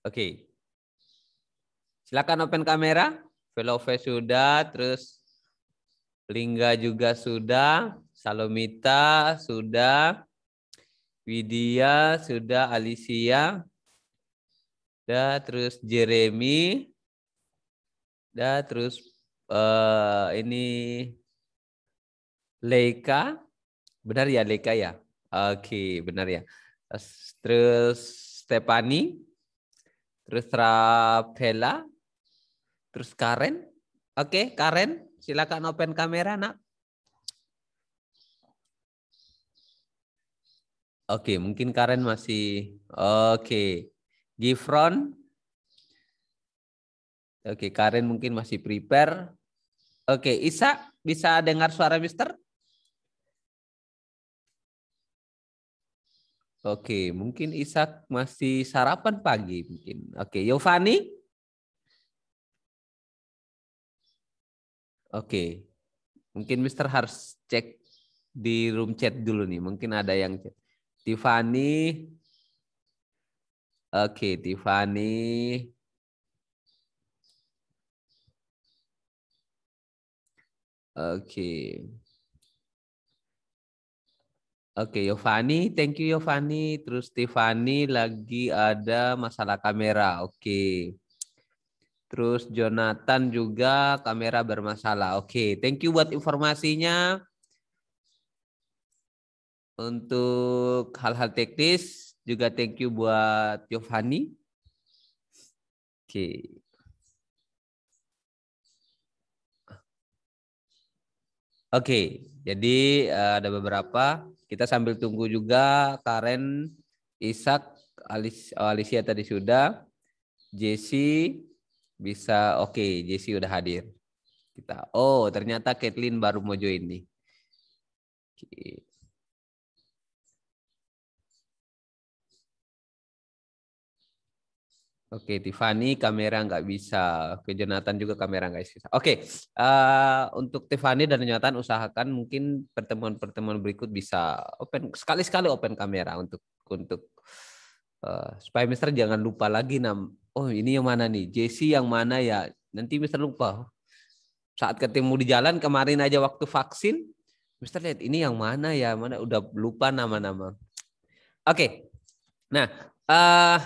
Oke. Okay. Silakan open kamera. Velove sudah, terus Lingga juga sudah, Salomita sudah, Widya sudah, Alicia, sudah, terus Jeremy, sudah, terus uh, ini Leika, benar ya Leika ya? Oke, okay, benar ya. Terus Stephanie terus Rabella, terus Karen. Oke, Karen, silakan open kamera, Nak. Oke, mungkin Karen masih Oke. Gifron Oke, Karen mungkin masih prepare. Oke, Isa bisa dengar suara Mister? Oke, mungkin Ishak masih sarapan pagi mungkin. Oke, Yovani? Oke. Mungkin Mr. harus cek di room chat dulu nih. Mungkin ada yang chat. Tiffany. Oke, Tiffany. Oke. Oke, Yovani, thank you Yovani. Terus Tiffany lagi ada masalah kamera. Oke. Terus Jonathan juga kamera bermasalah. Oke, thank you buat informasinya. Untuk hal-hal teknis juga thank you buat Yovani. Oke. Oke, jadi eh, ada beberapa kita sambil tunggu juga Karen, Isak, Alis, oh, Alicia tadi sudah, Jesse bisa oke, okay, Jesse udah hadir. Kita oh ternyata Caitlin baru mau join nih. Okay. Oke, Tiffany kamera nggak bisa. Oke, Jonathan juga kamera nggak bisa. Oke, uh, untuk Tiffany dan Jonathan usahakan mungkin pertemuan-pertemuan berikut bisa open sekali-sekali open kamera untuk untuk uh, supaya Mister jangan lupa lagi nam. Oh ini yang mana nih? Jesse yang mana ya? Nanti Mister lupa. Saat ketemu di jalan kemarin aja waktu vaksin, Mister lihat ini yang mana ya? Mana udah lupa nama-nama. Oke, nah. Uh,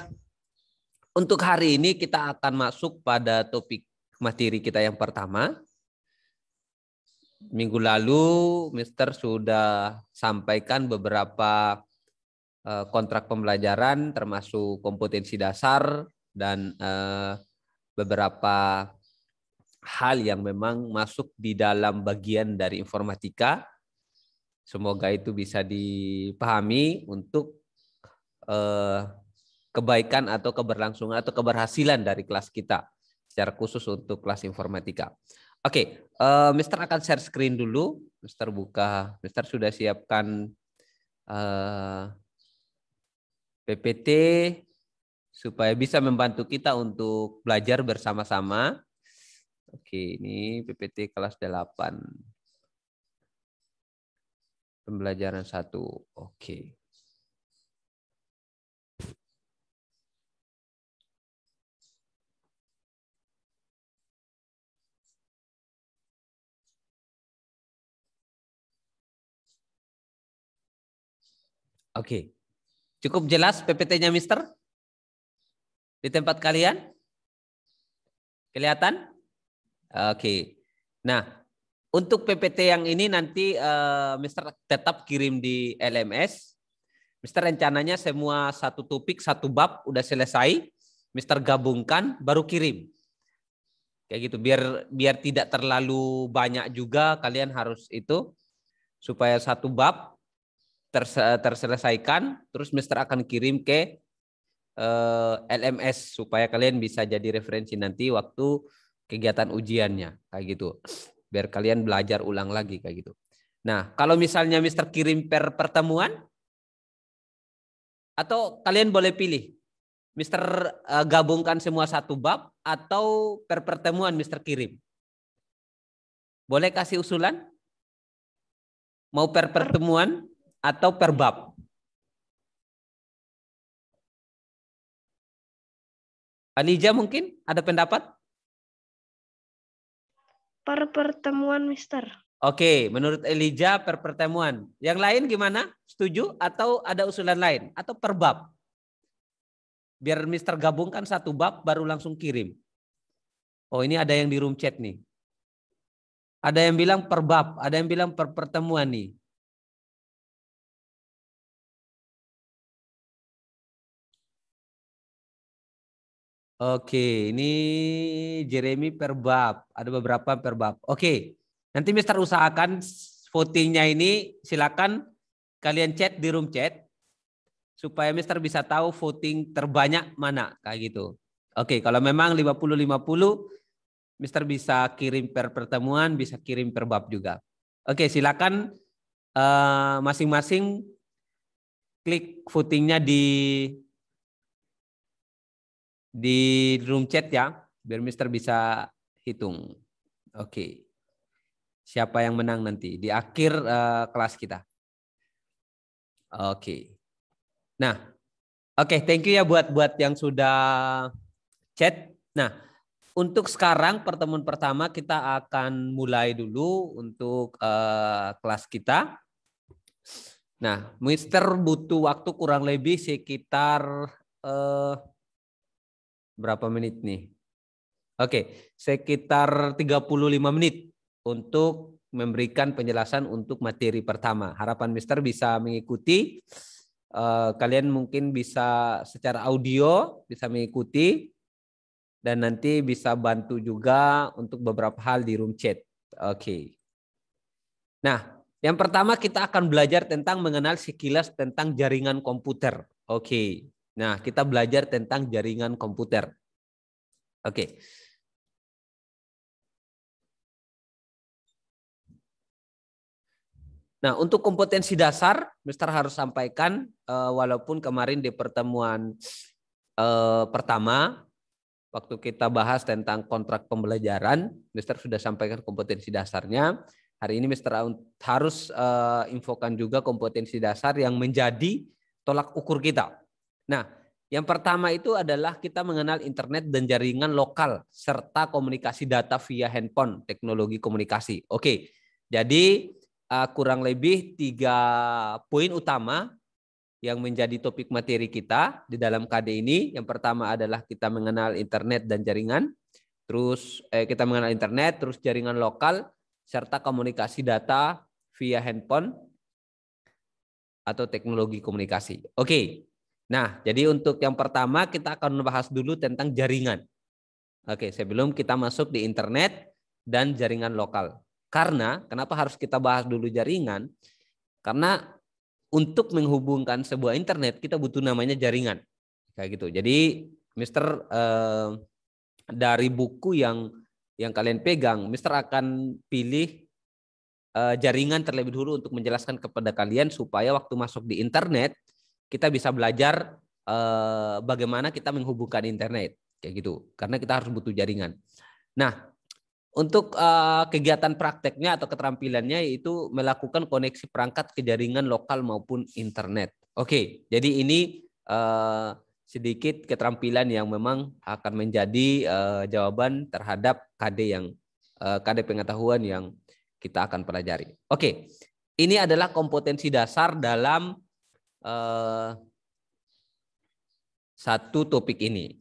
untuk hari ini kita akan masuk pada topik materi kita yang pertama. Minggu lalu Mister sudah sampaikan beberapa eh, kontrak pembelajaran termasuk kompetensi dasar dan eh, beberapa hal yang memang masuk di dalam bagian dari informatika. Semoga itu bisa dipahami untuk eh, kebaikan atau keberlangsungan atau keberhasilan dari kelas kita secara khusus untuk kelas informatika. Oke, okay, uh, eh, Mister akan share screen dulu. Mister buka, Mister sudah siapkan uh, eh, PPT supaya bisa membantu kita untuk belajar bersama-sama. Oke, ini PPT kelas 8. Pembelajaran satu. Oke. Oke. Cukup jelas PPT-nya Mister? Di tempat kalian? Kelihatan? Oke. Nah, untuk PPT yang ini nanti uh, Mister tetap kirim di LMS. Mister rencananya semua satu topik, satu bab udah selesai. Mister gabungkan baru kirim. Kayak gitu biar biar tidak terlalu banyak juga kalian harus itu supaya satu bab terse terselesaikan, terus Mister akan kirim ke eh, LMS supaya kalian bisa jadi referensi nanti waktu kegiatan ujiannya kayak gitu. Biar kalian belajar ulang lagi kayak gitu. Nah, kalau misalnya Mister kirim per pertemuan atau kalian boleh pilih Mister eh, gabungkan semua satu bab atau per pertemuan Mister kirim. Boleh kasih usulan? Mau per pertemuan? atau per bab? Alija mungkin ada pendapat? Per pertemuan, Mister. Oke, menurut Elija per pertemuan. Yang lain gimana? Setuju atau ada usulan lain? Atau per bab? Biar Mister gabungkan satu bab baru langsung kirim. Oh, ini ada yang di room chat nih. Ada yang bilang per bab, ada yang bilang per pertemuan nih. Oke, ini Jeremy perbab. Ada beberapa perbab. Oke, nanti Mister usahakan votingnya ini silakan kalian chat di room chat supaya Mister bisa tahu voting terbanyak mana kayak gitu. Oke, kalau memang 50-50, Mister bisa kirim per pertemuan, bisa kirim perbab juga. Oke, silakan eh, masing-masing uh, masing -masing klik votingnya di di room chat ya, biar Mister bisa hitung. Oke. Siapa yang menang nanti di akhir uh, kelas kita. Oke. Nah, oke, okay, thank you ya buat buat yang sudah chat. Nah, untuk sekarang pertemuan pertama kita akan mulai dulu untuk uh, kelas kita. Nah, Mister butuh waktu kurang lebih sekitar uh, berapa menit nih? Oke, sekitar 35 menit untuk memberikan penjelasan untuk materi pertama. Harapan Mister bisa mengikuti. Eh, kalian mungkin bisa secara audio bisa mengikuti dan nanti bisa bantu juga untuk beberapa hal di room chat. Oke. Nah, yang pertama kita akan belajar tentang mengenal sekilas tentang jaringan komputer. Oke. Nah, kita belajar tentang jaringan komputer. Oke. Okay. Nah, untuk kompetensi dasar, Mister harus sampaikan eh, walaupun kemarin di pertemuan eh, pertama waktu kita bahas tentang kontrak pembelajaran, Mister sudah sampaikan kompetensi dasarnya. Hari ini Mister harus eh, infokan juga kompetensi dasar yang menjadi tolak ukur kita Nah, yang pertama itu adalah kita mengenal internet dan jaringan lokal serta komunikasi data via handphone, teknologi komunikasi. Oke, jadi eh, kurang lebih tiga poin utama yang menjadi topik materi kita di dalam KD ini. Yang pertama adalah kita mengenal internet dan jaringan, terus eh, kita mengenal internet, terus jaringan lokal, serta komunikasi data via handphone atau teknologi komunikasi. Oke, Nah, jadi untuk yang pertama kita akan membahas dulu tentang jaringan. Oke, sebelum kita masuk di internet dan jaringan lokal. Karena kenapa harus kita bahas dulu jaringan? Karena untuk menghubungkan sebuah internet kita butuh namanya jaringan. Kayak gitu. Jadi Mister eh, dari buku yang yang kalian pegang, Mister akan pilih eh, jaringan terlebih dulu untuk menjelaskan kepada kalian supaya waktu masuk di internet kita bisa belajar eh, bagaimana kita menghubungkan internet kayak gitu karena kita harus butuh jaringan. Nah, untuk eh, kegiatan prakteknya atau keterampilannya itu melakukan koneksi perangkat ke jaringan lokal maupun internet. Oke, jadi ini eh, sedikit keterampilan yang memang akan menjadi eh, jawaban terhadap KD yang eh, KD pengetahuan yang kita akan pelajari. Oke, ini adalah kompetensi dasar dalam Eh, satu topik ini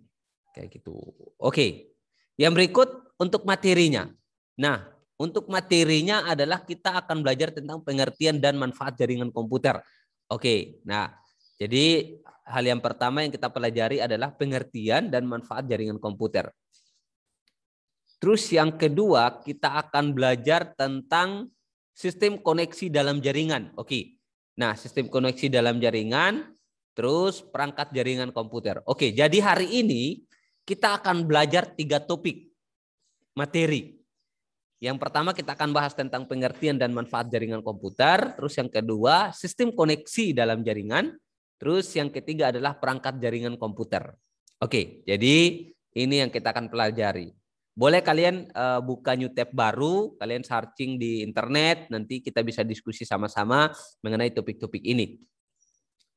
kayak gitu. Oke, yang berikut untuk materinya. Nah, untuk materinya adalah kita akan belajar tentang pengertian dan manfaat jaringan komputer. Oke, nah jadi hal yang pertama yang kita pelajari adalah pengertian dan manfaat jaringan komputer. Terus yang kedua kita akan belajar tentang sistem koneksi dalam jaringan. Oke, Nah, sistem koneksi dalam jaringan, terus perangkat jaringan komputer. Oke, jadi hari ini kita akan belajar tiga topik materi. Yang pertama kita akan bahas tentang pengertian dan manfaat jaringan komputer. Terus yang kedua, sistem koneksi dalam jaringan. Terus yang ketiga adalah perangkat jaringan komputer. Oke, jadi ini yang kita akan pelajari. Boleh kalian uh, buka new tab baru, kalian searching di internet, nanti kita bisa diskusi sama-sama mengenai topik-topik ini.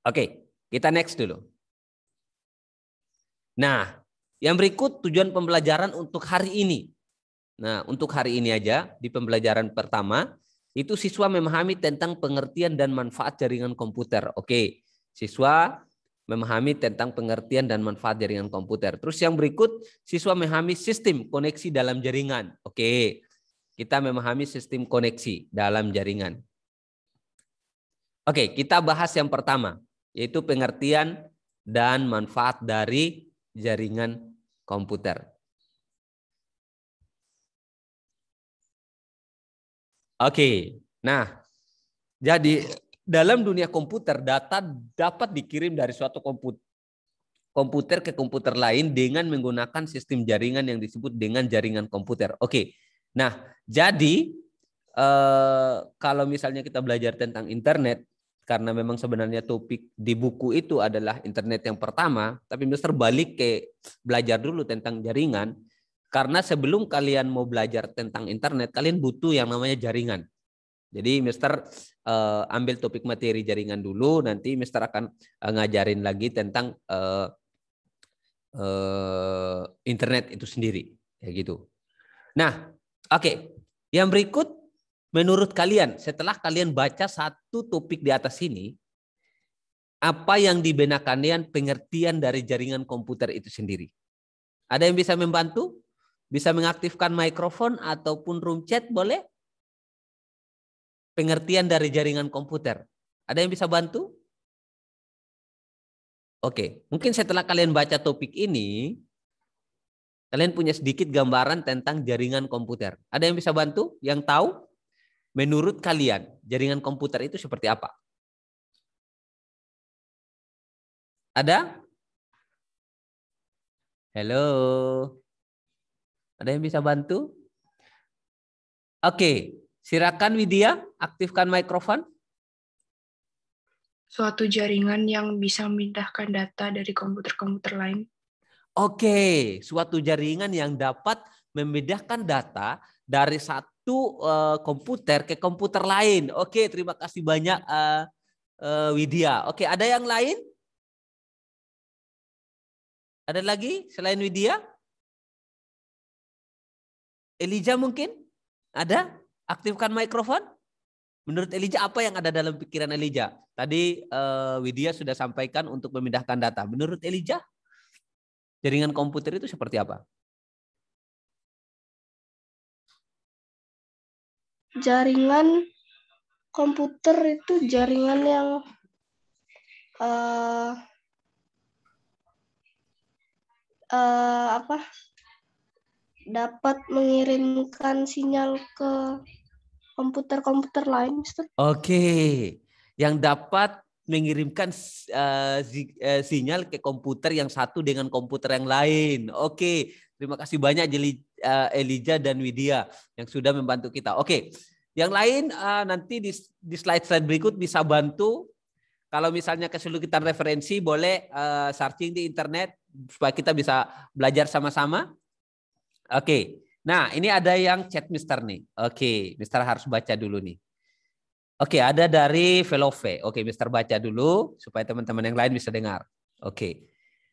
Oke, kita next dulu. Nah, yang berikut tujuan pembelajaran untuk hari ini. Nah, untuk hari ini aja di pembelajaran pertama itu siswa memahami tentang pengertian dan manfaat jaringan komputer. Oke, siswa memahami tentang pengertian dan manfaat jaringan komputer. Terus yang berikut, siswa memahami sistem koneksi dalam jaringan. Oke, kita memahami sistem koneksi dalam jaringan. Oke, kita bahas yang pertama, yaitu pengertian dan manfaat dari jaringan komputer. Oke, nah jadi dalam dunia komputer data dapat dikirim dari suatu komputer ke komputer lain dengan menggunakan sistem jaringan yang disebut dengan jaringan komputer. Oke. Nah, jadi eh, kalau misalnya kita belajar tentang internet karena memang sebenarnya topik di buku itu adalah internet yang pertama, tapi Mister balik ke belajar dulu tentang jaringan karena sebelum kalian mau belajar tentang internet, kalian butuh yang namanya jaringan. Jadi Mister uh, ambil topik materi jaringan dulu, nanti Mister akan uh, ngajarin lagi tentang uh, uh, internet itu sendiri, ya gitu. Nah, oke, okay. yang berikut menurut kalian setelah kalian baca satu topik di atas ini, apa yang di pengertian dari jaringan komputer itu sendiri? Ada yang bisa membantu? Bisa mengaktifkan mikrofon ataupun room chat boleh? pengertian dari jaringan komputer. Ada yang bisa bantu? Oke, mungkin setelah kalian baca topik ini, kalian punya sedikit gambaran tentang jaringan komputer. Ada yang bisa bantu? Yang tahu? Menurut kalian, jaringan komputer itu seperti apa? Ada? Halo. Ada yang bisa bantu? Oke, Silakan Widya, aktifkan mikrofon. Suatu jaringan yang bisa memindahkan data dari komputer-komputer lain. Oke, suatu jaringan yang dapat memindahkan data dari satu eh, komputer ke komputer lain. Oke, terima kasih banyak eh, eh, Widya. Oke, ada yang lain? Ada lagi selain Widya? Elijah mungkin? Ada? aktifkan mikrofon. Menurut Elijah apa yang ada dalam pikiran Elijah? Tadi uh, Widya sudah sampaikan untuk memindahkan data. Menurut Elijah jaringan komputer itu seperti apa? Jaringan komputer itu jaringan yang uh, uh, apa dapat mengirimkan sinyal ke komputer-komputer lain, Mister. Oke, okay. yang dapat mengirimkan uh, zi, uh, sinyal ke komputer yang satu dengan komputer yang lain. Oke, okay. terima kasih banyak Jeli, uh, Elija dan Widya yang sudah membantu kita. Oke, okay. yang lain uh, nanti di, di slide-slide berikut bisa bantu. Kalau misalnya kesulitan referensi, boleh uh, searching di internet supaya kita bisa belajar sama-sama. Oke. Okay. Nah, ini ada yang chat Mister nih. Oke, Mister harus baca dulu nih. Oke, ada dari Velove. Oke, Mister baca dulu supaya teman-teman yang lain bisa dengar. Oke.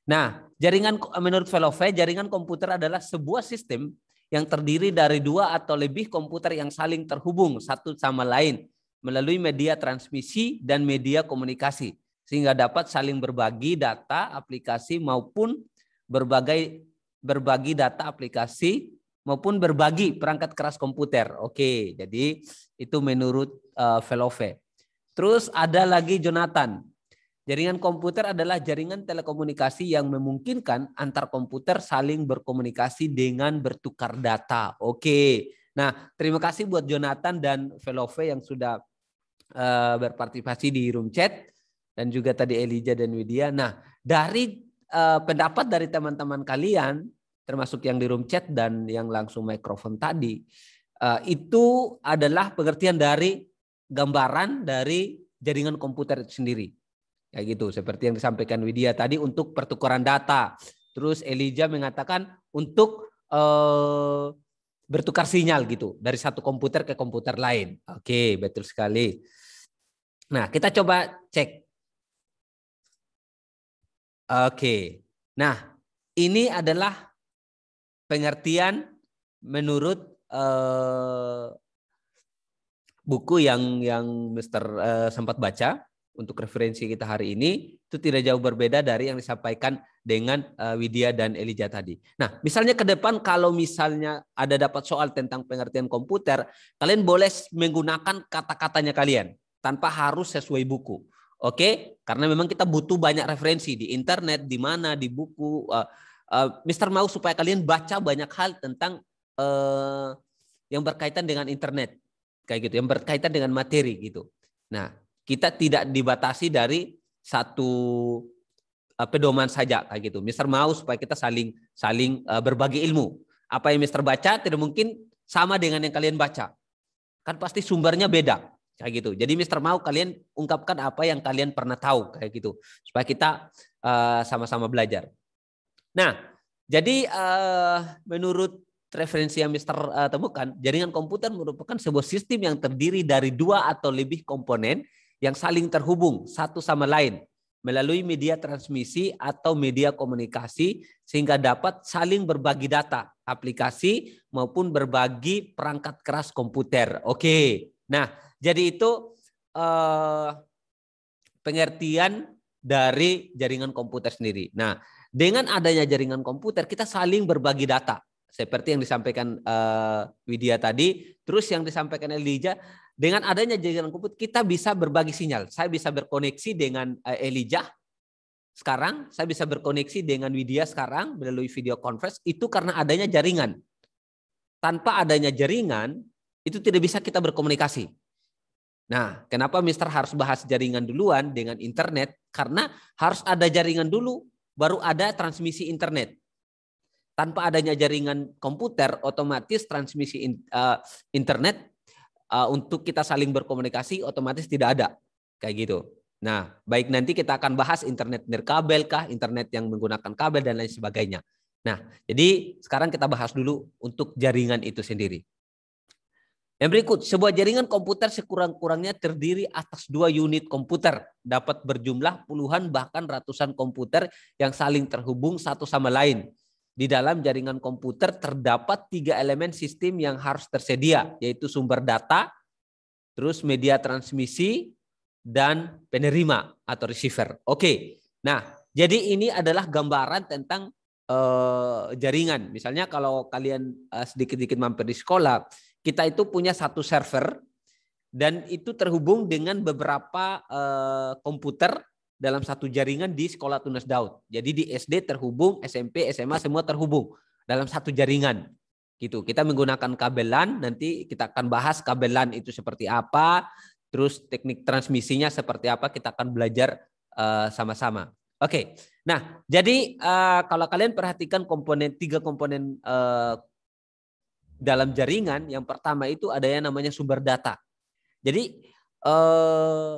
Nah, jaringan menurut Velove, jaringan komputer adalah sebuah sistem yang terdiri dari dua atau lebih komputer yang saling terhubung satu sama lain melalui media transmisi dan media komunikasi sehingga dapat saling berbagi data aplikasi maupun berbagai berbagi data aplikasi maupun berbagi perangkat keras komputer. Oke, jadi itu menurut uh, Velove. Terus ada lagi Jonathan. Jaringan komputer adalah jaringan telekomunikasi yang memungkinkan antar komputer saling berkomunikasi dengan bertukar data. Oke. Nah, terima kasih buat Jonathan dan Velove yang sudah uh, berpartisipasi di room chat dan juga tadi Elijah dan Widya. Nah, dari uh, pendapat dari teman-teman kalian termasuk yang di room chat dan yang langsung mikrofon tadi, eh, itu adalah pengertian dari gambaran dari jaringan komputer itu sendiri. Kayak gitu, seperti yang disampaikan Widya tadi untuk pertukaran data. Terus Elijah mengatakan untuk eh, bertukar sinyal gitu dari satu komputer ke komputer lain. Oke, betul sekali. Nah, kita coba cek. Oke. Nah, ini adalah pengertian menurut uh, buku yang yang Mister uh, sempat baca untuk referensi kita hari ini itu tidak jauh berbeda dari yang disampaikan dengan uh, Widya dan Elijah tadi. Nah, misalnya ke depan kalau misalnya ada dapat soal tentang pengertian komputer, kalian boleh menggunakan kata-katanya kalian tanpa harus sesuai buku. Oke? Karena memang kita butuh banyak referensi di internet, di mana, di buku uh, Eh, mister mau supaya kalian baca banyak hal tentang uh, yang berkaitan dengan internet kayak gitu, yang berkaitan dengan materi gitu. Nah, kita tidak dibatasi dari satu uh, pedoman saja kayak gitu. Mister mau supaya kita saling saling uh, berbagi ilmu. Apa yang Mister baca tidak mungkin sama dengan yang kalian baca. Kan pasti sumbernya beda kayak gitu. Jadi Mister mau kalian ungkapkan apa yang kalian pernah tahu kayak gitu supaya kita sama-sama uh, sama -sama belajar. Nah, jadi uh, menurut referensi yang Mister uh, temukan, jaringan komputer merupakan sebuah sistem yang terdiri dari dua atau lebih komponen yang saling terhubung satu sama lain melalui media transmisi atau media komunikasi sehingga dapat saling berbagi data, aplikasi maupun berbagi perangkat keras komputer. Oke. Nah, jadi itu uh, pengertian dari jaringan komputer sendiri. Nah, dengan adanya jaringan komputer kita saling berbagi data seperti yang disampaikan uh, Widya tadi, terus yang disampaikan Elijah dengan adanya jaringan komputer kita bisa berbagi sinyal. Saya bisa berkoneksi dengan uh, eh, Elijah sekarang, saya bisa berkoneksi dengan Widya sekarang melalui video conference itu karena adanya jaringan. Tanpa adanya jaringan itu tidak bisa kita berkomunikasi. Nah, kenapa Mister harus bahas jaringan duluan dengan internet? Karena harus ada jaringan dulu baru ada transmisi internet. Tanpa adanya jaringan komputer, otomatis transmisi in, uh, internet uh, untuk kita saling berkomunikasi otomatis tidak ada. Kayak gitu. Nah, baik nanti kita akan bahas internet nirkabel kah, internet yang menggunakan kabel dan lain sebagainya. Nah, jadi sekarang kita bahas dulu untuk jaringan itu sendiri. Yang berikut, sebuah jaringan komputer sekurang-kurangnya terdiri atas dua unit komputer. Dapat berjumlah puluhan bahkan ratusan komputer yang saling terhubung satu sama lain. Di dalam jaringan komputer terdapat tiga elemen sistem yang harus tersedia, yaitu sumber data, terus media transmisi, dan penerima atau receiver. Oke, nah jadi ini adalah gambaran tentang uh, jaringan. Misalnya kalau kalian eh, sedikit-sedikit uh, mampir di sekolah, kita itu punya satu server dan itu terhubung dengan beberapa uh, komputer dalam satu jaringan di sekolah Tunas Daud. Jadi di SD terhubung, SMP, SMA semua terhubung dalam satu jaringan. Gitu. Kita menggunakan kabel LAN, nanti kita akan bahas kabel LAN itu seperti apa, terus teknik transmisinya seperti apa kita akan belajar eh, sama-sama. Oke. Okay. Nah, jadi uh, kalau kalian perhatikan komponen tiga komponen uh, dalam jaringan yang pertama itu ada yang namanya sumber data. Jadi eh,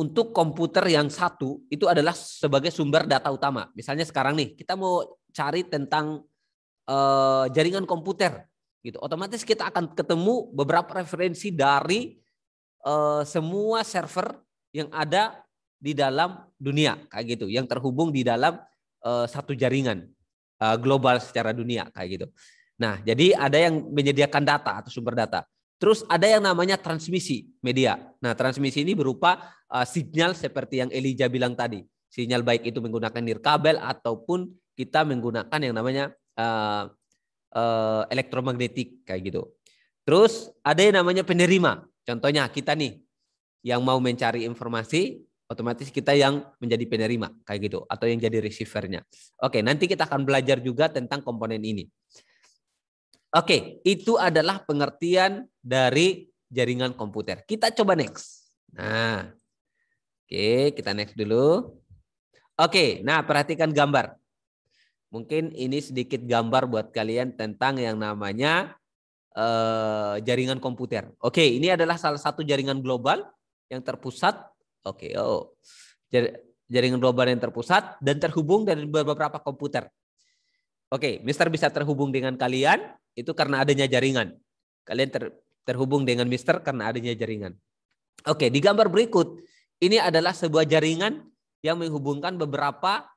untuk komputer yang satu itu adalah sebagai sumber data utama. Misalnya sekarang nih kita mau cari tentang eh, jaringan komputer gitu. Otomatis kita akan ketemu beberapa referensi dari eh, semua server yang ada di dalam dunia kayak gitu, yang terhubung di dalam eh, satu jaringan eh, global secara dunia kayak gitu. Nah, jadi ada yang menyediakan data atau sumber data. Terus ada yang namanya transmisi media. Nah, transmisi ini berupa uh, sinyal seperti yang Elijah bilang tadi. Sinyal baik itu menggunakan nirkabel ataupun kita menggunakan yang namanya uh, uh, elektromagnetik kayak gitu. Terus ada yang namanya penerima. Contohnya kita nih yang mau mencari informasi, otomatis kita yang menjadi penerima kayak gitu atau yang jadi receivernya. Oke, nanti kita akan belajar juga tentang komponen ini. Oke, itu adalah pengertian dari jaringan komputer. Kita coba next. Nah, oke, kita next dulu. Oke, nah perhatikan gambar. Mungkin ini sedikit gambar buat kalian tentang yang namanya uh, jaringan komputer. Oke, ini adalah salah satu jaringan global yang terpusat. Oke, oh, jaringan global yang terpusat dan terhubung dari beberapa komputer. Oke, Mister bisa terhubung dengan kalian itu karena adanya jaringan. Kalian ter, terhubung dengan Mister karena adanya jaringan. Oke, di gambar berikut ini adalah sebuah jaringan yang menghubungkan beberapa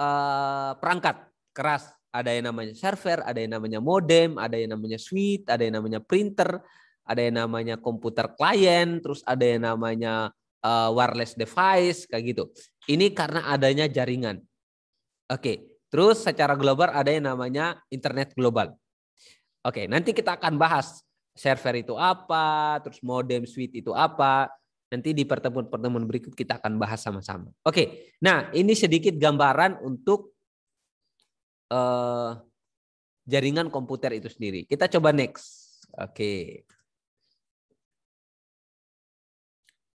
uh, perangkat keras. Ada yang namanya server, ada yang namanya modem, ada yang namanya switch, ada yang namanya printer, ada yang namanya komputer klien, terus ada yang namanya uh, wireless device kayak gitu. Ini karena adanya jaringan. Oke, Terus secara global ada yang namanya internet global. Oke, nanti kita akan bahas server itu apa, terus modem suite itu apa. Nanti di pertemuan-pertemuan berikut kita akan bahas sama-sama. Oke, nah ini sedikit gambaran untuk uh, jaringan komputer itu sendiri. Kita coba next. Oke.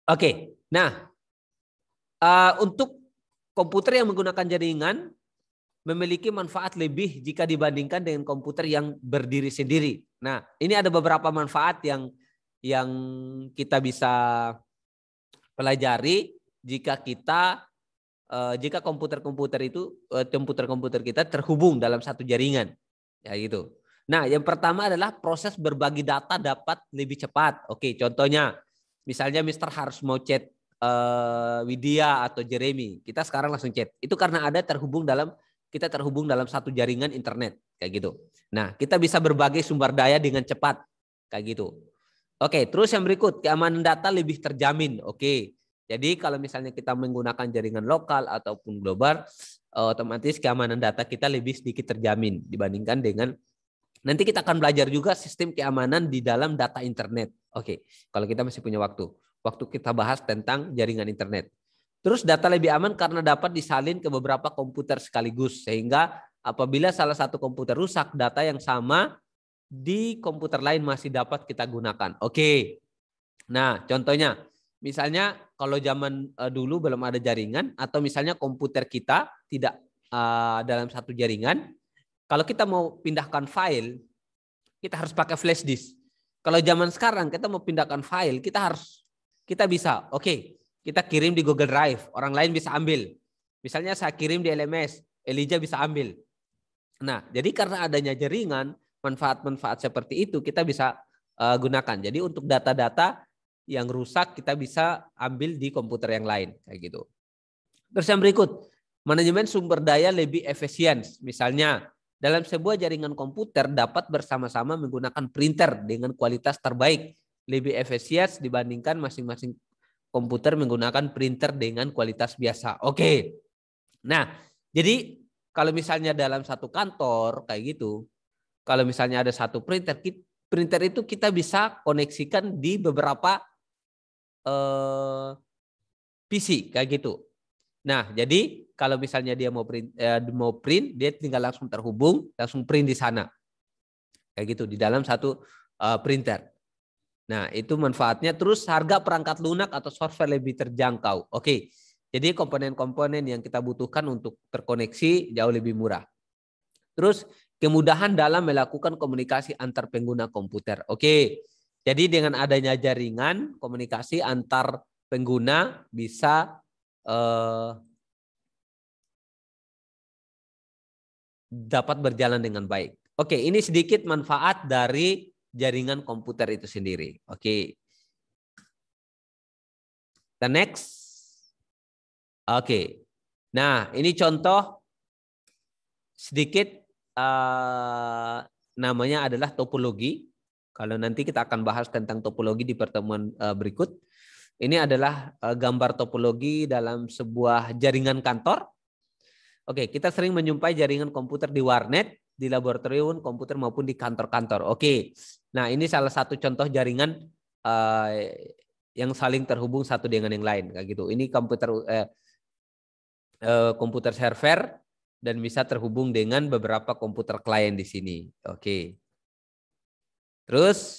Oke, nah uh, untuk komputer yang menggunakan jaringan memiliki manfaat lebih jika dibandingkan dengan komputer yang berdiri sendiri. Nah, ini ada beberapa manfaat yang yang kita bisa pelajari jika kita eh, jika komputer-komputer itu eh, komputer-komputer kita terhubung dalam satu jaringan. Ya gitu. Nah, yang pertama adalah proses berbagi data dapat lebih cepat. Oke, contohnya misalnya Mr. harus mau chat eh, Widya atau Jeremy, kita sekarang langsung chat. Itu karena ada terhubung dalam kita terhubung dalam satu jaringan internet kayak gitu. Nah, kita bisa berbagi sumber daya dengan cepat kayak gitu. Oke, terus yang berikut keamanan data lebih terjamin. Oke. Jadi kalau misalnya kita menggunakan jaringan lokal ataupun global, eh, otomatis keamanan data kita lebih sedikit terjamin dibandingkan dengan nanti kita akan belajar juga sistem keamanan di dalam data internet. Oke, kalau kita masih punya waktu. Waktu kita bahas tentang jaringan internet. Terus data lebih aman karena dapat disalin ke beberapa komputer sekaligus sehingga apabila salah satu komputer rusak, data yang sama di komputer lain masih dapat kita gunakan. Oke. Nah, contohnya misalnya kalau zaman eh, dulu belum ada jaringan atau misalnya komputer kita tidak eh, dalam satu jaringan, kalau kita mau pindahkan file, kita harus pakai flash disk. Kalau zaman sekarang kita mau pindahkan file, kita harus kita bisa, oke, okay, kita kirim di Google Drive, orang lain bisa ambil. Misalnya saya kirim di LMS, Elijah bisa ambil. Nah, jadi karena adanya jaringan, manfaat-manfaat seperti itu kita bisa uh, gunakan. Jadi untuk data-data yang rusak kita bisa ambil di komputer yang lain kayak gitu. Terus yang berikut, manajemen sumber daya lebih efisien. Misalnya dalam sebuah jaringan komputer dapat bersama-sama menggunakan printer dengan kualitas terbaik, lebih efisien dibandingkan masing-masing komputer menggunakan printer dengan kualitas biasa. Oke. Okay. Nah, jadi kalau misalnya dalam satu kantor kayak gitu, kalau misalnya ada satu printer, printer itu kita bisa koneksikan di beberapa eh, PC kayak gitu. Nah, jadi kalau misalnya dia mau print eh, mau print, dia tinggal langsung terhubung, langsung print di sana. Kayak gitu di dalam satu eh, printer. Nah, itu manfaatnya. Terus harga perangkat lunak atau software lebih terjangkau. Oke, jadi komponen-komponen yang kita butuhkan untuk terkoneksi jauh lebih murah. Terus kemudahan dalam melakukan komunikasi antar pengguna komputer. Oke, jadi dengan adanya jaringan komunikasi antar pengguna bisa eh, dapat berjalan dengan baik. Oke, ini sedikit manfaat dari jaringan komputer itu sendiri. Oke. Okay. The next. Oke. Okay. Nah, ini contoh sedikit uh, namanya adalah topologi. Kalau nanti kita akan bahas tentang topologi di pertemuan uh, berikut. Ini adalah uh, gambar topologi dalam sebuah jaringan kantor. Oke, kita sering menjumpai jaringan komputer di warnet di laboratorium komputer maupun di kantor-kantor. Oke. Nah, ini salah satu contoh jaringan uh, yang saling terhubung satu dengan yang lain kayak gitu. Ini komputer uh, uh, komputer server dan bisa terhubung dengan beberapa komputer klien di sini. Oke. Terus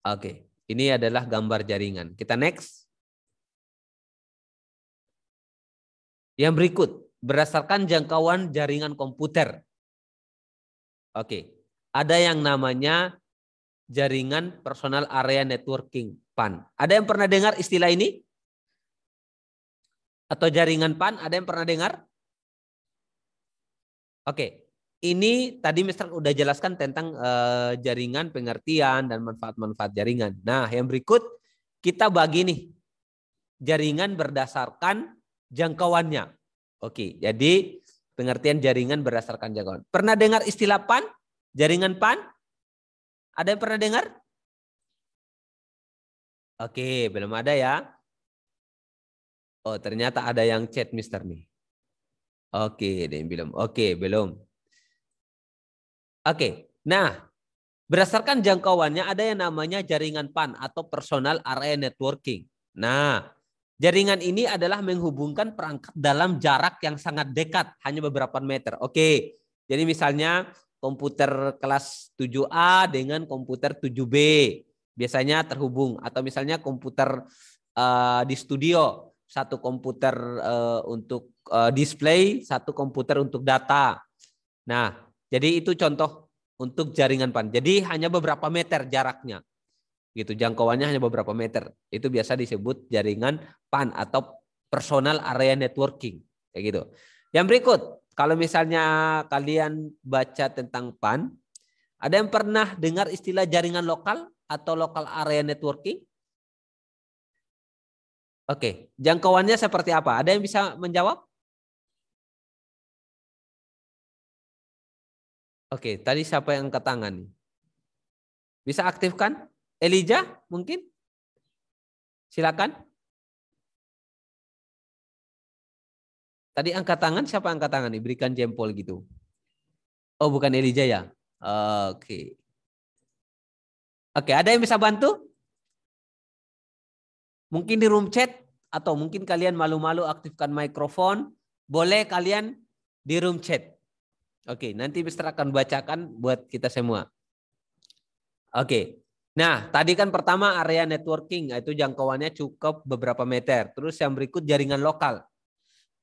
Oke, ini adalah gambar jaringan. Kita next. Yang berikut, berdasarkan jangkauan jaringan komputer. Oke, ada yang namanya jaringan personal area networking PAN. Ada yang pernah dengar istilah ini? Atau jaringan PAN, ada yang pernah dengar? Oke, ini tadi Mister udah jelaskan tentang uh, jaringan pengertian dan manfaat-manfaat jaringan. Nah, yang berikut kita bagi nih jaringan berdasarkan jangkauannya. Oke, jadi pengertian jaringan berdasarkan jangkauan. Pernah dengar istilah PAN? Jaringan PAN? Ada yang pernah dengar? Oke, belum ada ya. Oh, ternyata ada yang chat Mister nih. Oke, ada yang belum. Oke, belum. Oke, nah berdasarkan jangkauannya ada yang namanya jaringan PAN atau personal area networking. Nah, Jaringan ini adalah menghubungkan perangkat dalam jarak yang sangat dekat, hanya beberapa meter. Oke, jadi misalnya komputer kelas 7A dengan komputer 7B biasanya terhubung atau misalnya komputer uh, di studio satu komputer uh, untuk uh, display, satu komputer untuk data. Nah, jadi itu contoh untuk jaringan pan. Jadi hanya beberapa meter jaraknya gitu jangkauannya hanya beberapa meter itu biasa disebut jaringan PAN atau personal area networking kayak gitu yang berikut kalau misalnya kalian baca tentang PAN ada yang pernah dengar istilah jaringan lokal atau lokal area networking Oke, jangkauannya seperti apa? Ada yang bisa menjawab? Oke, tadi siapa yang angkat tangan? Bisa aktifkan? Elijah mungkin? Silakan. Tadi angkat tangan, siapa angkat tangan? Diberikan jempol gitu. Oh, bukan Elijah ya? Oke. Oke, ada yang bisa bantu? Mungkin di room chat atau mungkin kalian malu-malu aktifkan mikrofon, boleh kalian di room chat. Oke, okay, nanti Mister akan bacakan buat kita semua. Oke. Nah, tadi kan pertama area networking, nah, itu jangkauannya cukup beberapa meter. Terus yang berikut jaringan lokal.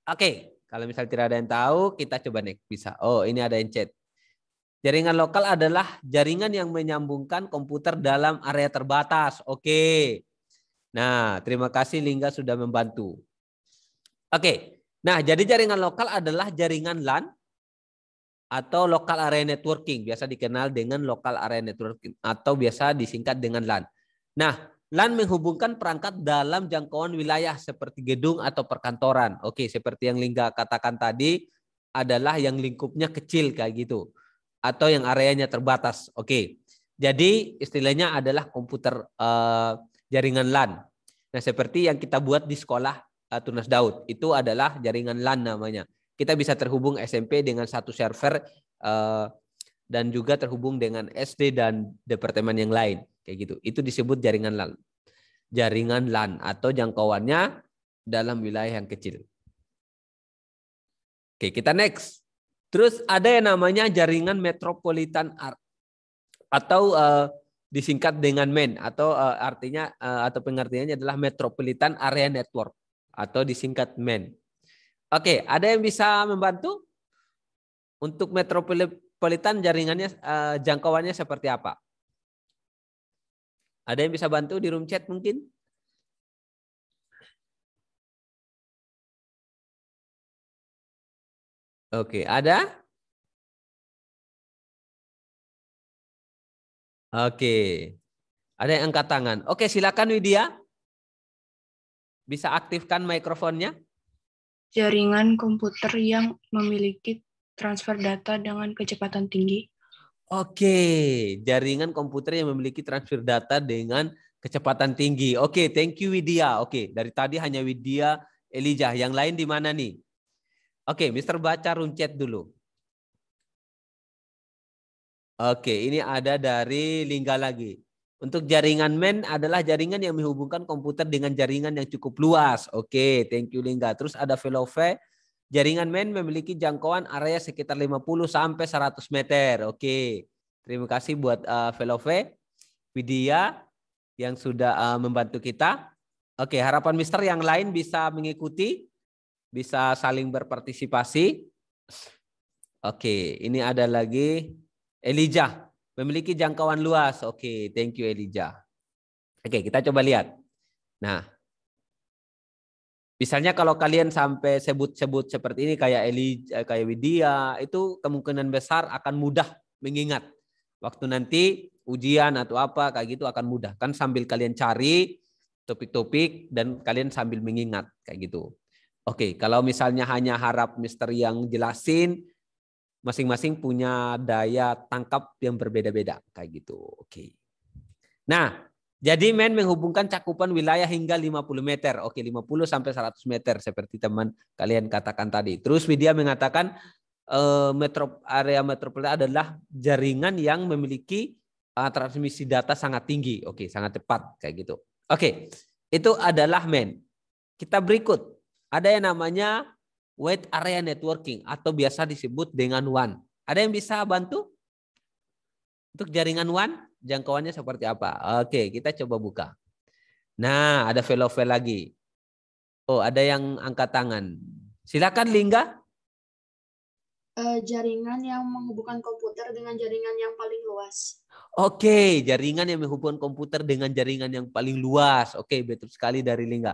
Oke, kalau misalnya tidak ada yang tahu, kita coba nih bisa. Oh, ini ada yang chat. Jaringan lokal adalah jaringan yang menyambungkan komputer dalam area terbatas. Oke. Nah, terima kasih Lingga sudah membantu. Oke. Nah, jadi jaringan lokal adalah jaringan LAN atau local area networking biasa dikenal dengan local area networking atau biasa disingkat dengan LAN. Nah, LAN menghubungkan perangkat dalam jangkauan wilayah seperti gedung atau perkantoran. Oke, seperti yang Lingga katakan tadi adalah yang lingkupnya kecil kayak gitu atau yang areanya terbatas. Oke. Jadi istilahnya adalah komputer uh, jaringan LAN. Nah, seperti yang kita buat di sekolah uh, eh, Tunas Daud, itu adalah jaringan LAN namanya kita bisa terhubung SMP dengan satu server eh, dan juga terhubung dengan SD dan departemen yang lain kayak gitu. Itu disebut jaringan LAN. Jaringan LAN atau jangkauannya dalam wilayah yang kecil. Oke, kita next. Terus ada yang namanya jaringan metropolitan art atau eh, disingkat dengan MEN atau eh, artinya atau pengertiannya adalah metropolitan area network atau disingkat MEN. Oke, ada yang bisa membantu? Untuk metropolitan jaringannya eh, jangkauannya seperti apa? Ada yang bisa bantu di room chat mungkin? Oke, ada? Oke. Ada yang angkat tangan. Oke, silakan Widya. Bisa aktifkan mikrofonnya jaringan komputer yang memiliki transfer data dengan kecepatan tinggi? Oke, jaringan komputer yang memiliki transfer data dengan kecepatan tinggi. Oke, thank you Widya. Oke, dari tadi hanya Widya, Elijah. Yang lain di mana nih? Oke, Mister baca room dulu. Oke, ini ada dari Lingga lagi. Untuk jaringan MEN adalah jaringan yang menghubungkan komputer dengan jaringan yang cukup luas. Oke, okay, thank you Lingga. Terus ada Velove. Jaringan MEN memiliki jangkauan area sekitar 50 sampai 100 meter. Oke. Okay. Terima kasih buat uh, eh, Velove, Widya yang sudah uh, membantu kita. Oke, okay, harapan Mister yang lain bisa mengikuti, bisa saling berpartisipasi. Oke, ini ada lagi Elijah memiliki jangkauan luas. Oke, okay, thank you Elijah. Oke, okay, kita coba lihat. Nah, misalnya kalau kalian sampai sebut-sebut seperti ini kayak Elijah, eh, kayak Widya, itu kemungkinan besar akan mudah mengingat. Waktu nanti ujian atau apa kayak gitu akan mudah. Kan sambil kalian cari topik-topik dan kalian sambil mengingat kayak gitu. Oke, kalau misalnya hanya harap Mister yang jelasin, masing-masing punya daya tangkap yang berbeda-beda kayak gitu. Oke. Nah, jadi men menghubungkan cakupan wilayah hingga 50 meter. Oke, 50 sampai 100 meter seperti teman kalian katakan tadi. Terus Widya mengatakan eh, metro, area metropolitan adalah jaringan yang memiliki eh, transmisi data sangat tinggi. Oke, sangat cepat kayak gitu. Oke. Itu adalah men. Kita berikut. Ada yang namanya Wide Area Networking atau biasa disebut dengan WAN. Ada yang bisa bantu? Untuk jaringan WAN, jangkauannya seperti apa? Oke, kita coba buka. Nah, ada fellow-fellow lagi. Oh, ada yang angkat tangan. Silakan Lingga. Eh, jaringan yang menghubungkan komputer dengan jaringan yang paling luas. Oke, jaringan yang menghubungkan komputer dengan jaringan yang paling luas. Oke, betul sekali dari Lingga.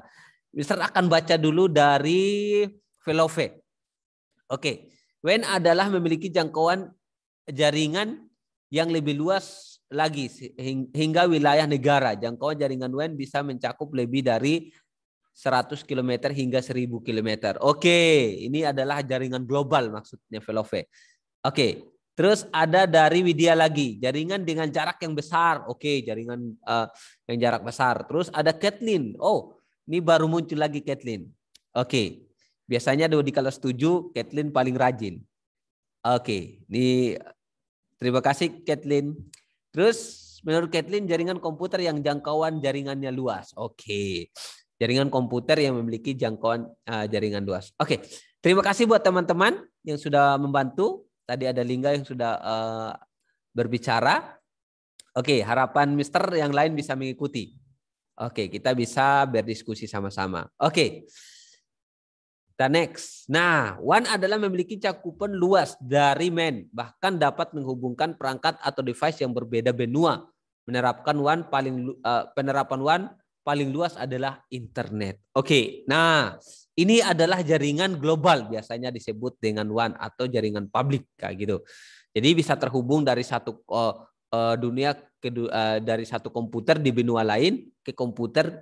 Mister akan baca dulu dari velove. Oke, okay. WEN adalah memiliki jangkauan jaringan yang lebih luas lagi hingga wilayah negara. Jangkauan jaringan WEN bisa mencakup lebih dari 100 km hingga 1000 km. Oke, ini adalah jaringan global maksudnya Velove. Oke, terus ada dari Widya lagi, jaringan dengan jarak yang besar. Oke, jaringan uh, yang jarak besar. Terus ada Kathleen. Oh, ini baru muncul lagi Kathleen. Oke. Biasanya Dodi kalau setuju, Kathleen paling rajin. Oke, ini terima kasih Kathleen. Terus menurut Kathleen jaringan komputer yang jangkauan jaringannya luas. Oke. Jaringan komputer yang memiliki jangkauan uh, jaringan luas. Oke. Terima kasih buat teman-teman yang sudah membantu. Tadi ada Lingga yang sudah uh, berbicara. Oke, harapan Mister yang lain bisa mengikuti. Oke, kita bisa berdiskusi sama-sama. Oke. Kita next. Nah, WAN adalah memiliki cakupan luas dari man, bahkan dapat menghubungkan perangkat atau device yang berbeda benua. Menerapkan one paling uh, penerapan WAN paling luas adalah internet. Oke. Okay. Nah, ini adalah jaringan global biasanya disebut dengan WAN atau jaringan publik kayak gitu. Jadi bisa terhubung dari satu uh, uh, dunia ke uh, dari satu komputer di benua lain ke komputer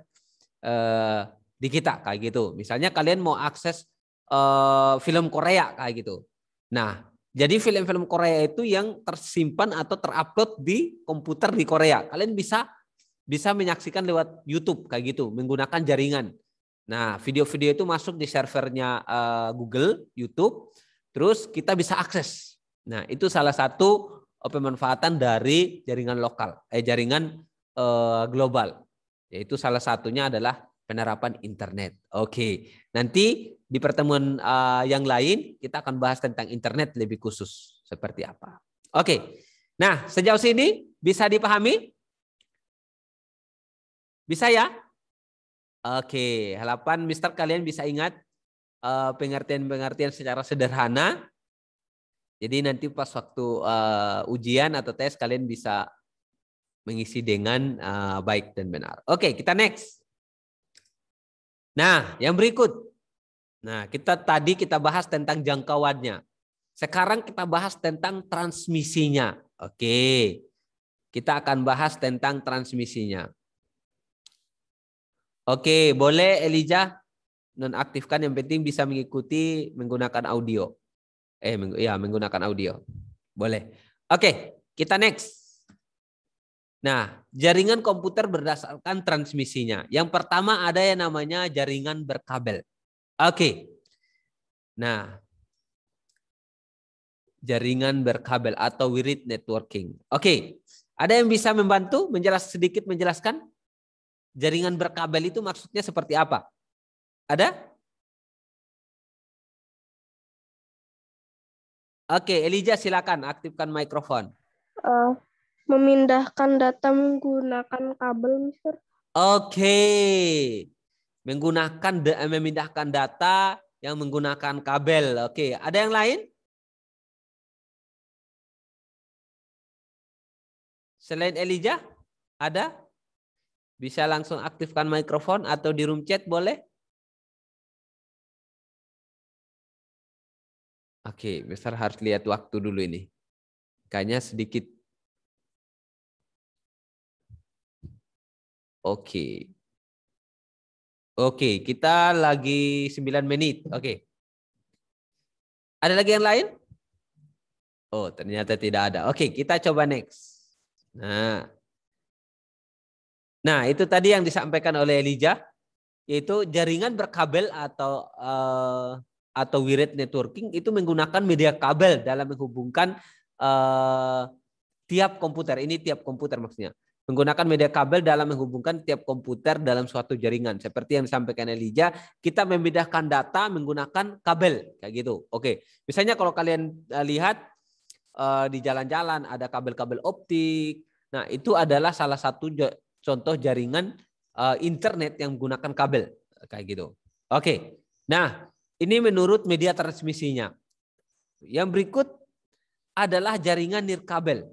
uh, di kita kayak gitu. Misalnya kalian mau akses uh, film Korea kayak gitu. Nah, jadi film-film Korea itu yang tersimpan atau terupload di komputer di Korea. Kalian bisa bisa menyaksikan lewat YouTube kayak gitu menggunakan jaringan. Nah, video-video itu masuk di servernya uh, Google, YouTube, terus kita bisa akses. Nah, itu salah satu eh, pemanfaatan dari jaringan lokal, eh jaringan uh, global. Yaitu salah satunya adalah penerapan internet. Oke, nanti di pertemuan eh, yang lain kita akan bahas tentang internet lebih khusus seperti apa. Oke, nah sejauh sini bisa dipahami? Bisa ya? Oke, halapan, Mister kalian bisa ingat eh, pengertian-pengertian secara sederhana. Jadi nanti pas waktu uh, ujian atau tes kalian bisa mengisi dengan uh, baik dan benar. Oke, kita next. Nah, yang berikut. Nah, kita tadi kita bahas tentang jangkauannya. Sekarang kita bahas tentang transmisinya. Oke. Kita akan bahas tentang transmisinya. Oke, boleh Elijah nonaktifkan yang penting bisa mengikuti menggunakan audio. Eh, ya menggunakan audio. Boleh. Oke, kita next. Nah, jaringan komputer berdasarkan transmisinya. Yang pertama ada yang namanya jaringan berkabel. Oke. Nah, jaringan berkabel atau wired networking. Oke. Ada yang bisa membantu menjelaskan sedikit menjelaskan jaringan berkabel itu maksudnya seperti apa? Ada? Oke, okay, Elijah silakan aktifkan mikrofon. Uh, memindahkan data menggunakan kabel, Mister. Oke. Menggunakan eh, memindahkan data yang menggunakan kabel. Oke, ada yang lain? Selain Elijah, ada? Bisa langsung aktifkan mikrofon atau di room chat boleh? Oke, besar Mister harus lihat waktu dulu ini. Kayaknya sedikit Oke. Okay. Oke, okay, kita lagi 9 menit. Oke. Okay. Ada lagi yang lain? Oh, ternyata tidak ada. Oke, okay, kita coba next. Nah. Nah, itu tadi yang disampaikan oleh Elijah yaitu jaringan berkabel atau uh, atau wired networking itu menggunakan media kabel dalam menghubungkan uh, tiap komputer. Ini tiap komputer maksudnya. Menggunakan media kabel dalam menghubungkan tiap komputer dalam suatu jaringan. Seperti yang disampaikan Elijah, kita memindahkan data menggunakan kabel. Kayak gitu. Oke. Misalnya kalau kalian eh, lihat eh, di jalan-jalan ada kabel-kabel optik. Nah, itu adalah salah satu contoh jaringan eh, internet yang menggunakan kabel. Kayak gitu. Oke. Nah, ini menurut media transmisinya. Yang berikut adalah jaringan nirkabel.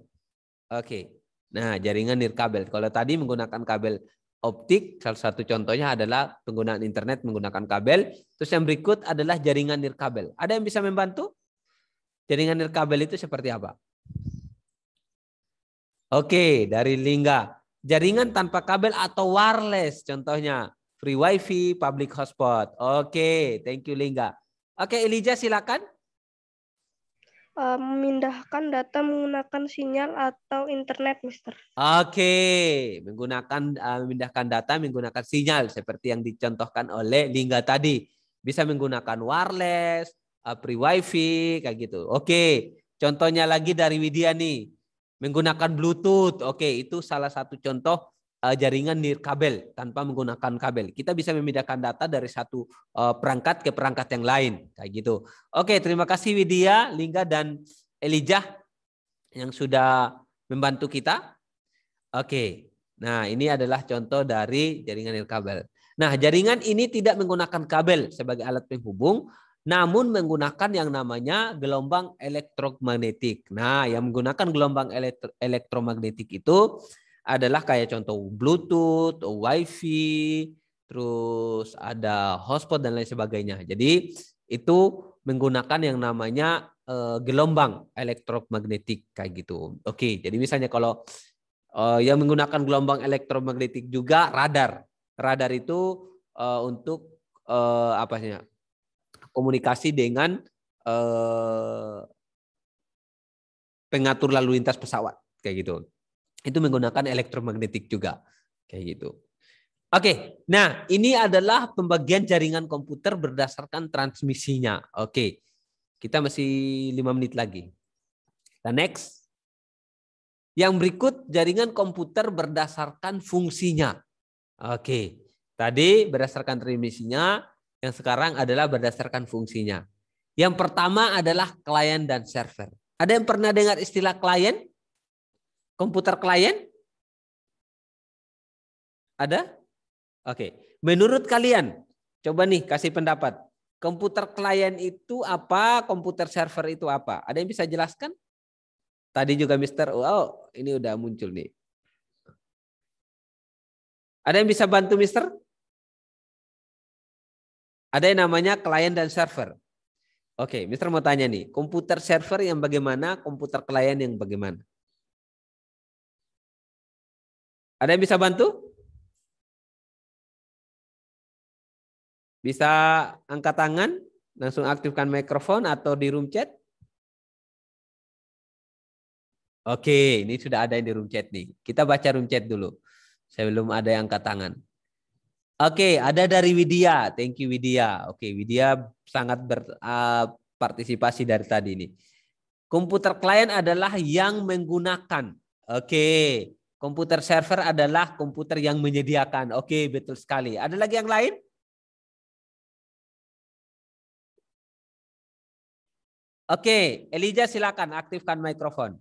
Oke. Nah, jaringan nirkabel. Kalau tadi menggunakan kabel optik, salah satu contohnya adalah penggunaan internet menggunakan kabel. Terus yang berikut adalah jaringan nirkabel. Ada yang bisa membantu? Jaringan nirkabel itu seperti apa? Oke, dari Lingga. Jaringan tanpa kabel atau wireless contohnya. Free wifi, public hotspot. Oke, thank you Lingga. Oke, Elijah silakan. Eh, memindahkan data menggunakan sinyal atau internet, Mister. Oke, menggunakan eh, memindahkan data menggunakan sinyal seperti yang dicontohkan oleh Lingga tadi. Bisa menggunakan wireless, eh, pre wifi kayak gitu. Oke, contohnya lagi dari Widya nih. Menggunakan Bluetooth. Oke, itu salah satu contoh Eh, jaringan di kabel tanpa menggunakan kabel. Kita bisa memindahkan data dari satu eh, perangkat ke perangkat yang lain kayak gitu. Oke, terima kasih Widya, Lingga dan Elijah yang sudah membantu kita. Oke. Nah, ini adalah contoh dari jaringan nirkabel. Nah, jaringan ini tidak menggunakan kabel sebagai alat penghubung, namun menggunakan yang namanya gelombang elektromagnetik. Nah, yang menggunakan gelombang elektromagnetik itu adalah kayak contoh Bluetooth, WiFi, terus ada hotspot dan lain sebagainya. Jadi itu menggunakan yang namanya eh, gelombang elektromagnetik kayak gitu. Oke, jadi misalnya kalau uh, yang menggunakan gelombang elektromagnetik juga radar. Radar itu eh, untuk apa sih? Komunikasi dengan pengatur lalu lintas pesawat kayak gitu itu menggunakan elektromagnetik juga kayak gitu. Oke, nah ini adalah pembagian jaringan komputer berdasarkan transmisinya. Oke, kita masih lima menit lagi. Kita nah, next. Yang berikut jaringan komputer berdasarkan fungsinya. Oke, tadi berdasarkan transmisinya, yang sekarang adalah berdasarkan fungsinya. Yang pertama adalah klien dan server. Ada yang pernah dengar istilah klien? komputer klien? Ada? Oke. Menurut kalian, coba nih kasih pendapat. Komputer klien itu apa? Komputer server itu apa? Ada yang bisa jelaskan? Tadi juga Mister, oh ini udah muncul nih. Ada yang bisa bantu Mister? Ada yang namanya klien dan server. Oke, Mister mau tanya nih, komputer server yang bagaimana, komputer klien yang bagaimana? Ada yang bisa bantu? Bisa angkat tangan, langsung aktifkan mikrofon atau di room chat? Oke, ini sudah ada yang di room chat nih. Kita baca room chat dulu. Saya belum ada yang angkat tangan. Oke, ada dari Widya. Thank you Widya. Oke, Widya sangat berpartisipasi uh, dari tadi ini. Komputer klien adalah yang menggunakan. Oke. Komputer server adalah komputer yang menyediakan. Oke, betul sekali. Ada lagi yang lain? Oke, Elijah silakan aktifkan mikrofon.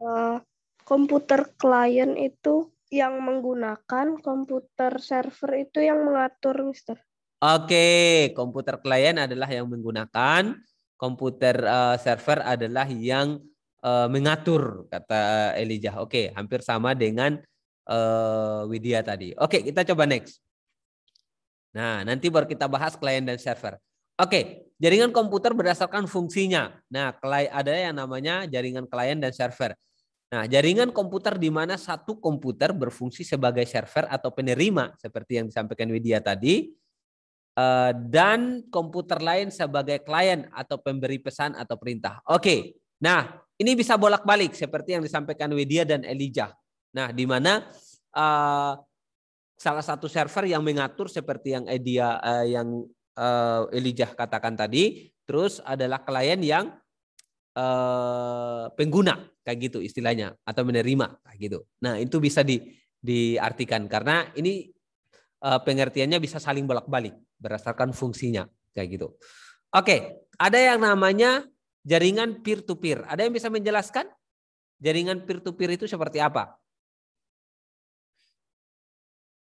Uh, komputer klien itu yang menggunakan komputer server itu yang mengatur, Mister. Oke, komputer klien adalah yang menggunakan, komputer uh, server adalah yang uh, mengatur kata Elijah. Oke, okay, hampir sama dengan uh, Widya tadi. Oke, okay, kita coba next. Nah, nanti baru kita bahas klien dan server. Oke, okay, jaringan komputer berdasarkan fungsinya. Nah, ada yang namanya jaringan klien dan server. Nah, jaringan komputer di mana satu komputer berfungsi sebagai server atau penerima seperti yang disampaikan Widya tadi eh, dan komputer lain sebagai klien atau pemberi pesan atau perintah. Oke. Nah, ini bisa bolak-balik seperti yang disampaikan Widya dan Elijah. Nah, di mana uh, salah satu server yang mengatur seperti yang Edia uh, yang uh, Elijah katakan tadi, terus adalah klien yang uh, pengguna kayak gitu istilahnya atau menerima kayak gitu. Nah, itu bisa di diartikan karena ini uh, pengertiannya bisa saling bolak-balik berdasarkan fungsinya kayak gitu. Oke, ada yang namanya jaringan peer to peer. Ada yang bisa menjelaskan jaringan peer to peer itu seperti apa?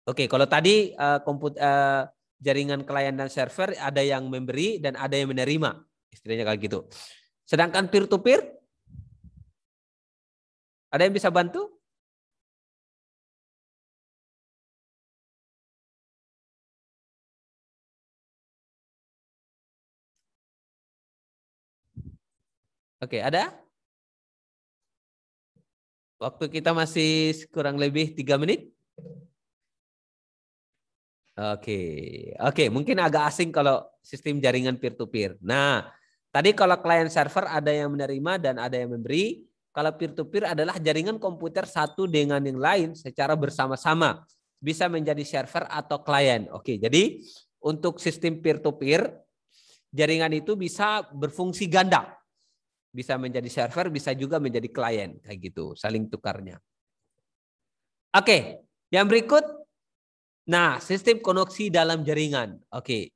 Oke, kalau tadi uh, komput, uh, jaringan klien dan server ada yang memberi dan ada yang menerima, istilahnya kayak gitu. Sedangkan peer to peer ada yang bisa bantu? Oke, ada? Waktu kita masih kurang lebih tiga menit. Oke, oke, mungkin agak asing kalau sistem jaringan peer-to-peer. -peer. Nah, tadi kalau client server ada yang menerima dan ada yang memberi. Kalau peer-to-peer -peer adalah jaringan komputer satu dengan yang lain secara bersama-sama. Bisa menjadi server atau klien. Oke, jadi untuk sistem peer-to-peer, -peer, jaringan itu bisa berfungsi ganda bisa menjadi server, bisa juga menjadi klien kayak gitu, saling tukarnya. Oke, yang berikut nah, sistem koneksi dalam jaringan. Oke.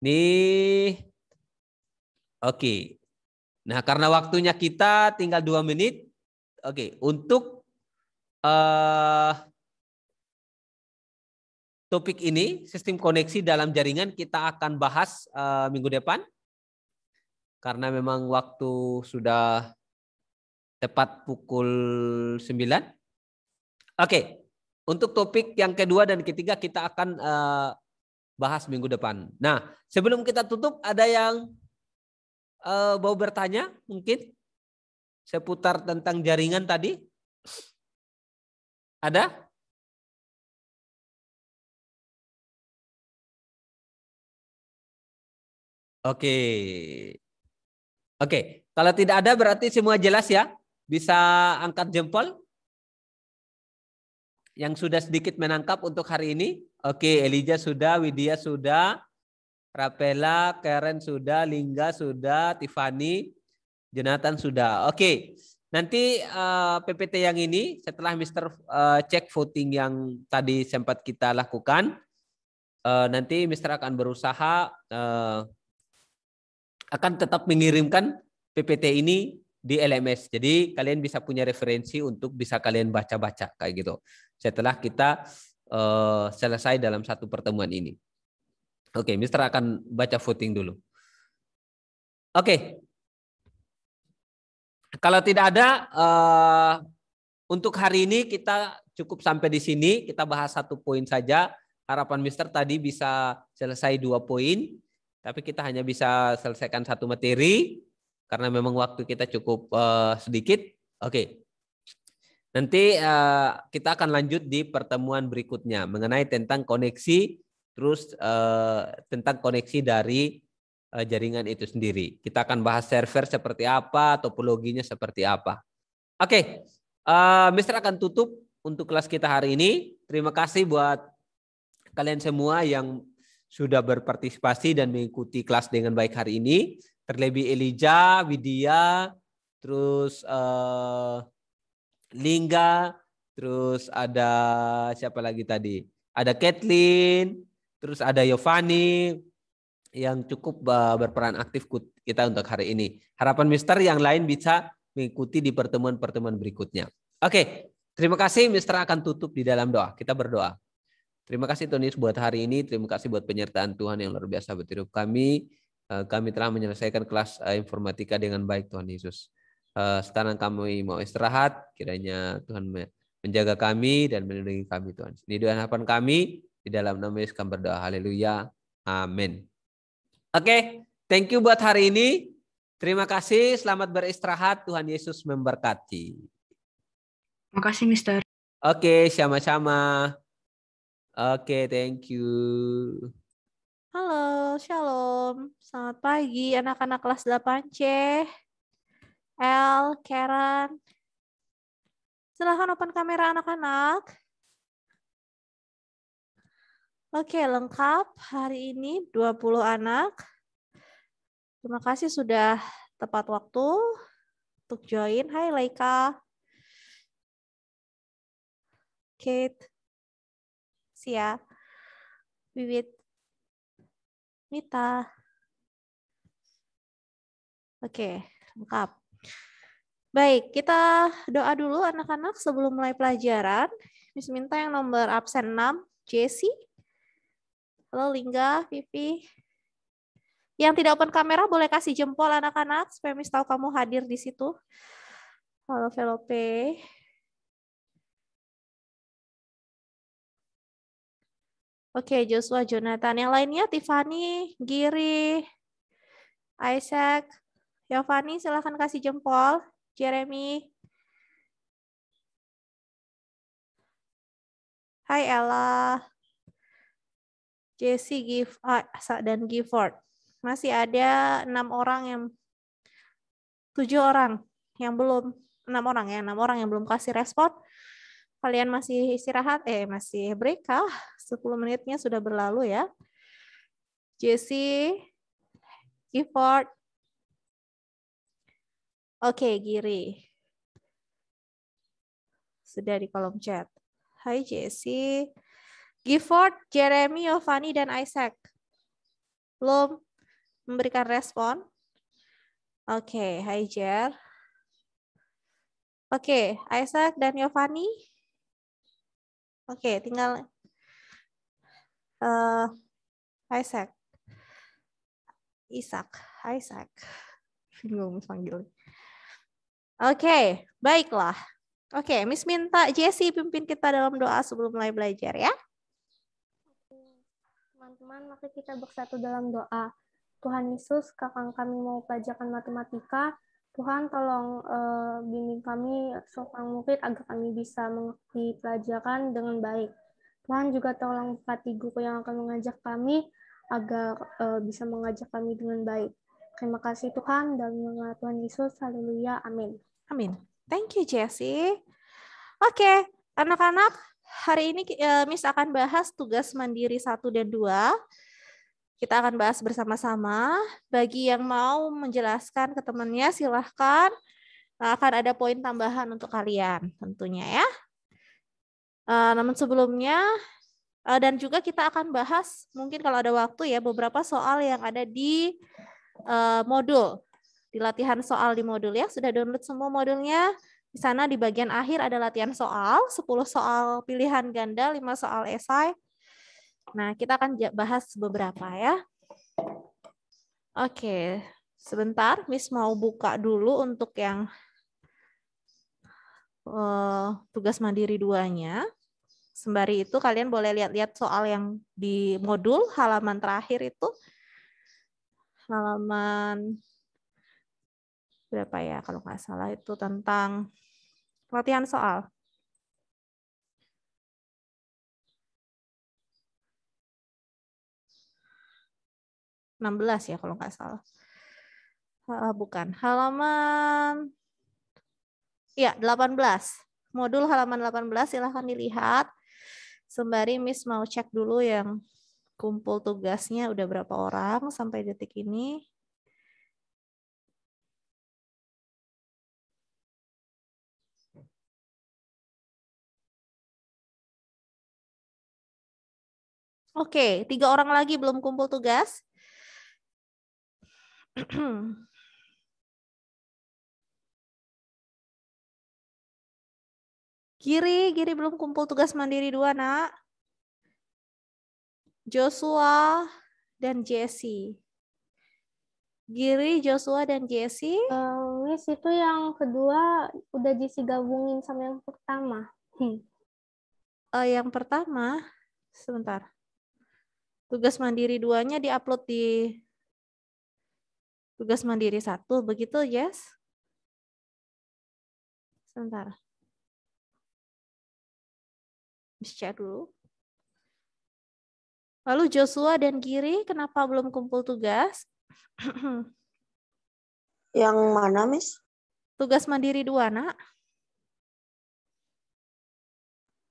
Nih Oke. Nah, karena waktunya kita tinggal dua menit. Oke, untuk uh, topik ini, sistem koneksi dalam jaringan, kita akan bahas uh, minggu depan karena memang waktu sudah tepat pukul 9. Oke, untuk topik yang kedua dan ketiga kita akan uh, bahas minggu depan. Nah, sebelum kita tutup ada yang uh, mau bertanya mungkin seputar tentang jaringan tadi? Ada? Oke. Okay. Oke, kalau tidak ada berarti semua jelas ya? Bisa angkat jempol? Yang sudah sedikit menangkap untuk hari ini? Oke, Elijah sudah, Widya sudah, Rapela, Karen sudah, Lingga sudah, Tiffany, Jonathan sudah. Oke, nanti uh, eh, PPT yang ini setelah Mister uh, cek voting yang tadi sempat kita lakukan, uh, nanti Mister akan berusaha uh, akan tetap mengirimkan PPT ini di LMS. Jadi kalian bisa punya referensi untuk bisa kalian baca-baca kayak gitu. Setelah kita uh, selesai dalam satu pertemuan ini. Oke, okay, Mister akan baca voting dulu. Oke. Okay. Kalau tidak ada uh, untuk hari ini kita cukup sampai di sini, kita bahas satu poin saja. Harapan Mister tadi bisa selesai dua poin tapi kita hanya bisa selesaikan satu materi karena memang waktu kita cukup uh, sedikit. Oke. Okay. Nanti uh, kita akan lanjut di pertemuan berikutnya mengenai tentang koneksi terus uh, tentang koneksi dari uh, jaringan itu sendiri. Kita akan bahas server seperti apa, topologinya seperti apa. Oke. Okay. Uh, Mister akan tutup untuk kelas kita hari ini. Terima kasih buat kalian semua yang sudah berpartisipasi dan mengikuti kelas dengan baik hari ini. Terlebih Elija, Widya, terus uh, Lingga, terus ada siapa lagi tadi? Ada Kathleen, terus ada Yovani yang cukup eh, berperan aktif kita untuk hari ini. Harapan Mister yang lain bisa mengikuti di pertemuan-pertemuan berikutnya. Oke, terima kasih Mister akan tutup di dalam doa. Kita berdoa. Terima kasih Tuhan Yesus buat hari ini. Terima kasih buat penyertaan Tuhan yang luar biasa buat hidup kami. Eh, kami telah menyelesaikan kelas eh, informatika dengan baik Tuhan Yesus. Eh, sekarang kami mau istirahat. Kiranya Tuhan menjaga kami dan melindungi kami Tuhan. Di doa harapan kami. Di dalam nama Yesus kami berdoa. Haleluya. Amin. Oke, okay, thank you buat hari ini. Terima kasih. Selamat beristirahat. Tuhan Yesus memberkati. Terima kasih, Mister. Oke, okay, sama-sama. Oke, okay, thank you. Halo, Shalom. Selamat pagi anak-anak kelas 8C. L, Karen. Silahkan open kamera anak-anak. Oke, lengkap. Hari ini 20 anak. Terima kasih sudah tepat waktu untuk join. Hai Laika. Kate ya. wiwit nita oke lengkap baik kita doa dulu anak-anak sebelum mulai pelajaran Miss minta yang nomor absen 6 Jesse halo Lingga Vivi yang tidak open kamera boleh kasih jempol anak-anak supaya Miss tahu kamu hadir di situ. Halo Velope. Oke, Joshua, Jonathan. Yang lainnya Tiffany, Giri, Isaac, Yovani, silahkan kasih jempol. Jeremy. Hai Ella. Jesse Gif ah, dan Gifford. Masih ada enam orang yang tujuh orang yang belum enam orang ya enam orang yang belum kasih respon kalian masih istirahat, eh masih break kah? 10 menitnya sudah berlalu ya. Jesse, Gifford. Oke, okay, Giri. Sudah di kolom chat. Hai Jesse. Gifford, Jeremy, Yovani, dan Isaac. Belum memberikan respon. Oke, okay, hai Jer. Oke, okay, Isaac dan Yovani Oke, okay, tinggal uh, Isaac. Isaac, Isaac. Bingung panggil. Oke, okay, baiklah. Oke, okay, Miss minta Jesse pimpin kita dalam doa sebelum mulai belajar ya. Teman-teman, mari kita bersatu dalam doa. Tuhan Yesus, kakang kami mau pelajarkan matematika, Tuhan tolong uh, bimbing kami seorang murid agar kami bisa mengerti pelajaran dengan baik. Tuhan juga tolong pati guru yang akan mengajak kami agar uh, bisa mengajak kami dengan baik. Terima kasih Tuhan dan mengatakan Tuhan Yesus. Haleluya. Amin. Amin. Thank you Jesse. Oke, okay, anak-anak, hari ini eh, Miss akan bahas tugas mandiri satu dan dua kita akan bahas bersama-sama. Bagi yang mau menjelaskan ke temannya, silahkan. Eh, akan ada poin tambahan untuk kalian tentunya ya. Uh, namun sebelumnya, uh, dan juga kita akan bahas mungkin kalau ada waktu ya, beberapa soal yang ada di uh, modul. Di latihan soal di modul ya. Sudah download semua modulnya. Di sana di bagian akhir ada latihan soal, 10 soal pilihan ganda, 5 soal esai, Nah, kita akan bahas beberapa ya. Oke, sebentar. Miss mau buka dulu untuk yang eh, tugas mandiri duanya. Sembari itu kalian boleh lihat-lihat soal yang di modul halaman terakhir itu. Halaman berapa ya kalau nggak salah itu tentang latihan soal. 16 ya kalau nggak salah. Uh, bukan, halaman ya 18. Modul halaman 18 silahkan dilihat. Sembari Miss mau cek dulu yang kumpul tugasnya udah berapa orang sampai detik ini. Oke, tiga orang lagi belum kumpul tugas. Kiri, kiri belum kumpul tugas mandiri dua, nak. Joshua dan Jesse. Giri, Joshua, dan Jesse. Uh, eh, Wis, itu yang kedua udah Jesse gabungin sama yang pertama. Hmm. Uh, yang pertama, sebentar. Tugas mandiri duanya diupload di tugas mandiri satu begitu Yes? Sebentar. Share dulu. Lalu Joshua dan Giri kenapa belum kumpul tugas? Yang mana, Miss? Tugas mandiri dua, nak.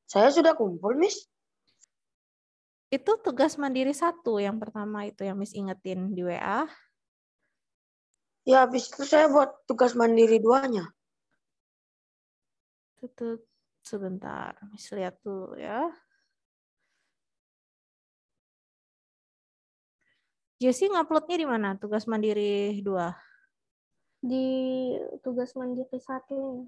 Saya sudah kumpul, Miss. Itu tugas mandiri satu yang pertama itu yang Miss ingetin di WA. Ya, habis itu saya buat tugas mandiri duanya. Tutup sebentar, Miss lihat dulu ya. Jesse nguploadnya di mana? Tugas mandiri dua? Di tugas mandiri satu.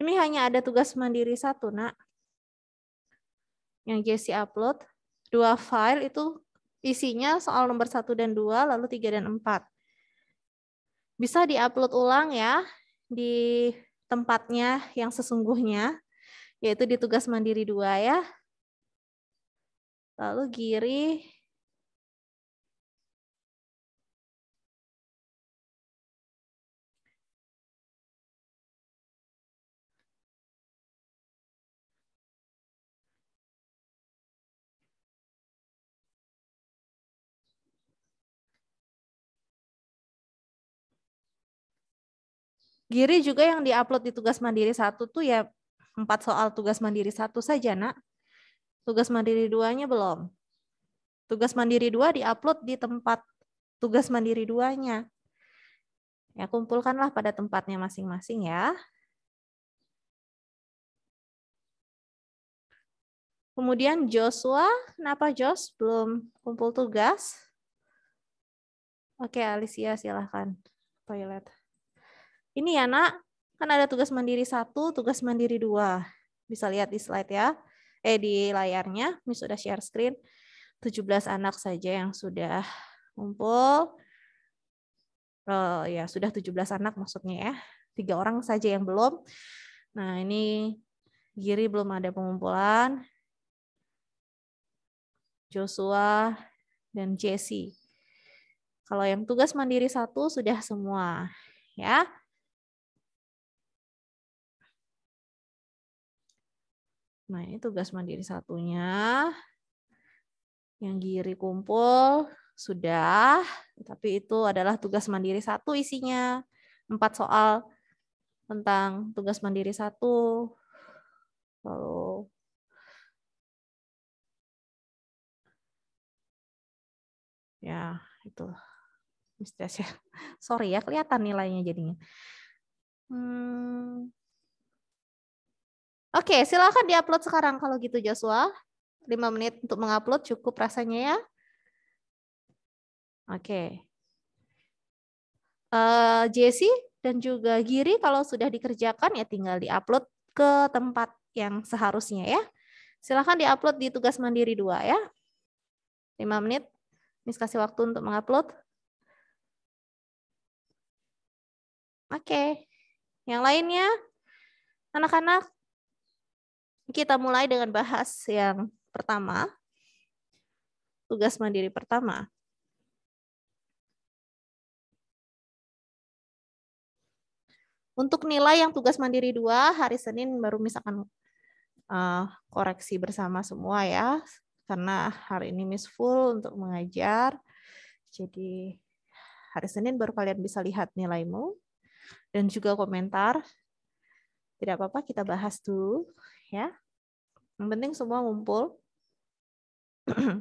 Ini hanya ada tugas mandiri satu, nak. Yang Jesse upload. Dua file itu isinya soal nomor satu dan dua, lalu tiga dan empat. Bisa diupload ulang ya di tempatnya yang sesungguhnya, yaitu di tugas mandiri dua ya. Lalu Giri Giri juga yang diupload di tugas mandiri satu tuh ya empat soal tugas mandiri satu saja nak. Tugas mandiri duanya belum. Tugas mandiri dua diupload di tempat tugas mandiri duanya. Ya kumpulkanlah pada tempatnya masing-masing ya. Kemudian Joshua, kenapa Jos belum kumpul tugas? Oke Alicia silahkan toilet. Ini ya nak, kan ada tugas mandiri satu, tugas mandiri dua. Bisa lihat di slide ya, eh di layarnya, ini sudah share screen. 17 anak saja yang sudah kumpul. Oh, ya sudah 17 anak maksudnya ya. Tiga orang saja yang belum. Nah ini Giri belum ada pengumpulan. Joshua dan Jesse. Kalau yang tugas mandiri satu sudah semua, ya. Nah, ini tugas mandiri satunya. Yang giri kumpul sudah, tapi itu adalah tugas mandiri satu isinya. Empat soal tentang tugas mandiri satu. Lalu ya itu mistis ya sorry ya kelihatan nilainya jadinya hmm, Oke, silakan diupload sekarang kalau gitu Joshua. 5 menit untuk mengupload cukup rasanya ya. Oke. Uh, Jesse dan juga Giri kalau sudah dikerjakan ya tinggal diupload ke tempat yang seharusnya ya. Silakan diupload di tugas mandiri dua ya. 5 menit. Miss kasih waktu untuk mengupload. Oke. Yang lainnya anak-anak kita mulai dengan bahas yang pertama, tugas mandiri pertama. Untuk nilai yang tugas mandiri dua hari Senin baru misalkan uh, koreksi bersama semua ya, karena hari ini Miss full untuk mengajar. Jadi hari Senin baru kalian bisa lihat nilaimu dan juga komentar. Tidak apa-apa kita bahas dulu ya. Yang penting semua ngumpul. Oke,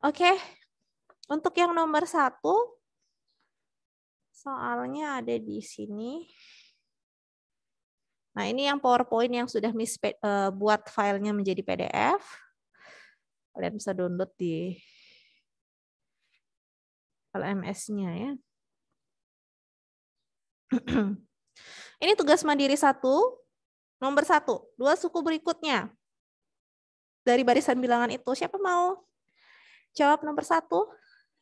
okay. untuk yang nomor satu, soalnya ada di sini. Nah, ini yang PowerPoint yang sudah Miss uh, buat filenya menjadi PDF. Kalian bisa download di LMS-nya ya. ini tugas mandiri satu, Nomor satu, dua suku berikutnya. Dari barisan bilangan itu, siapa mau jawab nomor satu?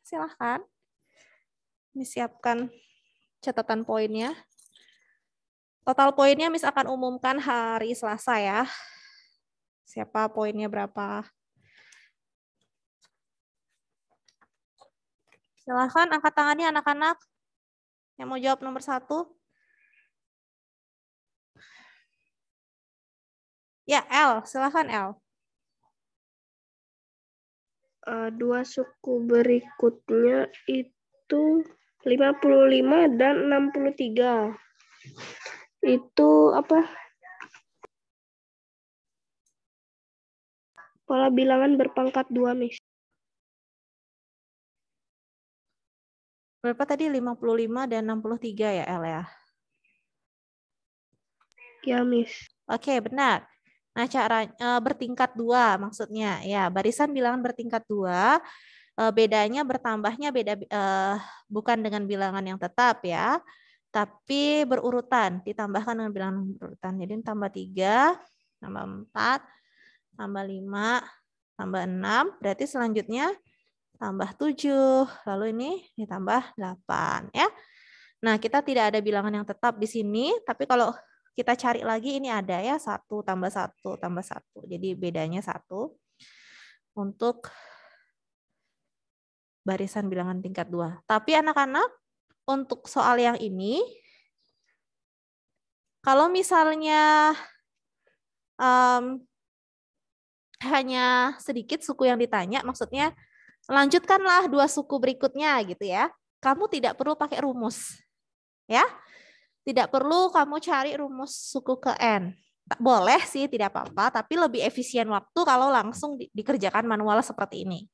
Silahkan. Ini siapkan catatan poinnya. Total poinnya Miss akan umumkan hari Selasa ya. Siapa poinnya berapa? Silahkan angkat tangannya anak-anak yang mau jawab nomor satu. Ya, L. Silahkan, L. Uh, dua suku berikutnya itu 55 dan 63. Itu apa? Pola bilangan berpangkat dua, Miss. Berapa tadi? 55 dan 63 ya, L ya? Ya, Miss. Oke, benar. Nah, cara e, bertingkat dua maksudnya ya barisan bilangan bertingkat dua e, bedanya bertambahnya beda e, bukan dengan bilangan yang tetap ya, tapi berurutan ditambahkan dengan bilangan berurutan. Jadi tambah tiga, tambah empat, tambah lima, tambah enam, berarti selanjutnya tambah tujuh, lalu ini ditambah delapan. ya. Nah, kita tidak ada bilangan yang tetap di sini, tapi kalau kita cari lagi ini ada ya satu tambah satu tambah satu jadi bedanya satu untuk barisan bilangan tingkat dua tapi anak-anak untuk soal yang ini kalau misalnya um, hanya sedikit suku yang ditanya maksudnya lanjutkanlah dua suku berikutnya gitu ya kamu tidak perlu pakai rumus ya tidak perlu kamu cari rumus suku ke N. Boleh sih, tidak apa-apa, tapi lebih efisien waktu kalau langsung di, dikerjakan manual seperti ini.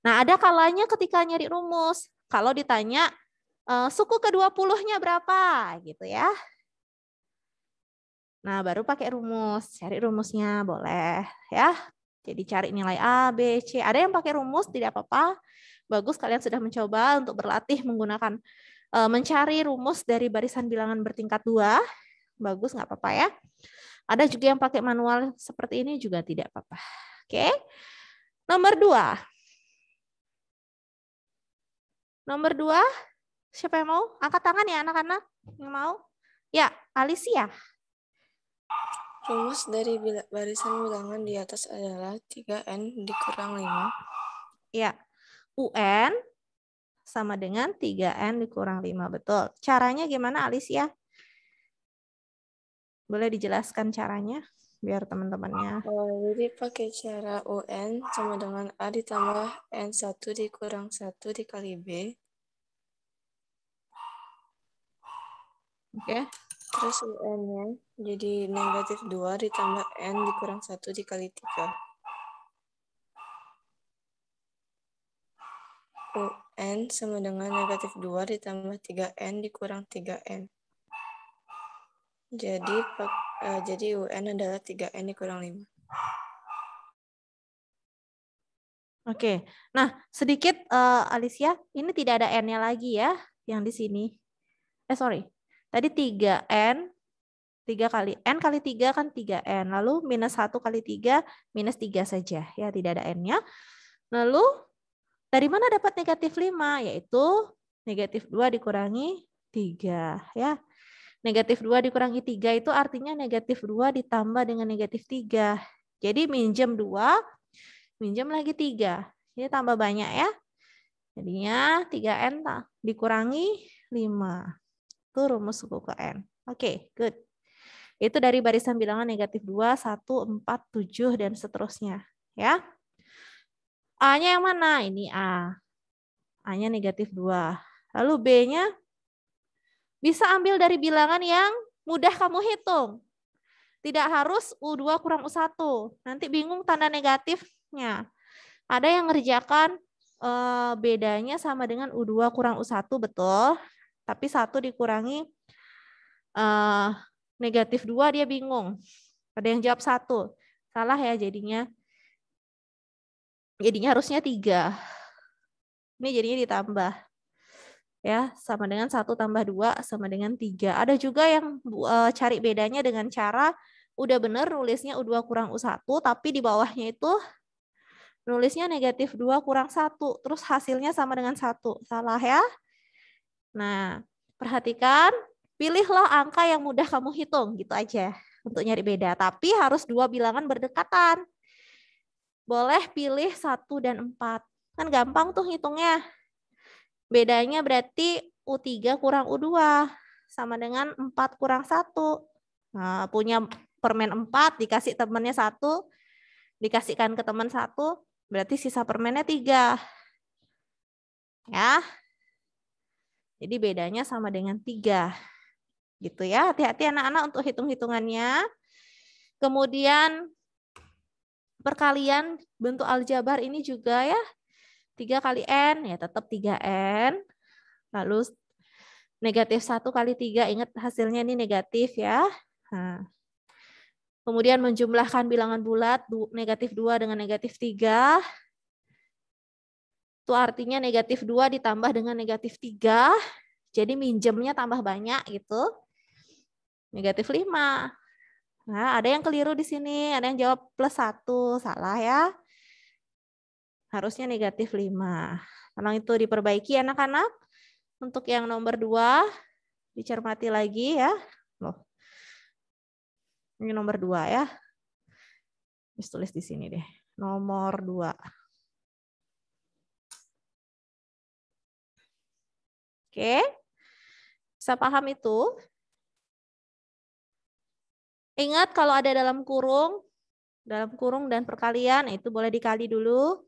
Nah, ada kalanya ketika nyari rumus, kalau ditanya e, suku ke-20-nya berapa gitu ya. Nah, baru pakai rumus, cari rumusnya boleh ya. Jadi cari nilai A, B, C. Ada yang pakai rumus, tidak apa-apa. Bagus kalian sudah mencoba untuk berlatih menggunakan Eh, mencari rumus dari barisan bilangan bertingkat dua. Bagus, nggak apa-apa ya. Ada juga yang pakai manual seperti ini juga tidak apa-apa. Oke. Nomor dua. Nomor dua, siapa yang mau? Angkat tangan ya anak-anak yang mau. Ya, Alicia. Rumus dari barisan bilangan di atas adalah 3N dikurang 5. Ya, UN sama dengan 3N dikurang 5. Betul. Caranya gimana Alicia? Boleh dijelaskan caranya biar teman-temannya. Oh, jadi pakai cara UN sama dengan A ditambah N1 dikurang 1 dikali B. Oke. Okay. Terus UN-nya jadi negatif 2 ditambah N dikurang 1 dikali 3. N sama dengan negatif 2 ditambah 3N dikurang 3N. Jadi, uh, jadi UN adalah 3N dikurang 5. Oke, nah sedikit uh, Alicia, ini tidak ada N-nya lagi ya yang di sini. Eh sorry, tadi 3N 3 kali N kali 3 kan 3N. Lalu minus 1 kali 3, minus 3 saja. ya Tidak ada N-nya. Lalu dari mana dapat negatif 5? Yaitu negatif 2 dikurangi 3. ya. Negatif 2 dikurangi 3 itu artinya negatif 2 ditambah dengan negatif 3. Jadi minjem 2, minjem lagi 3. Ini tambah banyak ya. Jadinya 3N dikurangi 5. Itu rumus suku ke N. Oke, okay, good. Itu dari barisan bilangan negatif 2, 1, 4, 7, dan seterusnya. Ya. A-nya yang mana? Ini A. A-nya negatif 2. Lalu B-nya bisa ambil dari bilangan yang mudah kamu hitung. Tidak harus U2 kurang U1. Nanti bingung tanda negatifnya. Ada yang ngerjakan eh, bedanya sama dengan U2 kurang U1, betul. Tapi satu dikurangi eh, negatif 2 dia bingung. Ada yang jawab satu. Salah ya jadinya jadinya harusnya tiga. Ini jadinya ditambah. Ya, sama dengan satu tambah dua sama dengan tiga. Ada juga yang eh, cari bedanya dengan cara udah bener nulisnya U2 kurang U1, tapi di bawahnya itu nulisnya negatif 2 kurang satu. terus hasilnya sama dengan 1. Salah ya? Nah, perhatikan, pilihlah angka yang mudah kamu hitung, gitu aja untuk nyari beda. Tapi harus dua bilangan berdekatan boleh pilih 1 dan 4. Kan gampang tuh hitungnya. Bedanya berarti U3 kurang U2 sama dengan 4 kurang 1. Nah, punya permen 4 dikasih temannya 1, dikasihkan ke teman 1, berarti sisa permennya 3. Ya. Jadi bedanya sama dengan 3. Gitu ya. Hati-hati anak-anak untuk hitung-hitungannya. Kemudian perkalian bentuk aljabar ini juga ya. 3 kali N, ya tetap 3N. Lalu negatif 1 kali 3, ingat hasilnya ini negatif ya. Nah. Kemudian menjumlahkan bilangan bulat, negatif 2 dengan negatif 3. Itu artinya negatif 2 ditambah dengan negatif 3. Jadi minjemnya tambah banyak gitu. Negatif 5. Nah, ada yang keliru di sini, ada yang jawab plus satu salah ya. Harusnya negatif 5. Tolong itu diperbaiki anak-anak. Untuk yang nomor 2, dicermati lagi ya. Loh. Ini nomor 2 ya. Terus tulis di sini deh. Nomor 2. Oke, bisa paham itu? Ingat kalau ada dalam kurung, dalam kurung dan perkalian, itu boleh dikali dulu.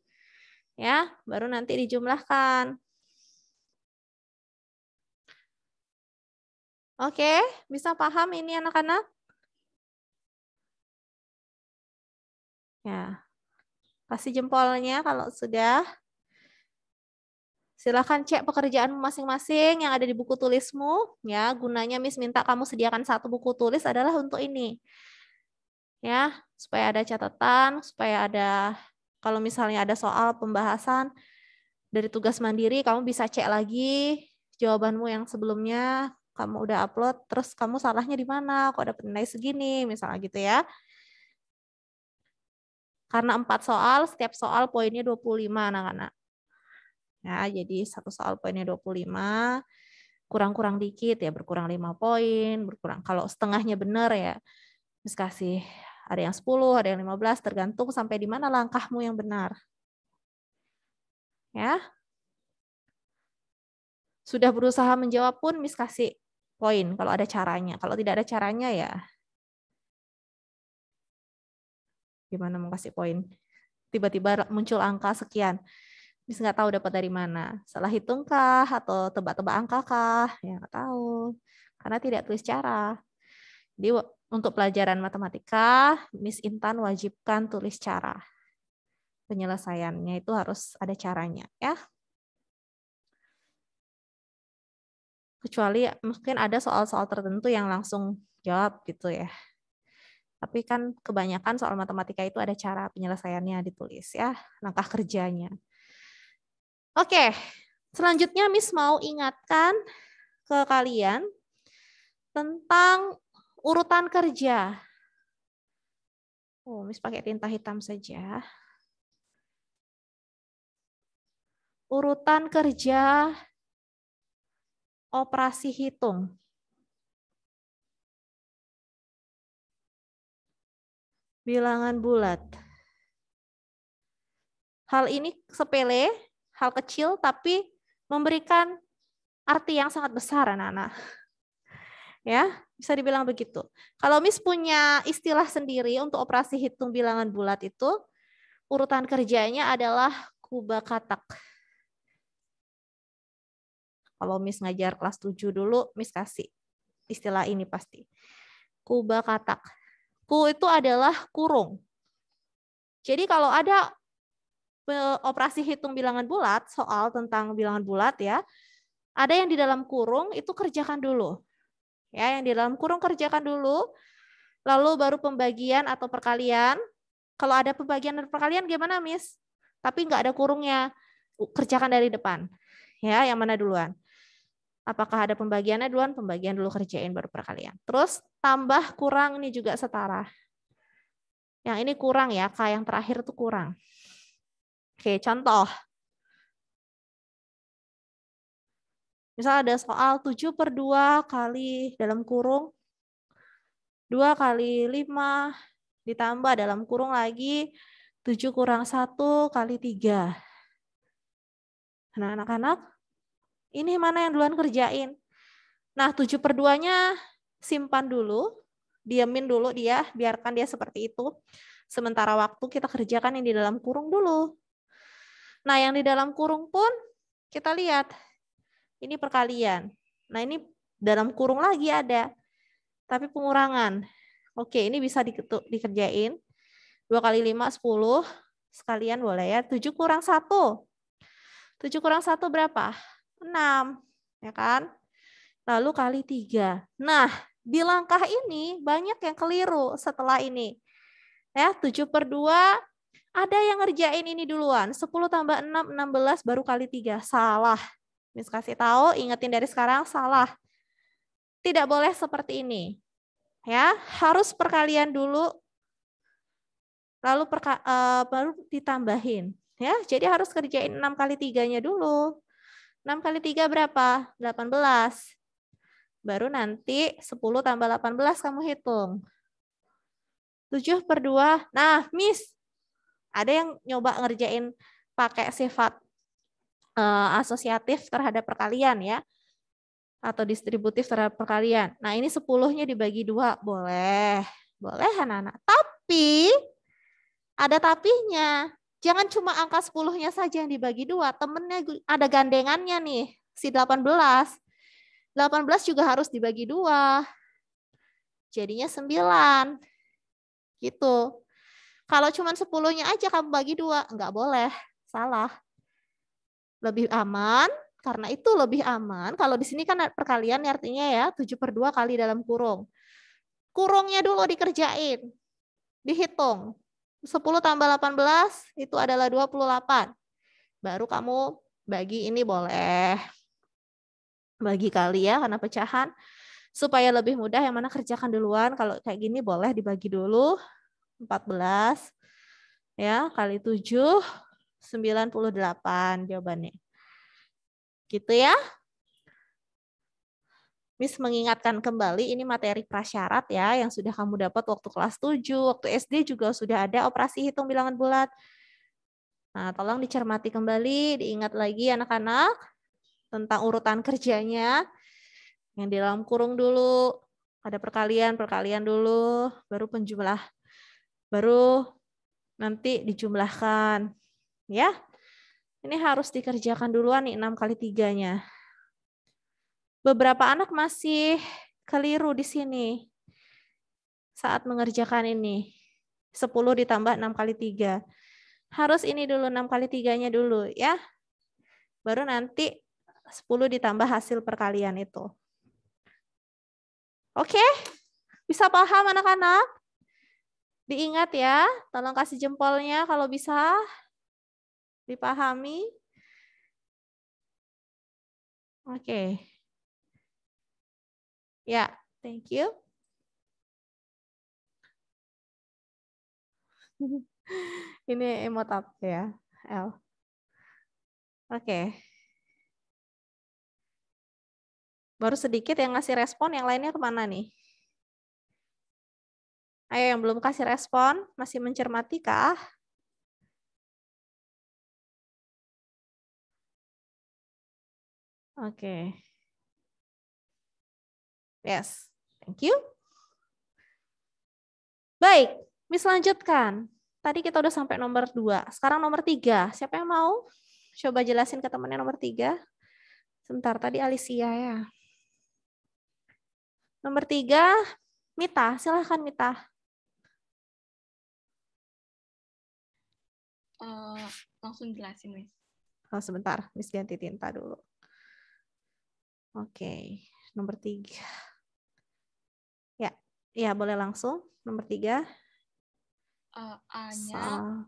ya Baru nanti dijumlahkan. Oke, bisa paham ini anak-anak? Ya, kasih jempolnya kalau sudah. Silahkan cek pekerjaan masing-masing yang ada di buku tulismu. Ya, gunanya Miss minta kamu sediakan satu buku tulis adalah untuk ini. Ya, supaya ada catatan, supaya ada kalau misalnya ada soal pembahasan dari tugas mandiri, kamu bisa cek lagi jawabanmu yang sebelumnya kamu udah upload, terus kamu salahnya di mana, kok dapat nilai segini, misalnya gitu ya. Karena empat soal, setiap soal poinnya 25 anak-anak. Ya, jadi satu soal poinnya 25, kurang-kurang dikit ya, berkurang 5 poin, berkurang kalau setengahnya benar ya, terus kasih ada yang 10, ada yang 15, tergantung sampai di mana langkahmu yang benar. Ya. Sudah berusaha menjawab pun Miss kasih poin kalau ada caranya. Kalau tidak ada caranya ya gimana mau kasih poin? Tiba-tiba muncul angka sekian bisa nggak tahu dapat dari mana. Salah hitung kah atau tebak-tebak angka kah? Ya nggak tahu karena tidak tulis cara. Jadi untuk pelajaran matematika, Miss Intan wajibkan tulis cara. Penyelesaiannya itu harus ada caranya ya. Kecuali mungkin ada soal-soal tertentu yang langsung jawab gitu ya. Tapi kan kebanyakan soal matematika itu ada cara penyelesaiannya ditulis ya, langkah kerjanya. Oke, selanjutnya Miss mau ingatkan ke kalian tentang urutan kerja. Oh, Miss pakai tinta hitam saja. Urutan kerja operasi hitung. Bilangan bulat. Hal ini sepele, hal kecil tapi memberikan arti yang sangat besar anak-anak. Ya, bisa dibilang begitu. Kalau Miss punya istilah sendiri untuk operasi hitung bilangan bulat itu, urutan kerjanya adalah kuba katak. Kalau Miss ngajar kelas 7 dulu, Miss kasih istilah ini pasti. Kuba katak. Ku itu adalah kurung. Jadi kalau ada operasi hitung bilangan bulat, soal tentang bilangan bulat ya, ada yang di dalam kurung itu kerjakan dulu. Ya, yang di dalam kurung kerjakan dulu, lalu baru pembagian atau perkalian. Kalau ada pembagian dan perkalian gimana, Miss? Tapi nggak ada kurungnya, kerjakan dari depan. Ya, yang mana duluan? Apakah ada pembagiannya duluan? Pembagian dulu kerjain baru perkalian. Terus tambah kurang ini juga setara. Yang ini kurang ya, K yang terakhir itu kurang. Oke, contoh. Misal ada soal 7 per 2 kali dalam kurung 2 kali 5 ditambah dalam kurung lagi 7 kurang 1 kali 3. Nah, anak-anak, ini mana yang duluan kerjain? Nah, 7 per 2-nya simpan dulu, diamin dulu dia, biarkan dia seperti itu. Sementara waktu kita kerjakan yang di dalam kurung dulu. Nah, yang di dalam kurung pun kita lihat. Ini perkalian. Nah, ini dalam kurung lagi ada. Tapi pengurangan. Oke, ini bisa dikerjain. 2 kali 5, 10. Sekalian boleh ya. 7 kurang 1. 7 kurang 1 berapa? 6. Ya kan? Lalu kali 3. Nah, di langkah ini banyak yang keliru setelah ini. Ya, 7 per 2, ada yang ngerjain ini duluan. 10 tambah 6, 16, baru kali 3. Salah. Miss kasih tahu, ingetin dari sekarang, salah. Tidak boleh seperti ini. ya Harus perkalian dulu, lalu perka, uh, baru ditambahin. ya Jadi harus kerjain 6 kali 3-nya dulu. 6 kali 3 berapa? 18 baru nanti 10 tambah 18 kamu hitung. 7 per 2. Nah, Miss, ada yang nyoba ngerjain pakai sifat uh, asosiatif terhadap perkalian ya atau distributif terhadap perkalian. Nah ini sepuluhnya dibagi dua boleh, boleh anak-anak. Tapi ada tapinya. Jangan cuma angka sepuluhnya saja yang dibagi dua, temennya ada gandengannya nih, si delapan belas, delapan belas juga harus dibagi dua, jadinya sembilan, Gitu. Kalau cuma sepuluhnya aja kamu bagi dua, nggak boleh, salah. Lebih aman, karena itu lebih aman. Kalau di sini kan perkalian artinya ya 7 per 2 kali dalam kurung. Kurungnya dulu dikerjain, dihitung. 10 tambah 18 itu adalah 28. Baru kamu bagi ini boleh. Bagi kali ya karena pecahan. Supaya lebih mudah yang mana kerjakan duluan. Kalau kayak gini boleh dibagi dulu. 14 ya kali 7 98 jawabannya. Gitu ya. Miss mengingatkan kembali ini materi prasyarat ya yang sudah kamu dapat waktu kelas 7, waktu SD juga sudah ada operasi hitung bilangan bulat. Nah, tolong dicermati kembali, diingat lagi anak-anak tentang urutan kerjanya yang di dalam kurung dulu, ada perkalian, perkalian dulu, baru penjumlah baru nanti dijumlahkan ya. Ini harus dikerjakan duluan nih 6 kali 3-nya. Beberapa anak masih keliru di sini saat mengerjakan ini. 10 ditambah 6 kali 3. Harus ini dulu 6 kali 3-nya dulu ya. Baru nanti 10 ditambah hasil perkalian itu. Oke? Bisa paham anak-anak? Diingat ya, tolong kasih jempolnya kalau bisa dipahami. Oke. Okay. Ya, yeah, thank you. Ini emot apa ya? L. Oke. Okay. Baru sedikit yang ngasih respon, yang lainnya kemana nih? Ayo yang belum kasih respon, masih mencermati kah? Oke. Okay. Yes, thank you. Baik, Miss lanjutkan. Tadi kita udah sampai nomor dua. sekarang nomor tiga. Siapa yang mau coba jelasin ke temannya nomor tiga. Sebentar, tadi Alicia ya. Nomor tiga, Mita. Silahkan Mita. Eh, langsung jelasin, Miss. Oh, sebentar, Miss ganti tinta dulu. Oke, okay. nomor tiga. Ya, ya boleh langsung. Nomor tiga. Uh, A-nya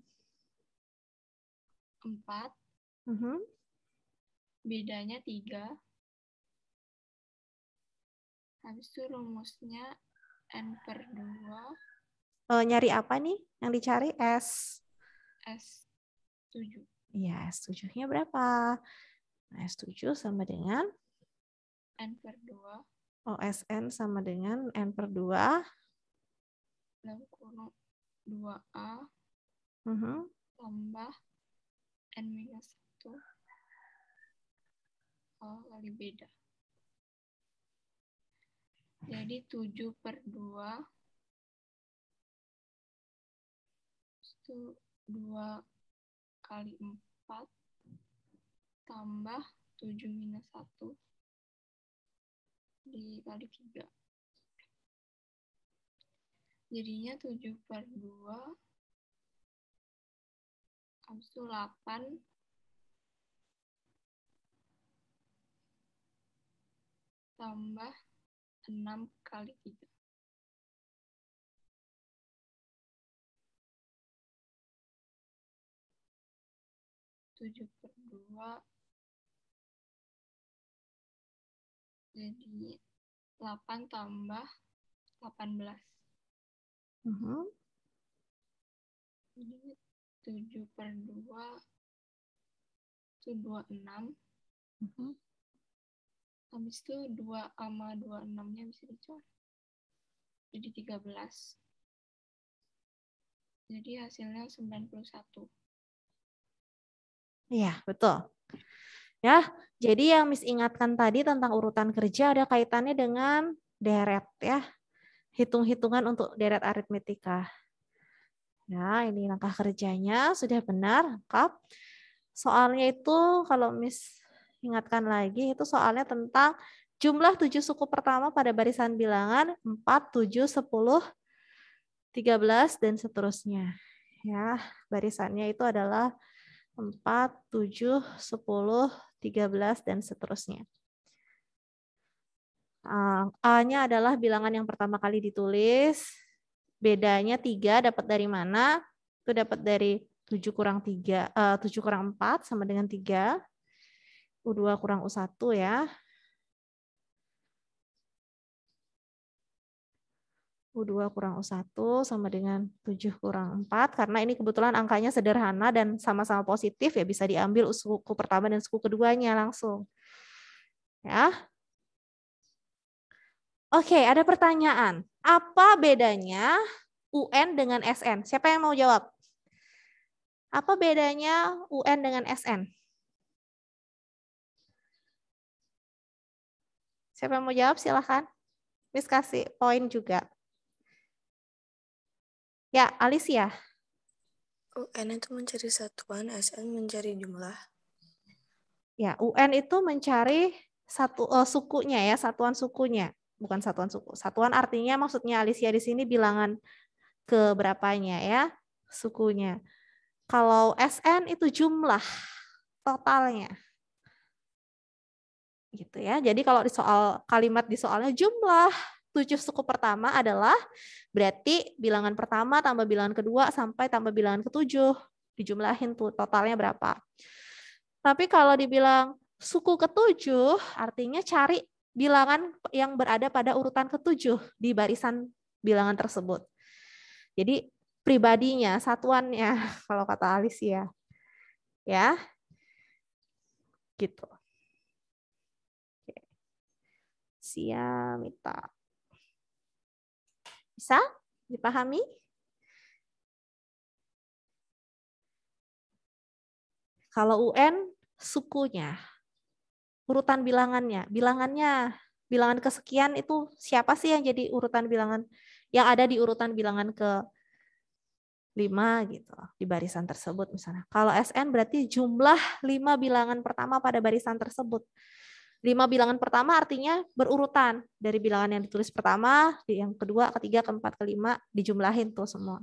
empat. Uh mm-hmm. -huh. Bedanya tiga. Habis itu rumusnya N per dua. Uh, nyari apa nih yang dicari? S. S setuju. Ya, setujunya berapa? Nah, setuju sama dengan? N per 2. OSN sama dengan N per 2. Dan kurung 2A uh -huh. tambah N minus 1 oh, kali beda. Jadi 7 per 2 2 kali 4 tambah 7 minus 1 dikali 3. Jadinya 7 per 2, habis itu 8 tambah 6 kali 3. 7 per 2 jadi 8 tambah 18 uh -huh. jadi 7 per 2 itu 26 uh -huh. habis itu 2 sama 26 nya bisa dicor jadi 13 jadi hasilnya 91 Iya, betul. Ya, jadi yang Miss ingatkan tadi tentang urutan kerja ada kaitannya dengan deret ya. Hitung-hitungan untuk deret aritmetika. Nah ini langkah kerjanya sudah benar, lengkap. Soalnya itu kalau Miss ingatkan lagi itu soalnya tentang jumlah tujuh suku pertama pada barisan bilangan 4, 7, 10, 13 dan seterusnya. Ya, barisannya itu adalah 4, 7, 10, 13, dan seterusnya. Eh, A-nya adalah bilangan yang pertama kali ditulis. Bedanya 3 dapat dari mana? Itu dapat dari 7 kurang 3, uh, 7 kurang 4 sama dengan 3. U2 kurang U1 ya. U2 kurang U1 sama dengan 7 kurang 4. Karena ini kebetulan angkanya sederhana dan sama-sama positif, ya bisa diambil suku pertama dan suku keduanya langsung. Ya. Oke, ada pertanyaan. Apa bedanya UN dengan SN? Siapa yang mau jawab? Apa bedanya UN dengan SN? Siapa yang mau jawab silahkan. Miss kasih poin juga. Ya, Alicia. UN itu mencari satuan, SN mencari jumlah. Ya, UN itu mencari satu uh, sukunya ya, satuan sukunya, bukan satuan suku. Satuan artinya maksudnya Alicia di sini bilangan ke berapanya ya, sukunya. Kalau SN itu jumlah totalnya. Gitu ya. Jadi kalau di soal kalimat di soalnya jumlah tujuh suku pertama adalah berarti bilangan pertama tambah bilangan kedua sampai tambah bilangan ketujuh. Dijumlahin tuh totalnya berapa. Tapi kalau dibilang suku ketujuh, artinya cari bilangan yang berada pada urutan ketujuh di barisan bilangan tersebut. Jadi pribadinya, satuannya, kalau kata Alicia. Ya, ya gitu. Siamita. Bisa dipahami? Kalau UN, sukunya. Urutan bilangannya. Bilangannya, bilangan kesekian itu siapa sih yang jadi urutan bilangan? Yang ada di urutan bilangan ke lima gitu di barisan tersebut misalnya. Kalau SN berarti jumlah lima bilangan pertama pada barisan tersebut. Lima bilangan pertama artinya berurutan dari bilangan yang ditulis pertama, yang kedua, ketiga, keempat, kelima, dijumlahin tuh semua.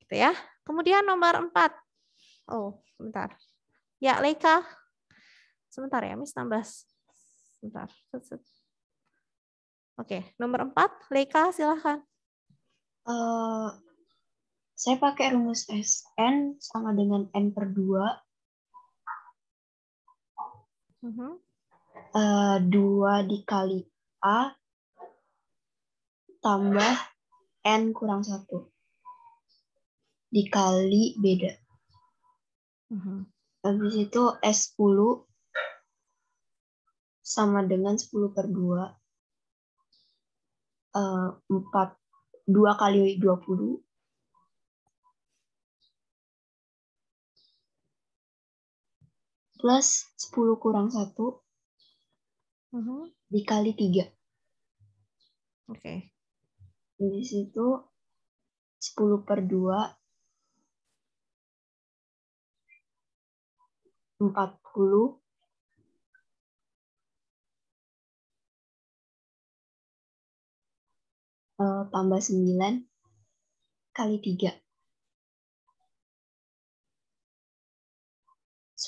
Gitu ya. Kemudian nomor empat. Oh, sebentar. Ya, Leika. Sebentar ya, Miss tambah. Sebentar. Oke, nomor empat, Leika silahkan. Uh, saya pakai rumus SN sama dengan N per 2 Uh mm-hmm. eh, 2 dikali A tambah N kurang 1. Dikali beda. Uh mm-hmm. -huh. Habis itu S10 sama dengan 10 per 2. Uh, 4, 2 kali 20 plus 10 kurang 1 uh -huh. dikali 3. Oke. Okay. Di situ 10 per 2 40 Uh, tambah 9 kali 3.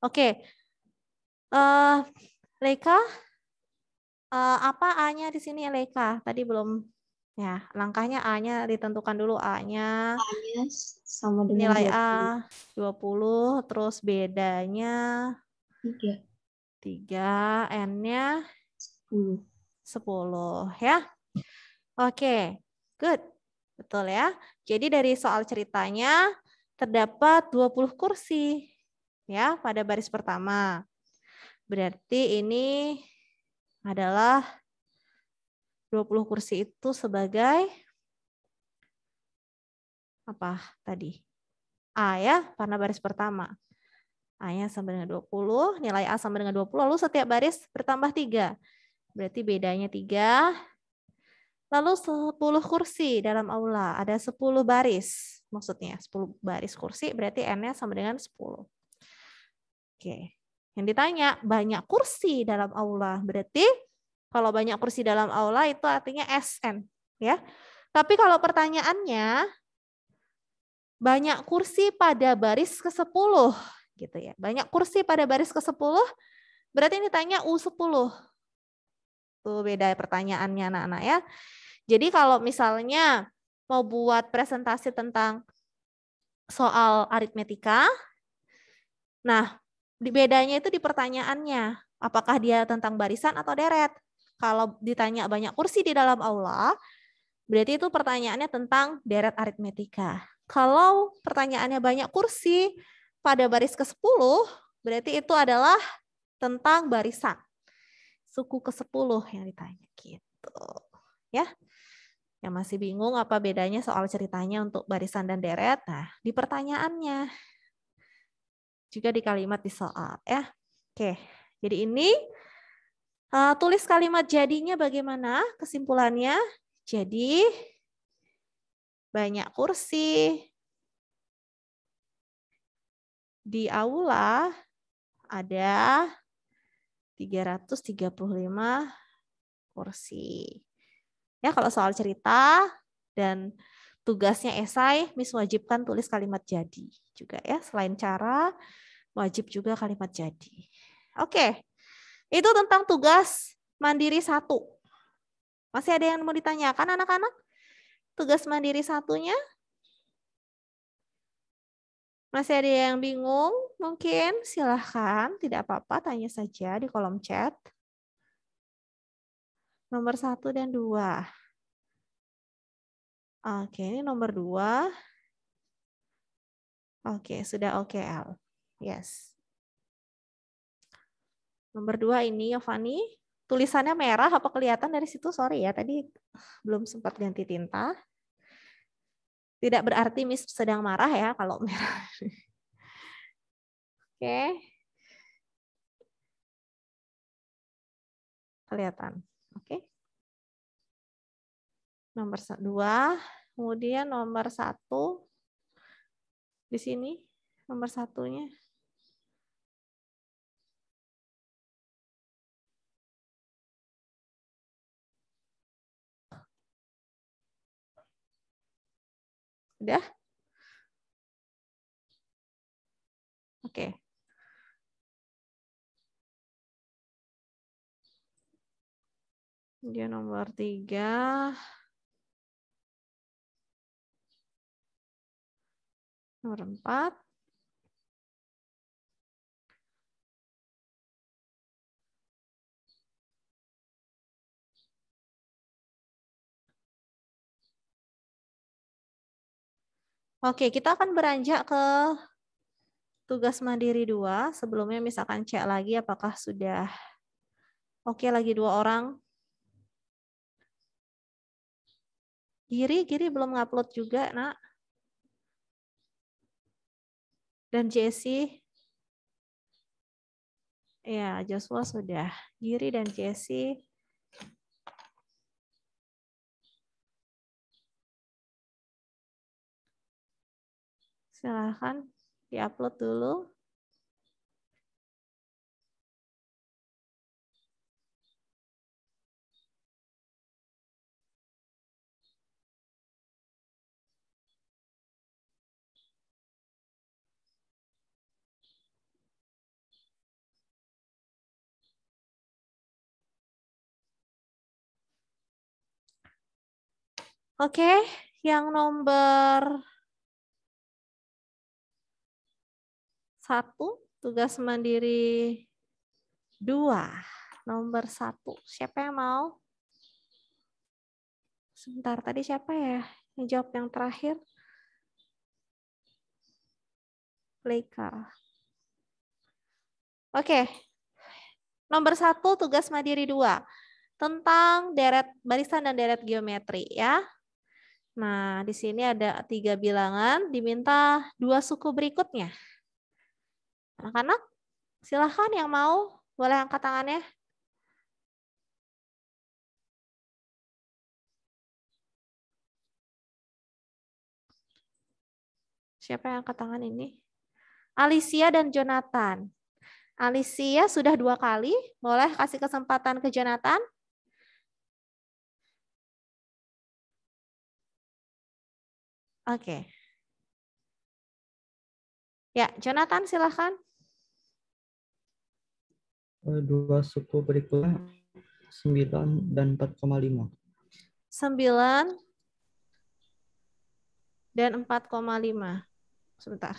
Oke. Okay. Uh, eh, Leika, uh, eh, apa A-nya di sini Leika? Tadi belum ya langkahnya A-nya ditentukan dulu A-nya sama dengan nilai 20. A 20 terus bedanya 3 3 N-nya 10 10 ya oke okay. good betul ya jadi dari soal ceritanya terdapat 20 kursi ya pada baris pertama. Berarti ini adalah 20 kursi itu sebagai apa tadi? A ya, karena baris pertama. A-nya sama dengan 20, nilai A sama dengan 20, lalu setiap baris bertambah 3. Berarti bedanya 3. Lalu 10 kursi dalam aula, ada 10 baris. Maksudnya 10 baris kursi, berarti N-nya sama dengan 10. Oke. Yang ditanya banyak kursi dalam aula. Berarti kalau banyak kursi dalam aula itu artinya SN, ya. Tapi kalau pertanyaannya banyak kursi pada baris ke-10 gitu ya. Banyak kursi pada baris ke-10 berarti ini tanya U10. Tuh beda pertanyaannya anak-anak ya. Jadi kalau misalnya mau buat presentasi tentang soal aritmetika, nah bedanya itu di pertanyaannya. Apakah dia tentang barisan atau deret? Kalau ditanya banyak kursi di dalam aula, berarti itu pertanyaannya tentang deret aritmetika. Kalau pertanyaannya banyak kursi pada baris ke-10, berarti itu adalah tentang barisan. Suku ke-10 yang ditanya gitu. Ya. Yang masih bingung apa bedanya soal ceritanya untuk barisan dan deret? Nah, di pertanyaannya juga di kalimat di soal ya. Oke, jadi ini uh, tulis kalimat jadinya bagaimana kesimpulannya? Jadi banyak kursi di aula ada 335 kursi. Ya, kalau soal cerita dan tugasnya esai, Miss wajibkan tulis kalimat jadi juga ya. Selain cara, wajib juga kalimat jadi. Oke, itu tentang tugas mandiri satu. Masih ada yang mau ditanyakan anak-anak? Tugas mandiri satunya? Masih ada yang bingung? Mungkin silahkan, tidak apa-apa, tanya saja di kolom chat. Nomor satu dan dua. Oke, ini nomor dua. Oke, sudah oke, OKL. Yes. Nomor dua ini, Yovani. Tulisannya merah, apa kelihatan dari situ? Sorry ya, tadi belum sempat ganti tinta. Tidak berarti Miss sedang marah ya kalau merah. Oke. Kelihatan. Oke nomor dua, kemudian nomor satu di sini nomor satunya. Udah? Oke. Okay. Dia nomor tiga. Nomor 4. Oke, kita akan beranjak ke tugas mandiri dua. Sebelumnya misalkan cek lagi apakah sudah oke lagi dua orang. Giri, Giri belum ngupload juga, nak. Dan Jesse Ya, Joshua sudah. Giri dan Jesse silahkan diupload dulu Oke, okay. yang nomor satu, tugas mandiri dua. Nomor satu, siapa yang mau? Sebentar, tadi siapa ya Ini jawab yang terakhir? Leika. Oke, okay. nomor satu tugas mandiri dua tentang deret barisan dan deret geometri ya. Nah, di sini ada tiga bilangan, diminta dua suku berikutnya. Anak-anak, silahkan yang mau, boleh angkat tangannya. Siapa yang angkat tangan ini? Alicia dan Jonathan. Alicia sudah dua kali, boleh kasih kesempatan ke Jonathan? Oke. Okay. Ya, Jonathan silahkan. Eh, dua suku berikutnya 9 dan 4,5. 9 dan 4,5. Sebentar.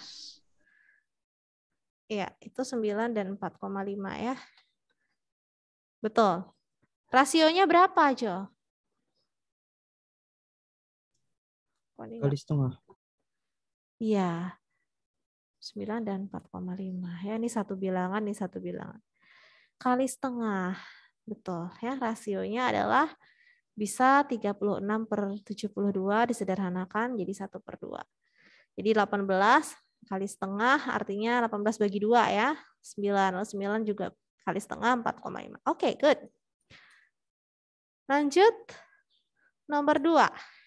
Ya, itu 9 dan 4,5 ya. Betul. Rasionya berapa, Jo? Kali, setengah. Iya. 9 dan 4,5. Ya, ini satu bilangan, ini satu bilangan. Kali setengah. Betul. Ya, rasionya adalah bisa 36 per 72 disederhanakan jadi 1 per 2. Jadi 18 kali setengah artinya 18 bagi 2 ya. 9, 9 juga kali setengah 4,5. Oke, okay, good. Lanjut. Nomor 2.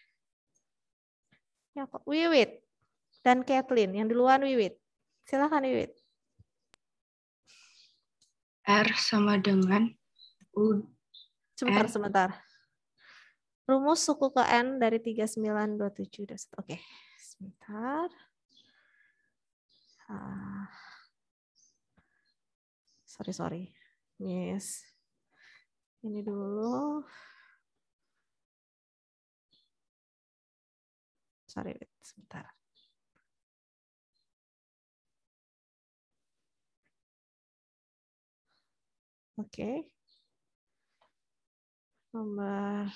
Ya, Wiwit dan Kathleen. Yang duluan Wiwit. Silakan Wiwit. R sama dengan U. Sebentar, R. sebentar. Rumus suku ke N dari 3927. Oke, sebentar. Ah. Sorry, sorry. Yes. Ini dulu. sorry, wait, sebentar. Oke. Okay. Nomor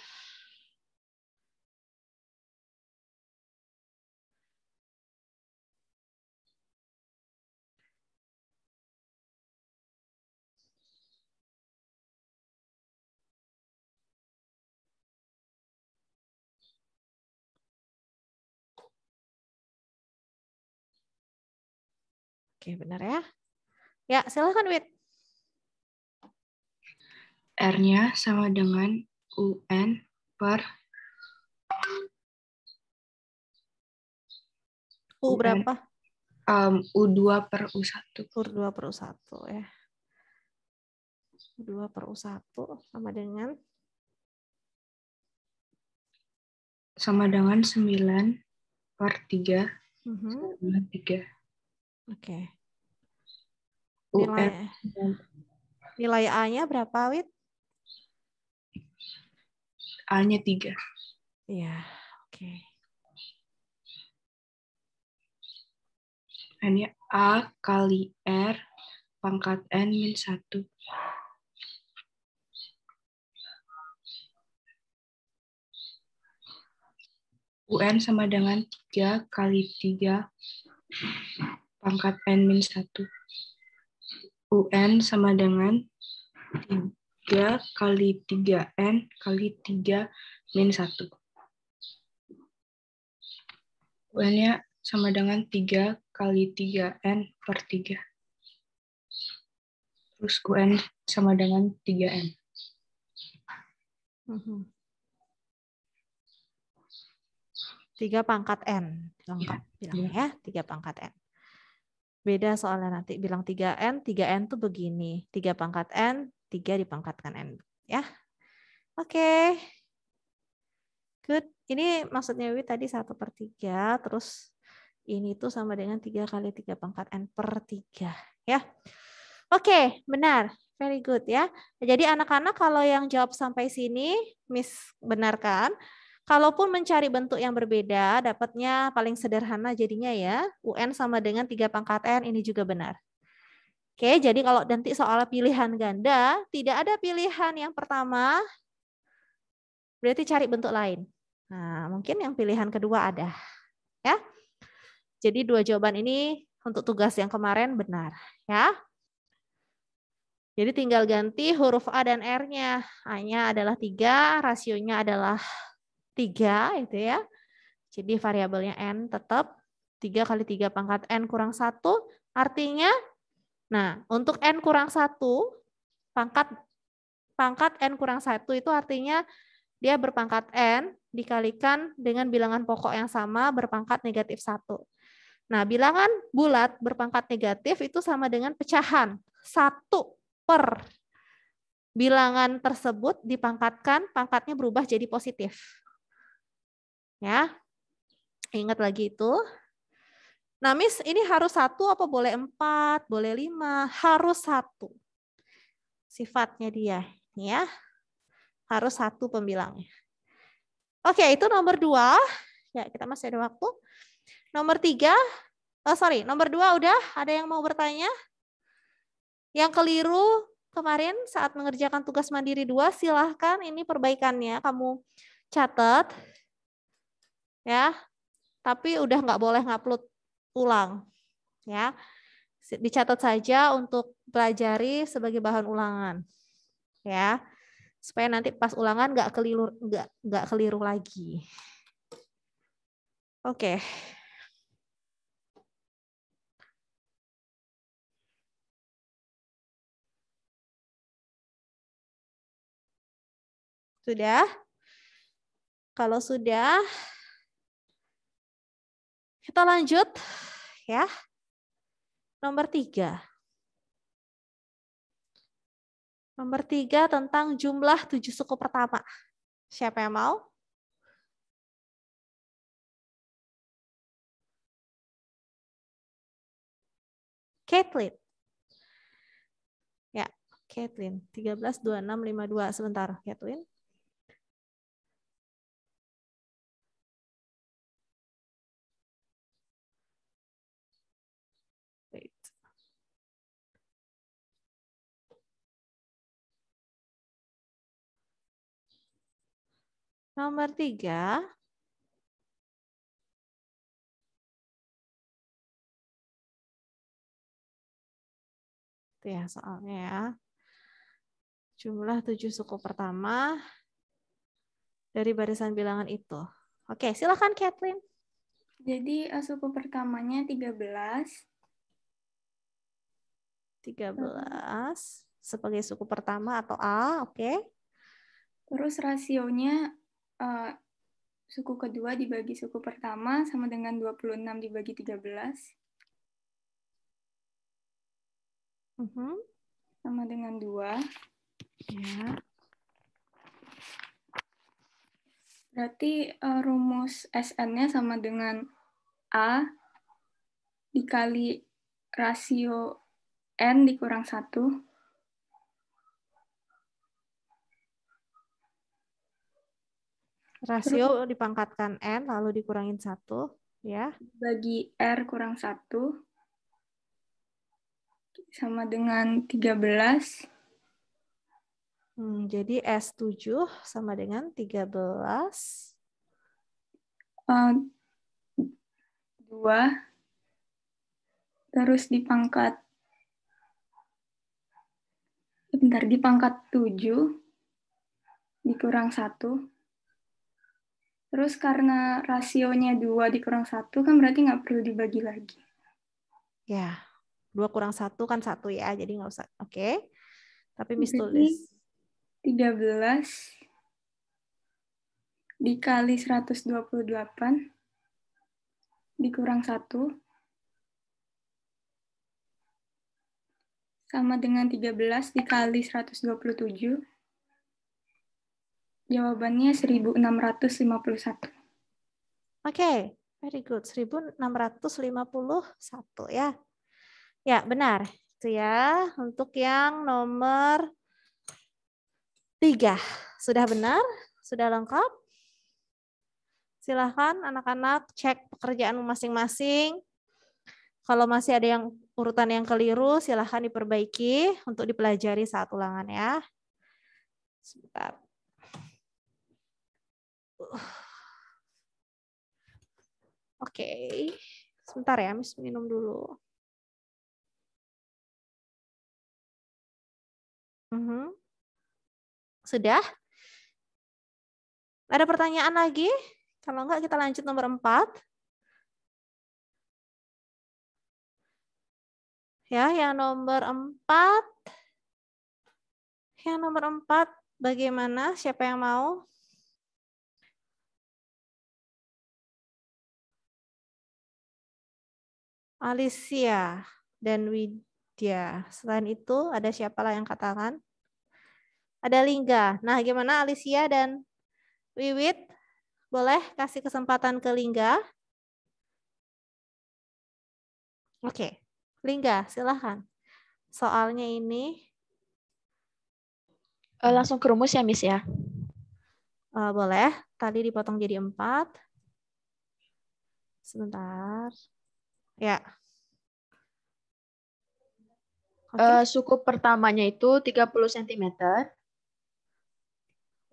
Oke, benar ya. Ya, silahkan Wit. R-nya sama dengan UN per U berapa? Um, U2 per U1. U2 per U1 ya. U2 per U1 sama dengan? Sama dengan 9 per 3. Uh -huh. 3. Oke. Okay nilai UM. nilai A-nya berapa Wit? A-nya tiga. Iya, oke. Okay. Ini A kali R pangkat N min 1. UN sama dengan 3 kali 3 pangkat N min 1. UN sama dengan 3 kali 3N kali 3 min 1. UN-nya sama dengan 3 kali 3N per 3. Terus UN sama dengan 3N. Mm-hmm. Tiga pangkat N. Lengkap ya, bilangnya ya. ya, pangkat N. Beda soalnya nanti bilang 3N, 3N tuh begini. 3 pangkat N, 3 dipangkatkan N. ya. Oke. Okay. Good. Ini maksudnya Wi tadi 1 per 3, terus ini tuh sama dengan 3 kali 3 pangkat N per 3. Ya. Oke, okay, benar. Very good ya. Jadi anak-anak kalau yang jawab sampai sini, Miss benarkan. Kalaupun mencari bentuk yang berbeda, dapatnya paling sederhana jadinya ya. UN sama dengan 3 pangkat N, ini juga benar. Oke, jadi kalau nanti soal pilihan ganda, tidak ada pilihan yang pertama, berarti cari bentuk lain. Nah, mungkin yang pilihan kedua ada. ya. Jadi dua jawaban ini untuk tugas yang kemarin benar. ya. Jadi tinggal ganti huruf A dan R-nya. A-nya adalah 3, rasionya adalah 3 itu ya. Jadi variabelnya N tetap tiga kali tiga pangkat N kurang satu. artinya nah untuk N kurang satu pangkat pangkat N kurang satu itu artinya dia berpangkat N dikalikan dengan bilangan pokok yang sama berpangkat negatif satu. Nah bilangan bulat berpangkat negatif itu sama dengan pecahan satu per bilangan tersebut dipangkatkan, pangkatnya berubah jadi positif. Ya. Ingat lagi itu. Nah, Miss, ini harus satu apa boleh empat, boleh lima, harus satu. Sifatnya dia, ya. Harus satu pembilangnya. Oke, itu nomor dua. Ya, kita masih ada waktu. Nomor tiga, oh sorry, nomor dua udah, ada yang mau bertanya? Yang keliru kemarin saat mengerjakan tugas mandiri dua, silahkan ini perbaikannya, kamu catat ya tapi udah nggak boleh ngupload ulang ya dicatat saja untuk pelajari sebagai bahan ulangan ya supaya nanti pas ulangan nggak keliru nggak nggak keliru lagi oke sudah kalau sudah kita lanjut ya. Nomor tiga. Nomor tiga tentang jumlah tujuh suku pertama. Siapa yang mau? Caitlin. Ya, Caitlin. 13, 26, dua Sebentar, Caitlin. Nomor tiga, itu ya soalnya ya. Jumlah tujuh suku pertama dari barisan bilangan itu. Oke, silakan Kathleen. Jadi eh, suku pertamanya 13. 13 sebagai suku pertama atau A, oke. Okay. Terus rasionya uh, suku kedua dibagi suku pertama sama dengan 26 dibagi 13. Uh -huh. Sama dengan 2. Yeah. Berarti uh, rumus SN-nya sama dengan A dikali rasio N dikurang 1. rasio dipangkatkan n lalu dikurangin satu ya bagi r kurang satu sama dengan 13 hmm, jadi s tujuh sama dengan tiga belas eh, dua terus dipangkat bentar dipangkat tujuh dikurang satu Terus karena rasionya 2 dikurang 1 kan berarti nggak perlu dibagi lagi. Ya, 2 kurang 1 kan 1 ya, jadi nggak usah. Oke, okay. tapi Miss berarti tulis. 13 dikali 128 dikurang 1 sama dengan 13 dikali 127 Jawabannya 1651. Oke, okay. very good. 1651 ya. Ya, benar. Itu ya untuk yang nomor 3. Sudah benar? Sudah lengkap? Silahkan anak-anak cek pekerjaan masing-masing. Kalau masih ada yang urutan yang keliru, silahkan diperbaiki untuk dipelajari saat ulangan ya. Sebentar. Oke, okay. sebentar ya, Miss minum dulu. Mm -hmm. Sudah? Ada pertanyaan lagi? Kalau enggak kita lanjut nomor empat. Ya, yang nomor empat. Yang nomor empat, bagaimana? Siapa yang mau? Alicia dan Widya. Selain itu ada siapa lah yang katakan? Ada Lingga. Nah, gimana Alicia dan Wiwit? Boleh kasih kesempatan ke Lingga? Oke, Lingga, silahkan. Soalnya ini eh, langsung ke rumus ya, Miss ya? Eh, boleh. Tadi dipotong jadi empat. Sebentar. Ya. Eh, okay. Uh, suku pertamanya itu 30 cm.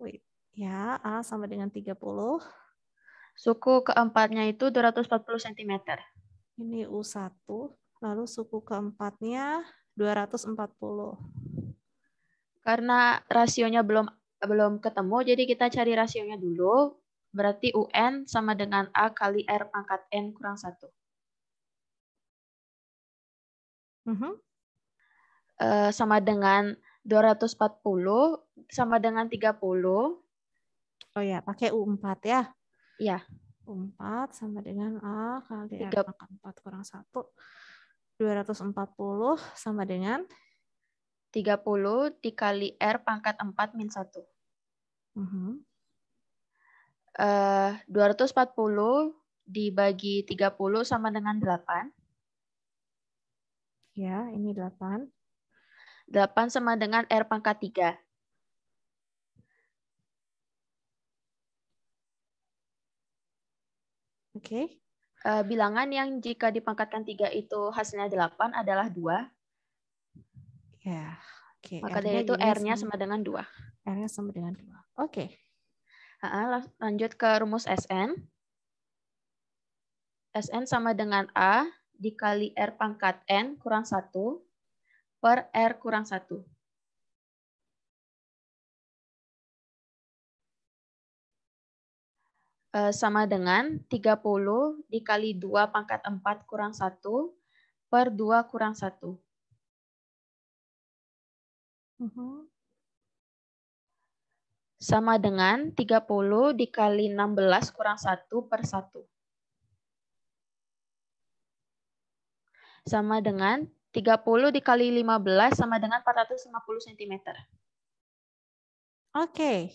Wait. Ya, A sama dengan 30. Suku keempatnya itu 240 cm. Ini U1. Lalu suku keempatnya 240. Karena rasionya belum belum ketemu, jadi kita cari rasionya dulu. Berarti UN sama dengan A kali R pangkat N kurang 1. Uh-huh. Uh, sama dengan 240 sama dengan 30. Oh ya, pakai U4 ya. Iya. Yeah. U4 sama dengan A kali 3. R 4 kurang 1. 240 sama dengan 30 dikali R pangkat 4 min 1. Uh -huh. uh, 240 dibagi 30 sama dengan 8 ya. Ini 8. 8 sama dengan R pangkat 3. Oke. Okay. Uh, eh, bilangan yang jika dipangkatkan 3 itu hasilnya 8 adalah 2. Ya, oke. Okay. Maka R dari itu R-nya sama, sama dengan 2. R-nya sama dengan 2. Oke. Okay. Uh, lanjut ke rumus SN. SN sama dengan A dikali R pangkat N kurang 1 per R kurang 1. Eh, sama dengan 30 dikali 2 pangkat 4 kurang 1 per 2 kurang 1. Uh -huh. Sama dengan 30 dikali 16 kurang 1 per 1. sama dengan 30 dikali 15 sama dengan 450 cm. Oke.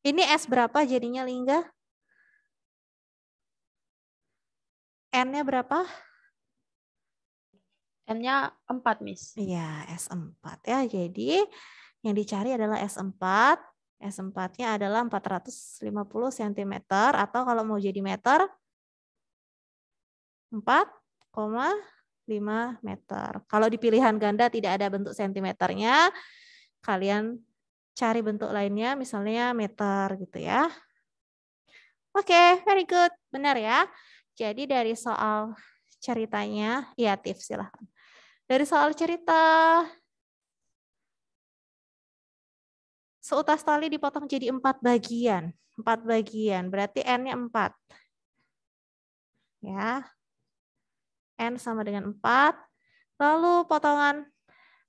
Ini S berapa jadinya, Lingga? N-nya berapa? N-nya 4, Miss. Iya, S4 ya. Jadi yang dicari adalah S4. S4-nya adalah 450 cm atau kalau mau jadi meter 4, 5 meter. Kalau di pilihan ganda tidak ada bentuk sentimeternya, kalian cari bentuk lainnya misalnya meter gitu ya. Oke, okay, very good. Benar ya. Jadi dari soal ceritanya, ya tips silahkan. Dari soal cerita, seutas tali dipotong jadi empat bagian. Empat bagian, berarti N-nya empat. Ya, N sama dengan 4. Lalu potongan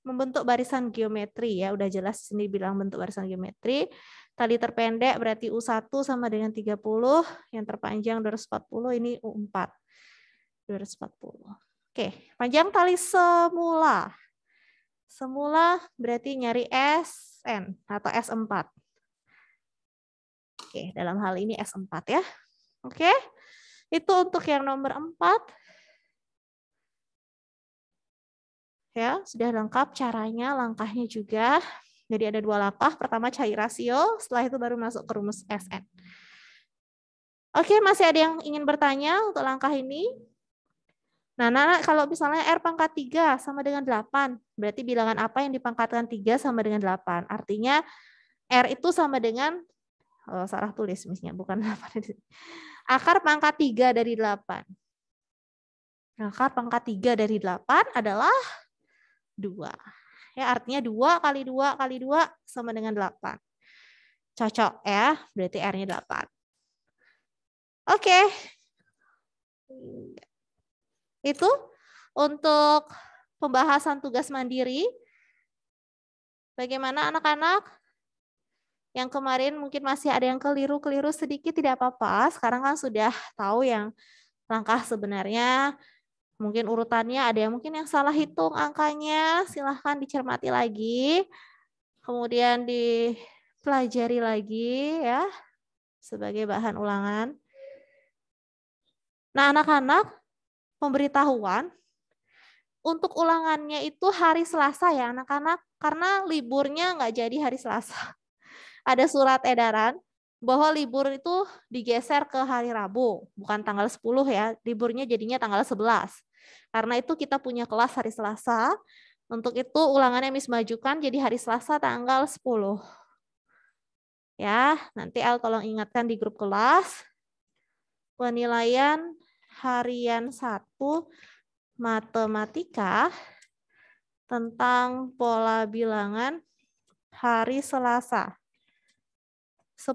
membentuk barisan geometri ya, udah jelas sini bilang bentuk barisan geometri. Tali terpendek berarti U1 sama dengan 30, yang terpanjang 240 ini U4. 240. Oke, panjang tali semula. Semula berarti nyari SN atau S4. Oke, dalam hal ini S4 ya. Oke. Itu untuk yang nomor 4. Ya, sudah lengkap caranya, langkahnya juga. Jadi ada dua langkah. pertama cair rasio, setelah itu baru masuk ke rumus SN. Oke, masih ada yang ingin bertanya untuk langkah ini? Nah, nah, kalau misalnya R pangkat 3 sama dengan 8, berarti bilangan apa yang dipangkatkan 3 sama dengan 8? Artinya R itu sama dengan, oh, salah tulis misalnya, bukan 8. Akar pangkat 3 dari 8. Akar pangkat 3 dari 8 adalah dua. Ya, artinya dua kali dua kali dua sama dengan delapan. Cocok ya, berarti R-nya delapan. Oke. Okay. Itu untuk pembahasan tugas mandiri. Bagaimana anak-anak? Yang kemarin mungkin masih ada yang keliru-keliru sedikit, tidak apa-apa. Sekarang kan sudah tahu yang langkah sebenarnya Mungkin urutannya ada yang mungkin yang salah hitung angkanya, silahkan dicermati lagi. Kemudian dipelajari lagi ya sebagai bahan ulangan. Nah, anak-anak, pemberitahuan untuk ulangannya itu hari Selasa ya anak-anak, karena liburnya nggak jadi hari Selasa. Ada surat edaran bahwa libur itu digeser ke hari Rabu, bukan tanggal 10 ya, liburnya jadinya tanggal 11. Karena itu kita punya kelas hari Selasa. Untuk itu ulangannya Miss majukan jadi hari Selasa tanggal 10. Ya, nanti Al tolong ingatkan di grup kelas. Penilaian harian 1 matematika tentang pola bilangan hari Selasa 10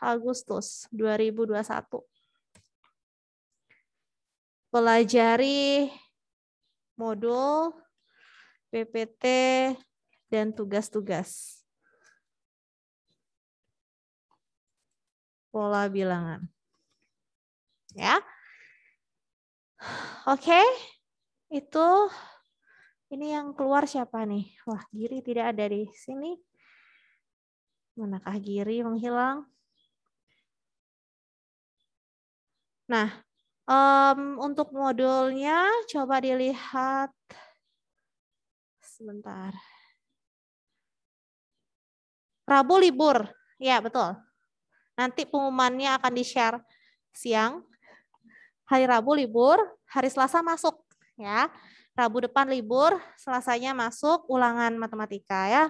Agustus 2021 pelajari modul, PPT, dan tugas-tugas. Pola bilangan. Ya. Oke, itu ini yang keluar siapa nih? Wah, Giri tidak ada di sini. Manakah Giri menghilang? Nah, Um, untuk modulnya coba dilihat sebentar. Rabu libur. Ya, betul. Nanti pengumumannya akan di-share siang. Hari Rabu libur, hari Selasa masuk ya. Rabu depan libur, Selasanya masuk ulangan matematika ya.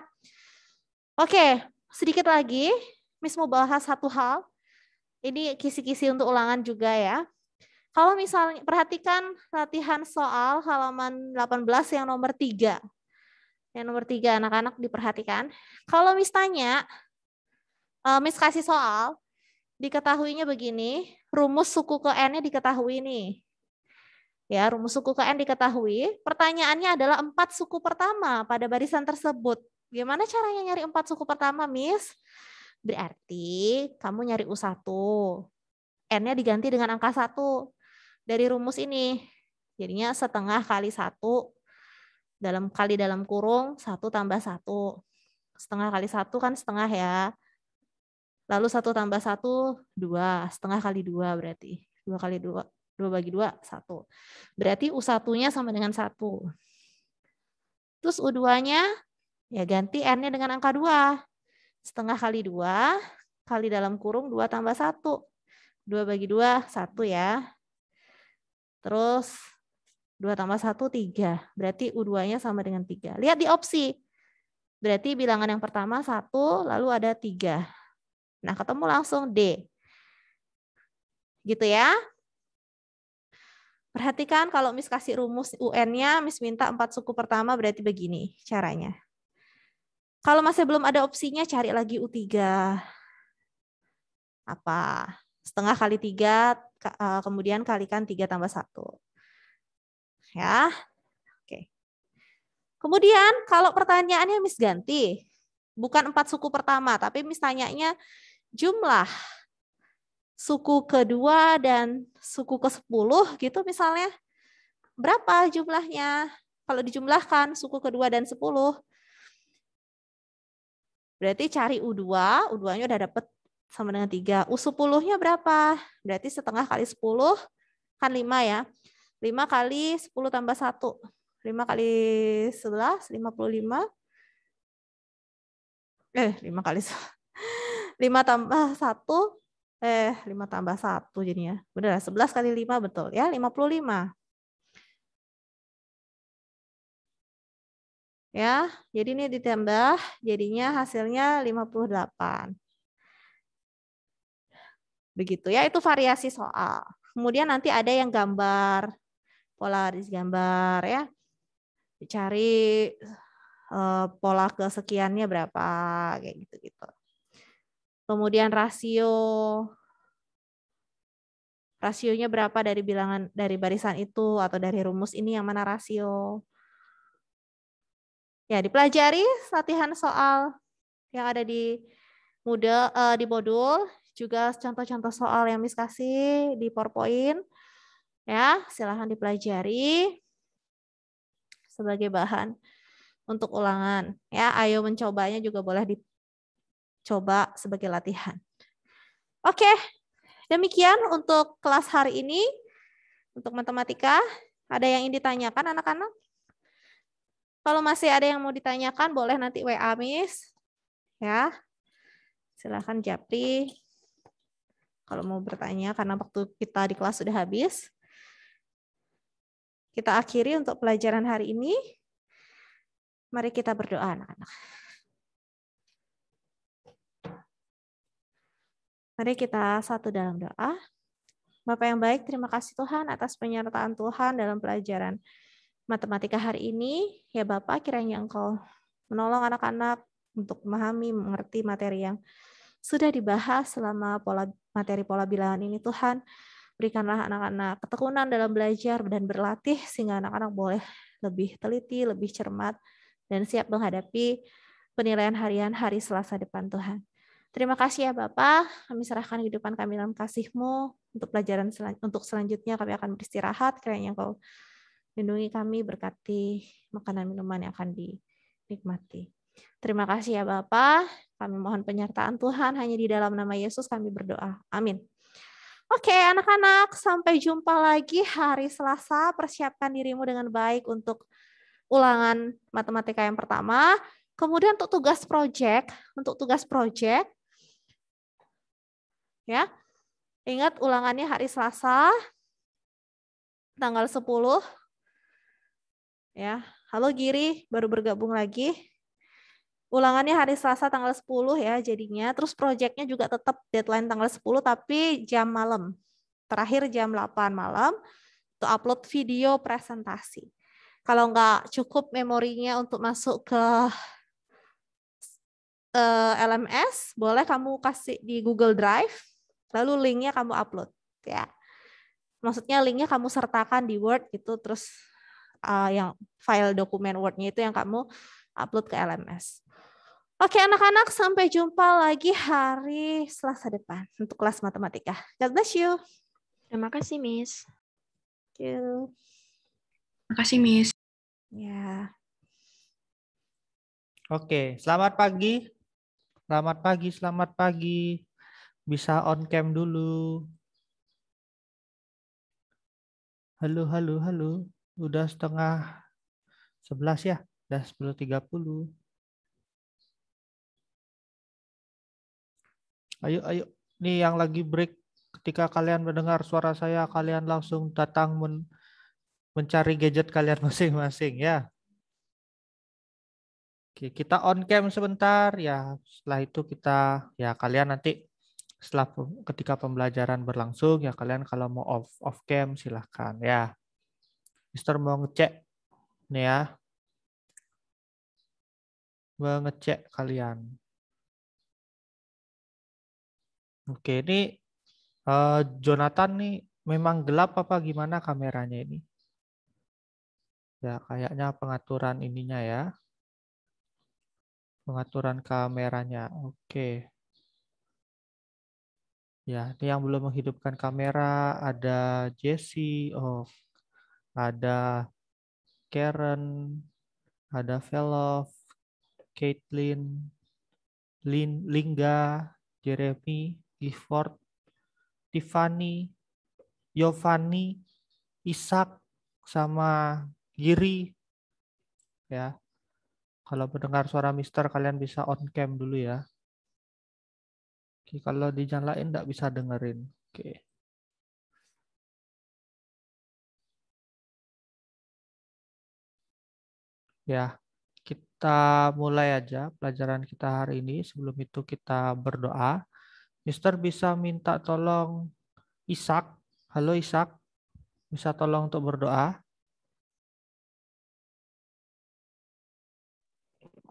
Oke, sedikit lagi Miss mau bahas satu hal. Ini kisi-kisi untuk ulangan juga ya. Kalau misalnya perhatikan latihan soal halaman 18 yang nomor 3. Yang nomor 3 anak-anak diperhatikan. Kalau misalnya eh, mis kasih soal, diketahuinya begini, rumus suku ke N-nya diketahui nih. Ya, rumus suku ke N diketahui. Pertanyaannya adalah empat suku pertama pada barisan tersebut. Gimana caranya nyari empat suku pertama, Miss? Berarti kamu nyari U1. N-nya diganti dengan angka 1 dari rumus ini. Jadinya setengah kali satu dalam kali dalam kurung satu tambah satu. Setengah kali satu kan setengah ya. Lalu satu tambah satu dua setengah kali dua berarti dua kali dua dua bagi dua satu. Berarti u satunya sama dengan satu. Terus u duanya nya ya ganti n-nya dengan angka dua. Setengah kali dua kali dalam kurung dua tambah satu. dua bagi dua satu ya. Terus 2 tambah 1, 3. Berarti U2-nya sama dengan 3. Lihat di opsi. Berarti bilangan yang pertama 1, lalu ada 3. Nah, ketemu langsung D. Gitu ya. Perhatikan kalau Miss kasih rumus UN-nya, Miss minta 4 suku pertama berarti begini caranya. Kalau masih belum ada opsinya, cari lagi U3. Apa? setengah kali tiga eh, kemudian kalikan tiga tambah satu ya oke kemudian kalau pertanyaannya mis ganti bukan empat suku pertama tapi mis tanyanya jumlah suku kedua dan suku ke sepuluh gitu misalnya berapa jumlahnya kalau dijumlahkan suku kedua dan sepuluh Berarti cari U2, U2-nya udah dapet sama dengan 3. U 10-nya berapa? Berarti setengah kali 10 kan 5 ya. 5 kali 10 tambah 1. 5 kali 11, 55. Eh, 5 kali 5 tambah 1. Eh, 5 tambah 1 jadinya. Benar, 11 ya? kali 5 betul ya, 55. Ya, jadi ini ditambah jadinya hasilnya 58. Begitu ya, itu variasi soal. Kemudian nanti ada yang gambar, polaris gambar ya. Dicari eh, pola kesekiannya berapa, kayak gitu-gitu. Kemudian rasio rasionya berapa dari bilangan dari barisan itu atau dari rumus ini yang mana rasio. Ya, dipelajari latihan soal yang ada di mode eh, di modul juga contoh-contoh soal yang Miss kasih di PowerPoint. Ya, silahkan dipelajari sebagai bahan untuk ulangan. Ya, ayo mencobanya juga boleh dicoba sebagai latihan. Oke, demikian untuk kelas hari ini. Untuk matematika, ada yang ingin ditanyakan anak-anak? Kalau masih ada yang mau ditanyakan, boleh nanti WA Miss. Ya, silahkan Japri kalau mau bertanya karena waktu kita di kelas sudah habis. Kita akhiri untuk pelajaran hari ini. Mari kita berdoa anak-anak. Mari kita satu dalam doa. Bapak yang baik, terima kasih Tuhan atas penyertaan Tuhan dalam pelajaran matematika hari ini. Ya Bapak, kiranya Engkau menolong anak-anak untuk memahami, mengerti materi yang sudah dibahas selama pola materi pola bilangan ini Tuhan berikanlah anak-anak ketekunan dalam belajar dan berlatih sehingga anak-anak boleh lebih teliti, lebih cermat dan siap menghadapi penilaian harian hari Selasa depan Tuhan. Terima kasih ya Bapak, kami serahkan kehidupan kami dalam kasih-Mu untuk pelajaran selan untuk selanjutnya kami akan beristirahat, kiranya Engkau lindungi kami, berkati makanan minuman yang akan dinikmati. Terima kasih ya Bapak, kami mohon penyertaan Tuhan hanya di dalam nama Yesus kami berdoa. Amin. Oke, anak-anak, sampai jumpa lagi hari Selasa. Persiapkan dirimu dengan baik untuk ulangan matematika yang pertama. Kemudian untuk tugas proyek, untuk tugas proyek ya. Ingat ulangannya hari Selasa tanggal 10. Ya. Halo Giri, baru bergabung lagi ulangannya hari Selasa tanggal 10 ya jadinya. Terus proyeknya juga tetap deadline tanggal 10 tapi jam malam. Terakhir jam 8 malam untuk upload video presentasi. Kalau nggak cukup memorinya untuk masuk ke eh, LMS, boleh kamu kasih di Google Drive, lalu linknya kamu upload ya. Maksudnya linknya kamu sertakan di Word gitu, terus eh, yang file dokumen Word-nya itu yang kamu upload ke LMS. Oke anak-anak, sampai jumpa lagi hari Selasa depan untuk kelas matematika. God bless you. Terima kasih, Miss. Thank you. Terima kasih, Miss. Ya. Yeah. Oke, selamat pagi. Selamat pagi, selamat pagi. Bisa on cam dulu. Halo, halo, halo. Udah setengah sebelas ya? Udah sepuluh tiga puluh. Ayo, ayo. Nih yang lagi break, ketika kalian mendengar suara saya, kalian langsung datang men mencari gadget kalian masing-masing ya. Oke, kita on cam sebentar ya. Setelah itu kita ya kalian nanti setelah ketika pembelajaran berlangsung ya kalian kalau mau off off cam silahkan ya. Mister mau ngecek nih ya. Mau ngecek kalian. Oke, ini uh, Jonathan nih memang gelap apa gimana kameranya ini? Ya, kayaknya pengaturan ininya ya. Pengaturan kameranya. Oke. Ya, ini yang belum menghidupkan kamera ada Jesse, oh, ada Karen, ada Velov, Caitlin, Lin, Lingga, Jeremy, Gifford, Tiffany, Yovani, Isak, sama Giri. Ya. Kalau mendengar suara Mister, kalian bisa on cam dulu ya. Oke, kalau lain tidak bisa dengerin. Oke. Ya, kita mulai aja pelajaran kita hari ini. Sebelum itu kita berdoa. Mister bisa minta tolong Ishak. Halo Ishak, bisa tolong untuk berdoa?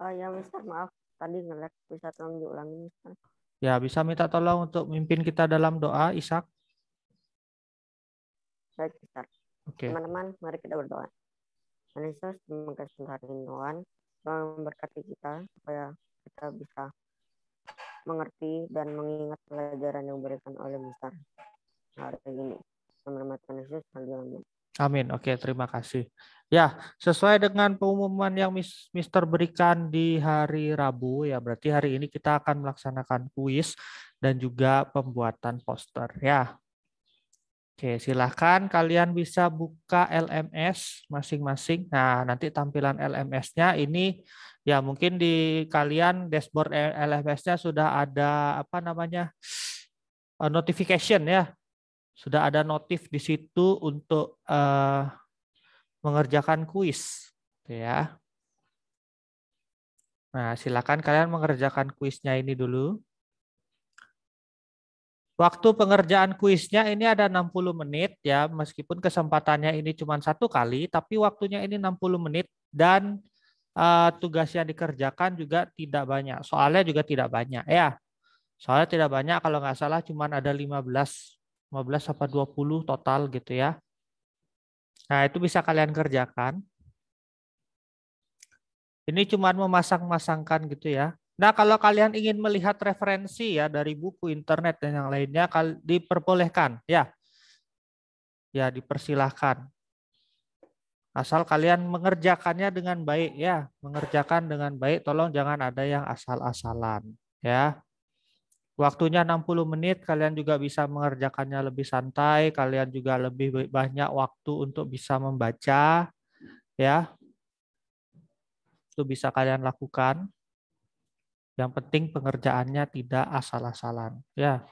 Oh ya Mister, maaf tadi ngelek. Bisa tolong diulangi Mister. Ya, bisa minta tolong untuk mimpin kita dalam doa, Ishak. Baik, Mister. Oke. Okay. Teman-teman, mari kita berdoa. Yesus, terima kasih Tuhan, Tuhan memberkati kita supaya kita bisa mengerti dan mengingat pelajaran yang diberikan oleh Mister hari ini. Yesus, amin. Amin. Oke, terima kasih. Ya, sesuai dengan pengumuman yang Mister berikan di hari Rabu, ya berarti hari ini kita akan melaksanakan kuis dan juga pembuatan poster. Ya, Oke, silahkan kalian bisa buka LMS masing-masing. Nah, nanti tampilan LMS-nya ini ya mungkin di kalian dashboard LMS-nya sudah ada apa namanya eh, notification ya. Sudah ada notif di situ untuk uh, mengerjakan kuis, gitu ya. Nah, silakan kalian mengerjakan kuisnya ini dulu. Waktu pengerjaan kuisnya ini ada 60 menit ya, meskipun kesempatannya ini cuma satu kali, tapi waktunya ini 60 menit dan uh, tugas yang dikerjakan juga tidak banyak. Soalnya juga tidak banyak ya. Soalnya tidak banyak kalau nggak salah cuma ada 15 15 apa 20 total gitu ya. Nah, itu bisa kalian kerjakan. Ini cuma memasang-masangkan gitu ya. Nah, kalau kalian ingin melihat referensi ya dari buku internet dan yang lainnya diperbolehkan ya. Ya, dipersilahkan. Asal kalian mengerjakannya dengan baik ya, mengerjakan dengan baik tolong jangan ada yang asal-asalan ya. Waktunya 60 menit, kalian juga bisa mengerjakannya lebih santai, kalian juga lebih banyak waktu untuk bisa membaca ya. Itu bisa kalian lakukan. Yang penting pengerjaannya tidak asal-asalan. Ya,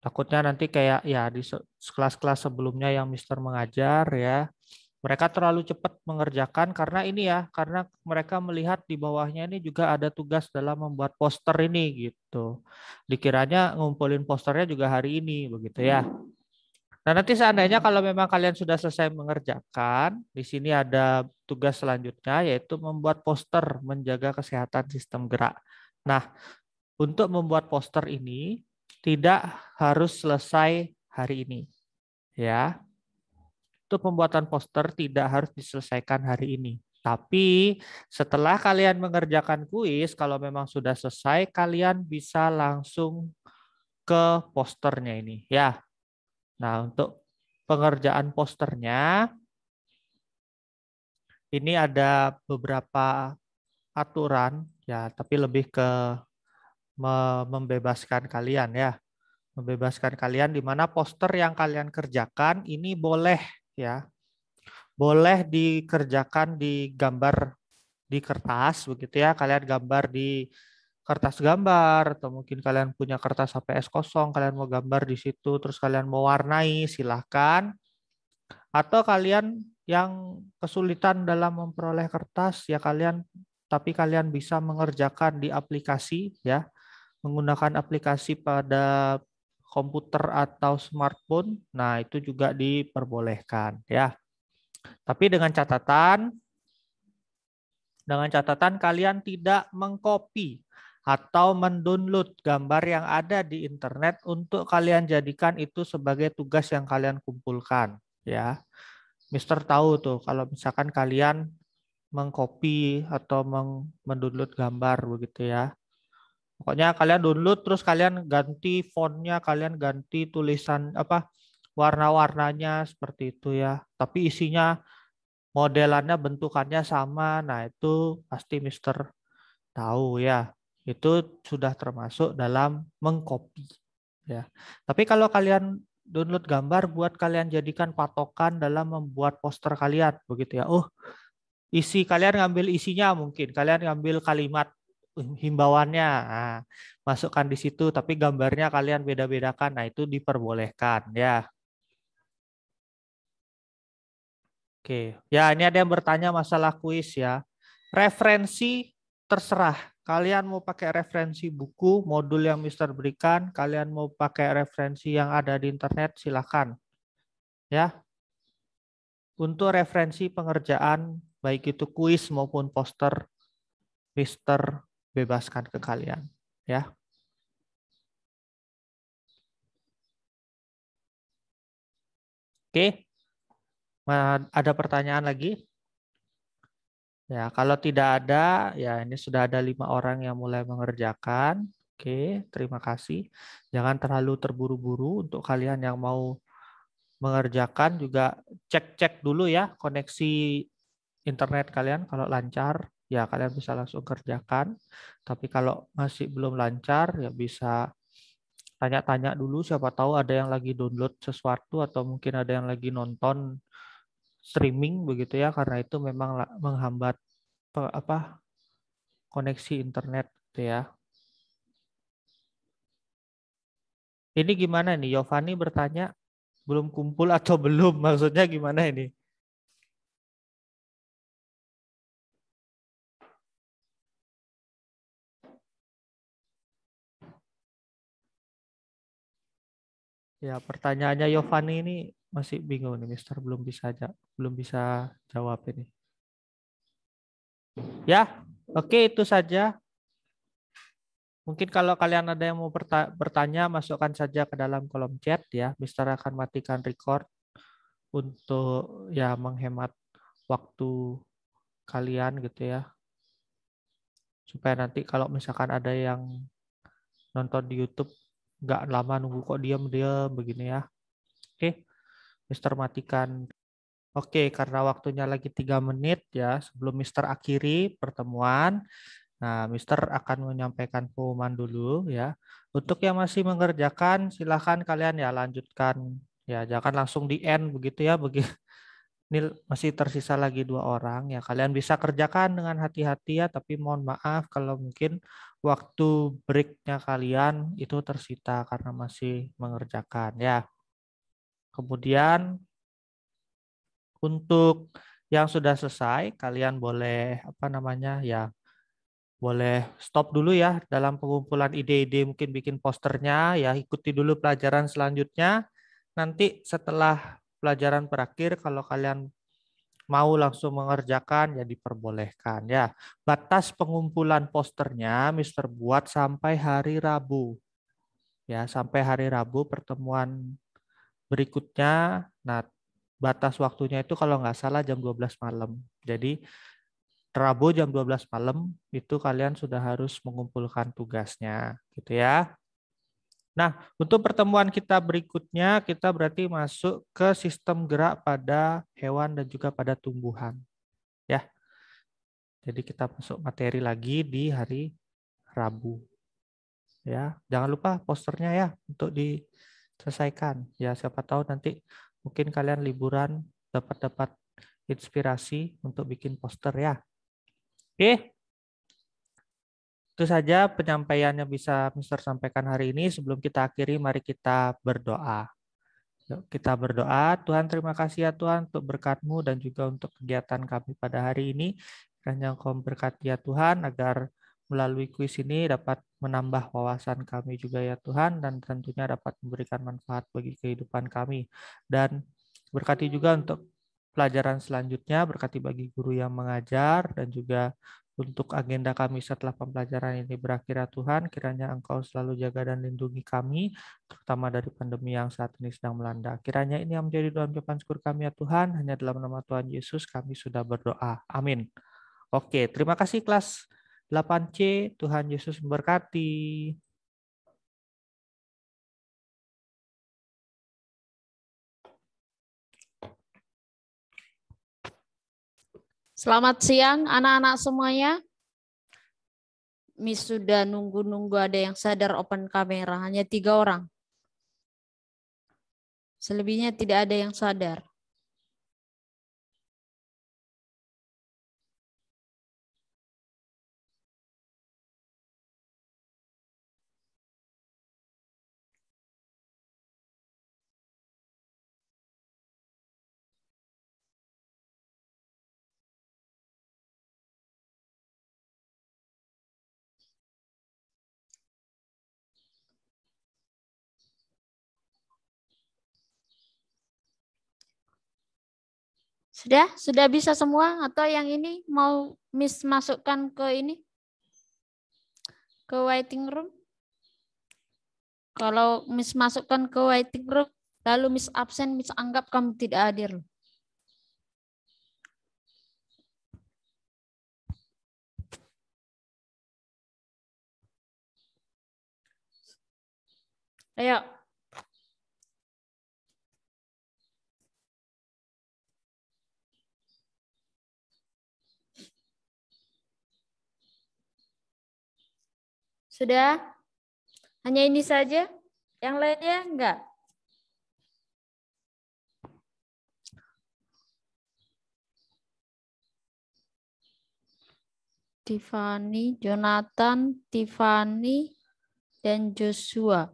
takutnya nanti kayak ya di kelas-kelas sebelumnya yang Mister mengajar ya mereka terlalu cepat mengerjakan karena ini ya karena mereka melihat di bawahnya ini juga ada tugas dalam membuat poster ini gitu dikiranya ngumpulin posternya juga hari ini begitu ya Nah, nanti seandainya kalau memang kalian sudah selesai mengerjakan, di sini ada tugas selanjutnya yaitu membuat poster menjaga kesehatan sistem gerak. Nah, untuk membuat poster ini tidak harus selesai hari ini. Ya. Untuk pembuatan poster tidak harus diselesaikan hari ini. Tapi setelah kalian mengerjakan kuis, kalau memang sudah selesai, kalian bisa langsung ke posternya ini. Ya, Nah, untuk pengerjaan posternya, ini ada beberapa aturan, ya, tapi lebih ke membebaskan kalian ya. Membebaskan kalian di mana poster yang kalian kerjakan ini boleh ya. Boleh dikerjakan di gambar di kertas begitu ya, kalian gambar di kertas gambar atau mungkin kalian punya kertas HPS kosong, kalian mau gambar di situ, terus kalian mau warnai, silahkan. Atau kalian yang kesulitan dalam memperoleh kertas, ya kalian, tapi kalian bisa mengerjakan di aplikasi, ya, menggunakan aplikasi pada komputer atau smartphone. Nah, itu juga diperbolehkan, ya. Tapi dengan catatan, dengan catatan kalian tidak mengcopy atau mendownload gambar yang ada di internet untuk kalian jadikan itu sebagai tugas yang kalian kumpulkan ya. Mister tahu tuh kalau misalkan kalian mengcopy atau mendownload gambar begitu ya. Pokoknya kalian download terus kalian ganti fontnya, kalian ganti tulisan apa warna-warnanya seperti itu ya. Tapi isinya modelannya bentukannya sama. Nah, itu pasti Mister tahu ya itu sudah termasuk dalam mengcopy ya. Tapi kalau kalian download gambar buat kalian jadikan patokan dalam membuat poster kalian begitu ya. Oh, isi kalian ngambil isinya mungkin kalian ngambil kalimat himbauannya nah, masukkan di situ tapi gambarnya kalian beda-bedakan nah itu diperbolehkan ya oke ya ini ada yang bertanya masalah kuis ya referensi terserah kalian mau pakai referensi buku, modul yang Mister berikan, kalian mau pakai referensi yang ada di internet, silakan. Ya. Untuk referensi pengerjaan, baik itu kuis maupun poster, Mister bebaskan ke kalian. Ya. Oke, ada pertanyaan lagi? Ya, kalau tidak ada, ya ini sudah ada lima orang yang mulai mengerjakan. Oke, terima kasih. Jangan terlalu terburu-buru untuk kalian yang mau mengerjakan juga cek-cek dulu ya koneksi internet kalian kalau lancar ya kalian bisa langsung kerjakan. Tapi kalau masih belum lancar ya bisa tanya-tanya dulu siapa tahu ada yang lagi download sesuatu atau mungkin ada yang lagi nonton streaming begitu ya karena itu memang menghambat apa koneksi internet gitu ya. Ini gimana nih? Yovani bertanya belum kumpul atau belum? Maksudnya gimana ini? Ya, pertanyaannya Yovani ini masih bingung nih Mister belum bisa belum bisa jawab ini. Ya, oke itu saja. Mungkin kalau kalian ada yang mau bertanya, masukkan saja ke dalam kolom chat ya. Mister akan matikan record untuk ya menghemat waktu kalian gitu ya. Supaya nanti kalau misalkan ada yang nonton di YouTube nggak lama nunggu kok diam-diam begini ya. Oke. Mister matikan. Oke, karena waktunya lagi tiga menit ya, sebelum Mister akhiri pertemuan, Nah, Mister akan menyampaikan pengumuman dulu ya. Untuk yang masih mengerjakan, silahkan kalian ya lanjutkan. Ya, jangan langsung di end begitu ya. Begini, ini masih tersisa lagi dua orang ya. Kalian bisa kerjakan dengan hati-hati ya. Tapi mohon maaf kalau mungkin waktu breaknya kalian itu tersita karena masih mengerjakan ya. Kemudian untuk yang sudah selesai kalian boleh apa namanya ya boleh stop dulu ya dalam pengumpulan ide-ide mungkin bikin posternya ya ikuti dulu pelajaran selanjutnya nanti setelah pelajaran berakhir kalau kalian mau langsung mengerjakan ya diperbolehkan ya batas pengumpulan posternya Mister buat sampai hari Rabu ya sampai hari Rabu pertemuan berikutnya nah batas waktunya itu kalau nggak salah jam 12 malam. Jadi Rabu jam 12 malam itu kalian sudah harus mengumpulkan tugasnya gitu ya. Nah, untuk pertemuan kita berikutnya kita berarti masuk ke sistem gerak pada hewan dan juga pada tumbuhan. Ya. Jadi kita masuk materi lagi di hari Rabu. Ya, jangan lupa posternya ya untuk di selesaikan ya siapa tahu nanti mungkin kalian liburan dapat dapat inspirasi untuk bikin poster ya oke itu saja penyampaian yang bisa Mister sampaikan hari ini sebelum kita akhiri mari kita berdoa Yuk kita berdoa Tuhan terima kasih ya Tuhan untuk berkatmu dan juga untuk kegiatan kami pada hari ini dan yang kau berkati ya Tuhan agar melalui kuis ini dapat menambah wawasan kami juga ya Tuhan dan tentunya dapat memberikan manfaat bagi kehidupan kami dan berkati juga untuk pelajaran selanjutnya berkati bagi guru yang mengajar dan juga untuk agenda kami setelah pembelajaran ini berakhir ya Tuhan, kiranya Engkau selalu jaga dan lindungi kami, terutama dari pandemi yang saat ini sedang melanda. Kiranya ini yang menjadi doa ucapan syukur kami ya Tuhan, hanya dalam nama Tuhan Yesus kami sudah berdoa. Amin. Oke, terima kasih kelas 8C, Tuhan Yesus memberkati. Selamat siang anak-anak semuanya. Miss sudah nunggu-nunggu ada yang sadar open kamera, hanya tiga orang. Selebihnya tidak ada yang sadar. Sudah? Sudah bisa semua? Atau yang ini mau Miss masukkan ke ini? Ke waiting room? Kalau Miss masukkan ke waiting room, lalu Miss absen, Miss anggap kamu tidak hadir. Ayo, Sudah? Hanya ini saja? Yang lainnya enggak? Tiffany, Jonathan, Tiffany, dan Joshua.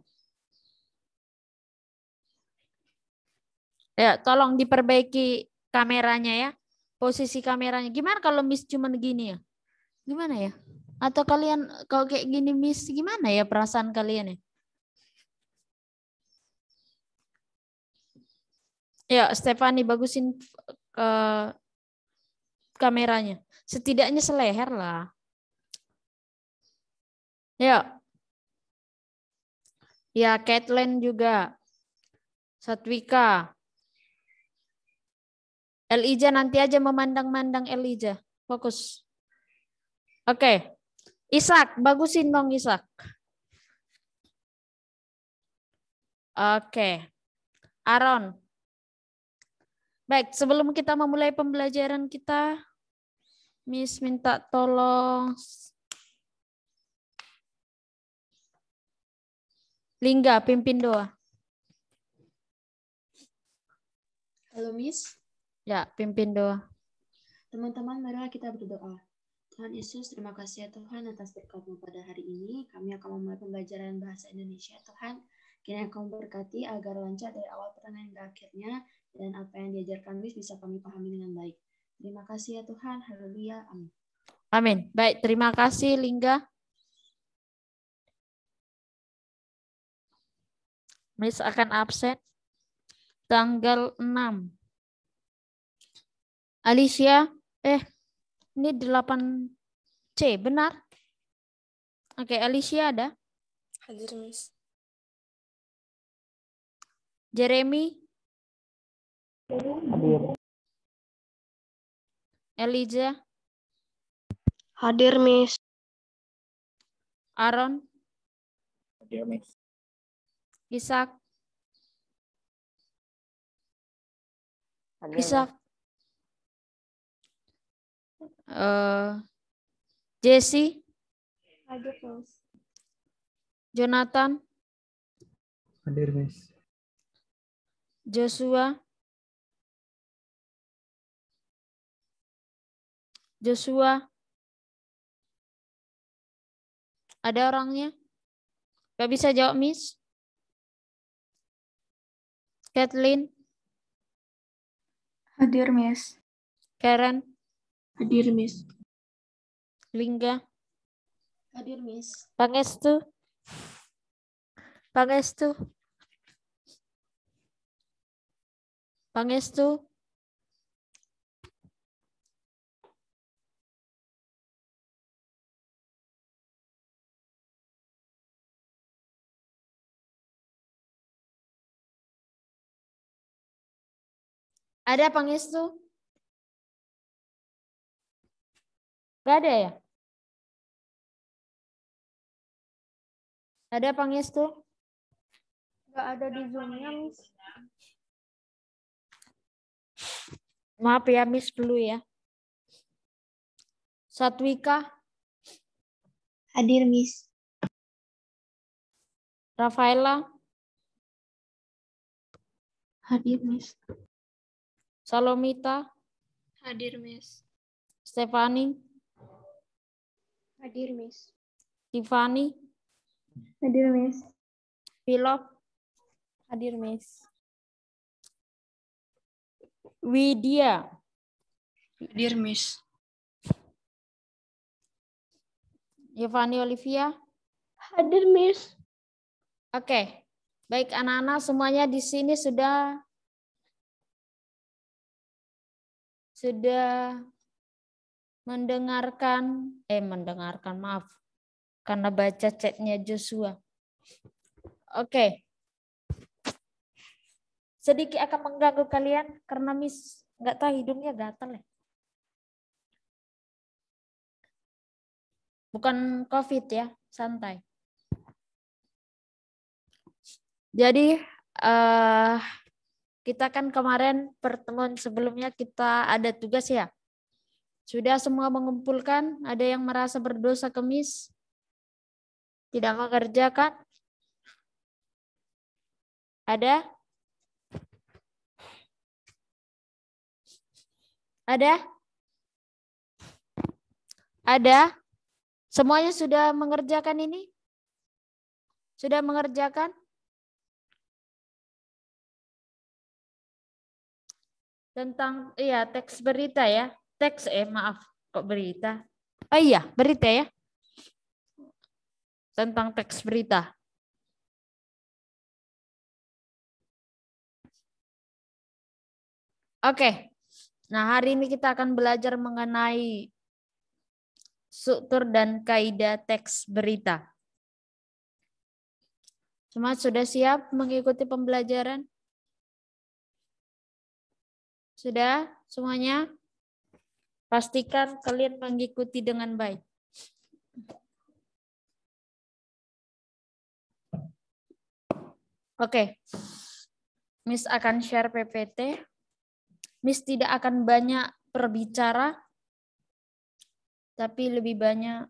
Ya, tolong diperbaiki kameranya ya. Posisi kameranya. Gimana kalau miss cuma gini ya? Gimana ya? Atau kalian kalau kayak gini miss gimana ya perasaan kalian ya? Ya, Stefani bagusin ke eh, kameranya. Setidaknya seleher lah. Ya. Ya, Kathleen juga. Satwika. Elija nanti aja memandang-mandang Elija. Fokus. Oke. Okay. Isak, bagusin dong Isak. Oke. Aaron. Baik, sebelum kita memulai pembelajaran kita, Miss minta tolong Lingga pimpin doa. Halo Miss. Ya, pimpin doa. Teman-teman, marilah kita berdoa. Tuhan Yesus, terima kasih ya Tuhan atas berkatmu pada hari ini. Kami akan memulai pembelajaran bahasa Indonesia, Tuhan. Kiranya Engkau berkati agar lancar dari awal pertengahan hingga akhirnya, dan apa yang diajarkan kami bisa kami pahami dengan baik. Terima kasih ya Tuhan. Haleluya. Amin. Amin. Baik, terima kasih Lingga. Miss akan absen tanggal 6. Alicia, eh ini 8C, benar? Oke, Alicia ada? Hadir, Miss. Jeremy? Hadir. Elijah? Hadir, Miss. Aaron? Hadir, Miss. Isaac? Hadir, Isaac? Uh, Jesse? Hadir, Miss. Jonathan? Hadir, Miss. Joshua? Joshua? Ada orangnya? Gak bisa jawab, Miss. Kathleen? Hadir, Miss. Karen? Hadir, Miss. Lingga. Hadir, Miss. Pangestu. Pangestu. Pangestu. Ada Pangestu? Gak ada ya? Ada apa tuh Gak ada di zoomnya Miss. Maaf ya, Miss dulu ya. Satwika? Hadir, Miss. Rafaela? Hadir, Miss. Salomita? Hadir, Miss. Stefani? Hadir, Miss. Tiffany? Hadir, Miss. Philip? Hadir, Miss. Widya? Hadir, Miss. Yovani Olivia? Hadir, Miss. Oke. Okay. Baik, anak-anak semuanya di sini sudah sudah mendengarkan, eh mendengarkan maaf, karena baca chatnya Joshua. Oke. Okay. Sedikit akan mengganggu kalian karena Miss nggak tahu hidungnya gatal ya. Bukan COVID ya, santai. Jadi uh, kita kan kemarin pertemuan sebelumnya kita ada tugas ya sudah semua mengumpulkan? Ada yang merasa berdosa kemis? Tidak mengerjakan? Ada? Ada? Ada? Semuanya sudah mengerjakan ini? Sudah mengerjakan? Tentang iya teks berita ya teks eh maaf kok berita. Oh iya, berita ya. Tentang teks berita. Oke. Nah, hari ini kita akan belajar mengenai struktur dan kaidah teks berita. Semua sudah siap mengikuti pembelajaran? Sudah semuanya? Pastikan kalian mengikuti dengan baik. Oke. Okay. Miss akan share PPT. Miss tidak akan banyak berbicara, tapi lebih banyak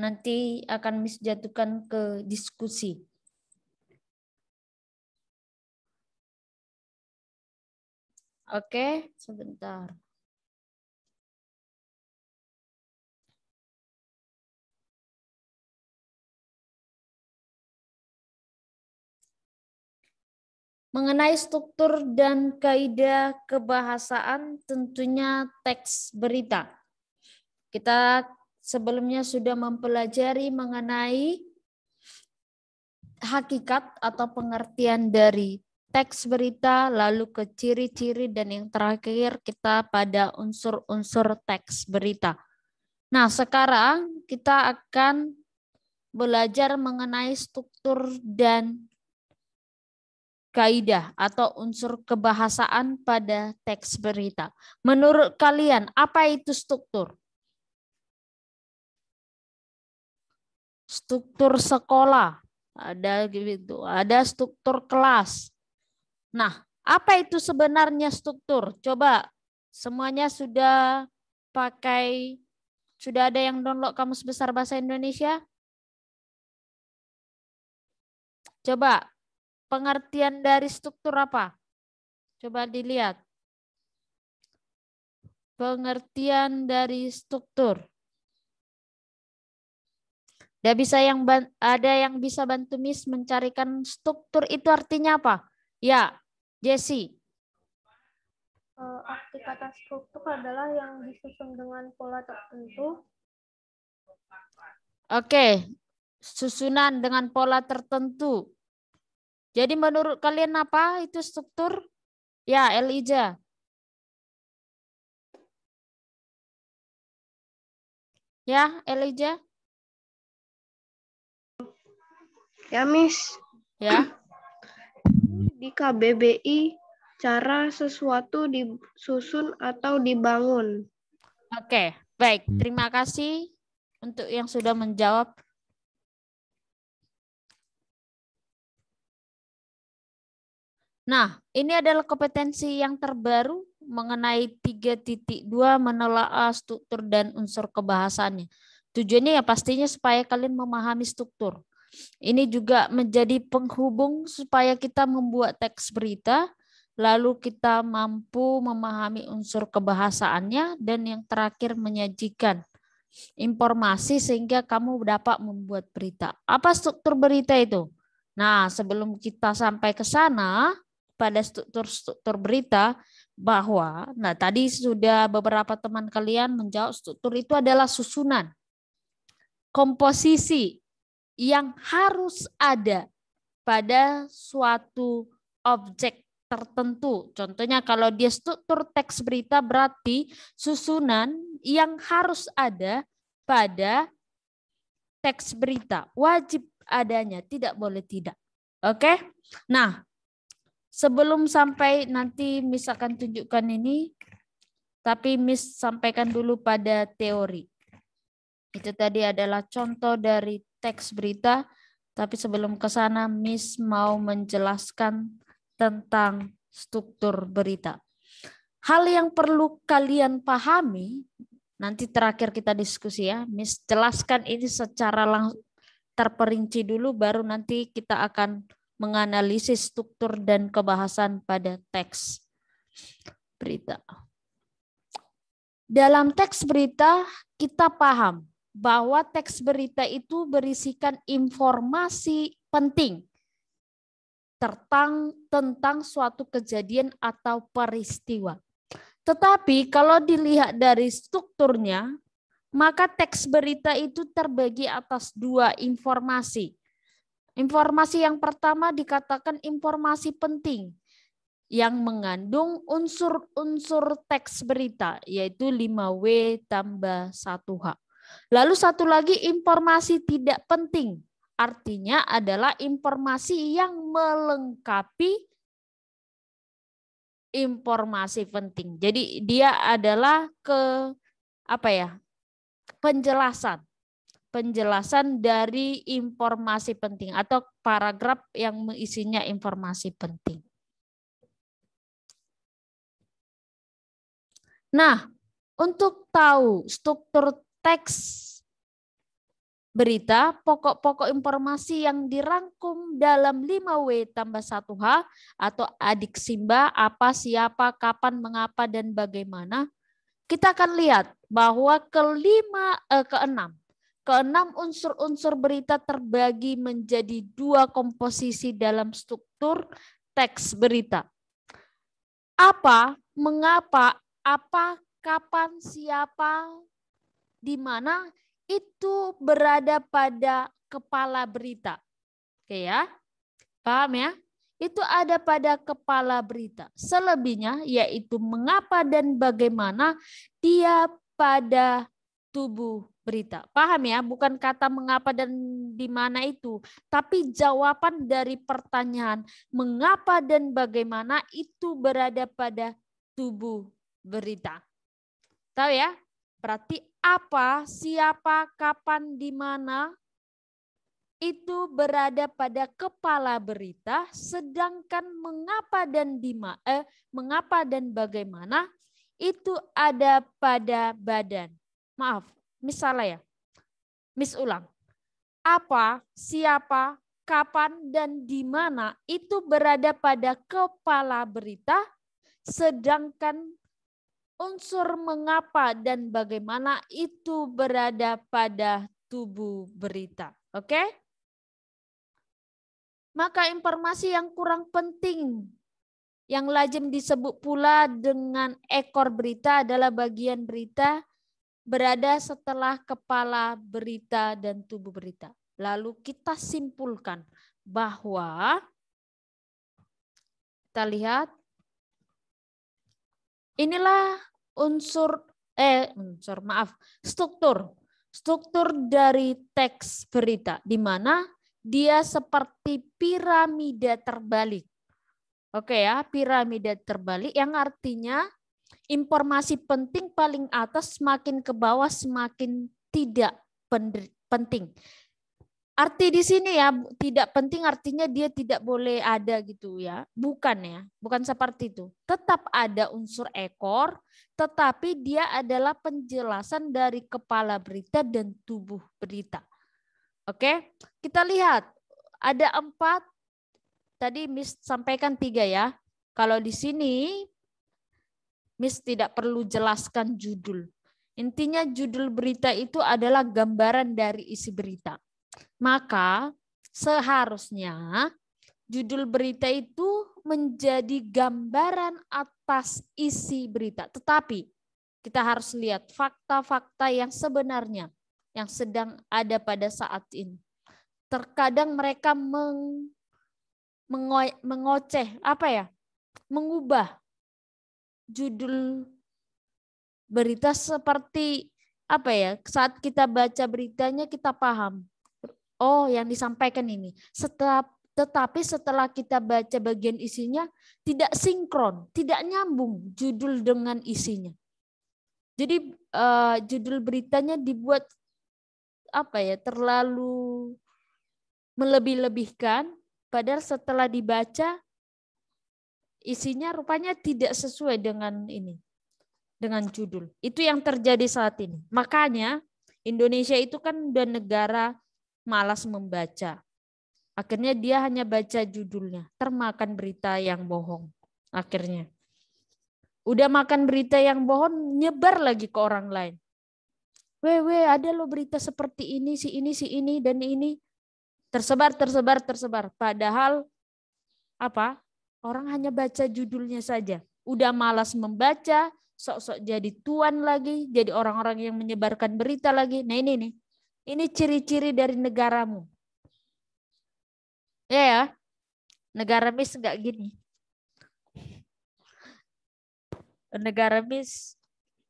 nanti akan Miss jatuhkan ke diskusi. Oke, okay, sebentar. Mengenai struktur dan kaidah kebahasaan tentunya teks berita. Kita sebelumnya sudah mempelajari mengenai hakikat atau pengertian dari teks berita, lalu ke ciri-ciri dan yang terakhir kita pada unsur-unsur teks berita. Nah, sekarang kita akan belajar mengenai struktur dan kaidah atau unsur kebahasaan pada teks berita. Menurut kalian, apa itu struktur? Struktur sekolah, ada gitu, ada struktur kelas. Nah, apa itu sebenarnya struktur? Coba semuanya sudah pakai sudah ada yang download Kamus Besar Bahasa Indonesia? Coba pengertian dari struktur apa? Coba dilihat. Pengertian dari struktur. Ada bisa yang ada yang bisa bantu Miss mencarikan struktur itu artinya apa? Ya, Jesse. Eh, arti kata struktur adalah yang disusun dengan pola tertentu. Oke, susunan dengan pola tertentu. Jadi menurut kalian apa itu struktur? Ya, Elija. Ya, Elija. Ya, Miss. Ya. Di KBBI cara sesuatu disusun atau dibangun. Oke, baik. Terima kasih untuk yang sudah menjawab Nah, ini adalah kompetensi yang terbaru mengenai 3.2 menelaah eh, struktur dan unsur kebahasannya. Tujuannya ya pastinya supaya kalian memahami struktur. Ini juga menjadi penghubung supaya kita membuat teks berita, lalu kita mampu memahami unsur kebahasaannya, dan yang terakhir menyajikan informasi sehingga kamu dapat membuat berita. Apa struktur berita itu? Nah, sebelum kita sampai ke sana, pada struktur struktur berita bahwa nah tadi sudah beberapa teman kalian menjawab struktur itu adalah susunan komposisi yang harus ada pada suatu objek tertentu. Contohnya kalau dia struktur teks berita berarti susunan yang harus ada pada teks berita. Wajib adanya, tidak boleh tidak. Oke? Nah, sebelum sampai nanti misalkan tunjukkan ini, tapi Miss sampaikan dulu pada teori. Itu tadi adalah contoh dari teks berita, tapi sebelum ke sana Miss mau menjelaskan tentang struktur berita. Hal yang perlu kalian pahami, nanti terakhir kita diskusi ya, Miss jelaskan ini secara langsung terperinci dulu baru nanti kita akan menganalisis struktur dan kebahasan pada teks berita. Dalam teks berita kita paham bahwa teks berita itu berisikan informasi penting tentang tentang suatu kejadian atau peristiwa. Tetapi kalau dilihat dari strukturnya, maka teks berita itu terbagi atas dua informasi, Informasi yang pertama dikatakan informasi penting yang mengandung unsur-unsur teks berita, yaitu 5W tambah 1H. Lalu satu lagi informasi tidak penting, artinya adalah informasi yang melengkapi informasi penting. Jadi dia adalah ke apa ya? penjelasan penjelasan dari informasi penting atau paragraf yang isinya informasi penting. Nah, untuk tahu struktur teks berita, pokok-pokok informasi yang dirangkum dalam 5W tambah 1H atau adik simba, apa, siapa, kapan, mengapa, dan bagaimana, kita akan lihat bahwa kelima, eh, keenam Keenam unsur-unsur berita terbagi menjadi dua komposisi dalam struktur teks berita. Apa, mengapa, apa, kapan, siapa, di mana itu berada pada kepala berita. Oke ya? Paham ya? Itu ada pada kepala berita. Selebihnya yaitu mengapa dan bagaimana dia pada tubuh berita. Paham ya? Bukan kata mengapa dan di mana itu, tapi jawaban dari pertanyaan mengapa dan bagaimana itu berada pada tubuh berita. Tahu ya? Berarti apa, siapa, kapan, di mana itu berada pada kepala berita, sedangkan mengapa dan di eh, mengapa dan bagaimana itu ada pada badan maaf, misalnya ya, mis ulang. Apa, siapa, kapan, dan di mana itu berada pada kepala berita, sedangkan unsur mengapa dan bagaimana itu berada pada tubuh berita. Oke? Maka informasi yang kurang penting yang lazim disebut pula dengan ekor berita adalah bagian berita berada setelah kepala berita dan tubuh berita. Lalu kita simpulkan bahwa kita lihat inilah unsur eh unsur maaf struktur struktur dari teks berita di mana dia seperti piramida terbalik. Oke ya, piramida terbalik yang artinya informasi penting paling atas semakin ke bawah semakin tidak penting. Arti di sini ya tidak penting artinya dia tidak boleh ada gitu ya. Bukan ya, bukan seperti itu. Tetap ada unsur ekor, tetapi dia adalah penjelasan dari kepala berita dan tubuh berita. Oke, kita lihat ada empat. Tadi Miss sampaikan tiga ya. Kalau di sini Miss tidak perlu jelaskan judul. Intinya judul berita itu adalah gambaran dari isi berita. Maka seharusnya judul berita itu menjadi gambaran atas isi berita. Tetapi kita harus lihat fakta-fakta yang sebenarnya yang sedang ada pada saat ini. Terkadang mereka meng, mengoceh, apa ya, mengubah judul berita seperti apa ya? Saat kita baca beritanya kita paham. Oh, yang disampaikan ini. Setelah tetapi setelah kita baca bagian isinya tidak sinkron, tidak nyambung judul dengan isinya. Jadi uh, judul beritanya dibuat apa ya? terlalu melebih-lebihkan padahal setelah dibaca isinya rupanya tidak sesuai dengan ini, dengan judul. Itu yang terjadi saat ini. Makanya Indonesia itu kan udah negara malas membaca. Akhirnya dia hanya baca judulnya, termakan berita yang bohong akhirnya. Udah makan berita yang bohong, nyebar lagi ke orang lain. Wewe, ada lo berita seperti ini, si ini, si ini, dan ini. Tersebar, tersebar, tersebar. Padahal apa Orang hanya baca judulnya saja. Udah malas membaca, sok-sok jadi tuan lagi, jadi orang-orang yang menyebarkan berita lagi. Nah ini nih, ini ciri-ciri dari negaramu. Ya ya, negara mis nggak gini. Negara mis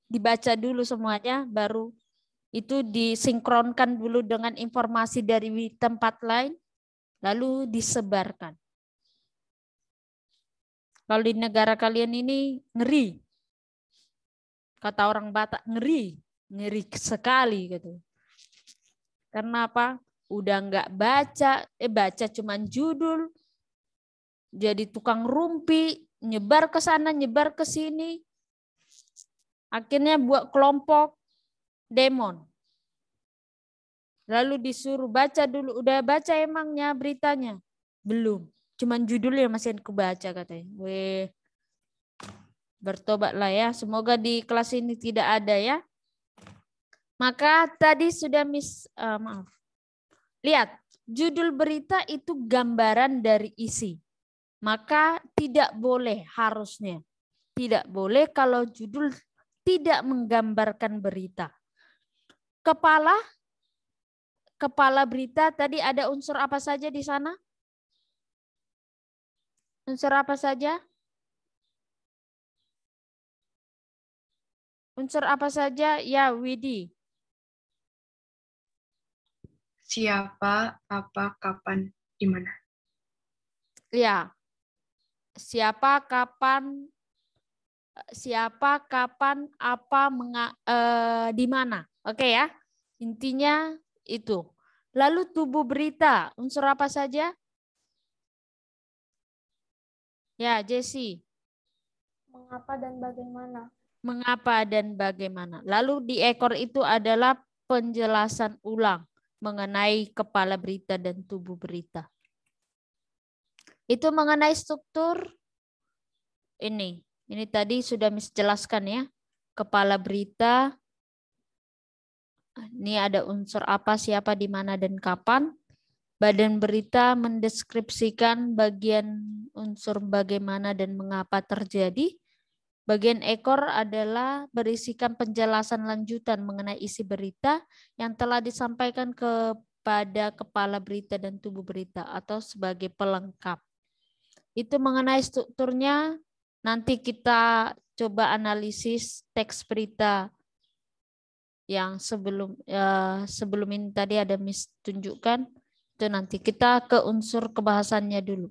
dibaca dulu semuanya, baru itu disinkronkan dulu dengan informasi dari tempat lain, lalu disebarkan. Kalau di negara kalian ini ngeri. Kata orang Batak ngeri, ngeri sekali gitu. Karena apa? Udah nggak baca, eh baca cuman judul, jadi tukang rumpi, nyebar ke sana, nyebar ke sini. Akhirnya buat kelompok demon. Lalu disuruh baca dulu, udah baca emangnya beritanya? Belum cuman judul yang masih aku baca katanya. Weh. Bertobatlah ya. Semoga di kelas ini tidak ada ya. Maka tadi sudah miss uh, eh, maaf. Lihat, judul berita itu gambaran dari isi. Maka tidak boleh harusnya. Tidak boleh kalau judul tidak menggambarkan berita. Kepala kepala berita tadi ada unsur apa saja di sana? Unsur apa saja? Unsur apa saja? Ya, Widi. Siapa, apa, kapan, di mana? Ya. Siapa, kapan, siapa, kapan, apa, eh, di mana? Oke ya. Intinya itu. Lalu tubuh berita, unsur apa saja? Ya, Jesse. Mengapa dan bagaimana? Mengapa dan bagaimana? Lalu di ekor itu adalah penjelasan ulang mengenai kepala berita dan tubuh berita. Itu mengenai struktur ini. Ini tadi sudah menjelaskan ya. Kepala berita, ini ada unsur apa, siapa, di mana, dan kapan. Badan berita mendeskripsikan bagian unsur bagaimana dan mengapa terjadi. Bagian ekor adalah berisikan penjelasan lanjutan mengenai isi berita yang telah disampaikan kepada kepala berita dan tubuh berita atau sebagai pelengkap. Itu mengenai strukturnya, nanti kita coba analisis teks berita yang sebelum eh, sebelum ini tadi ada mis tunjukkan itu nanti kita ke unsur kebahasannya dulu.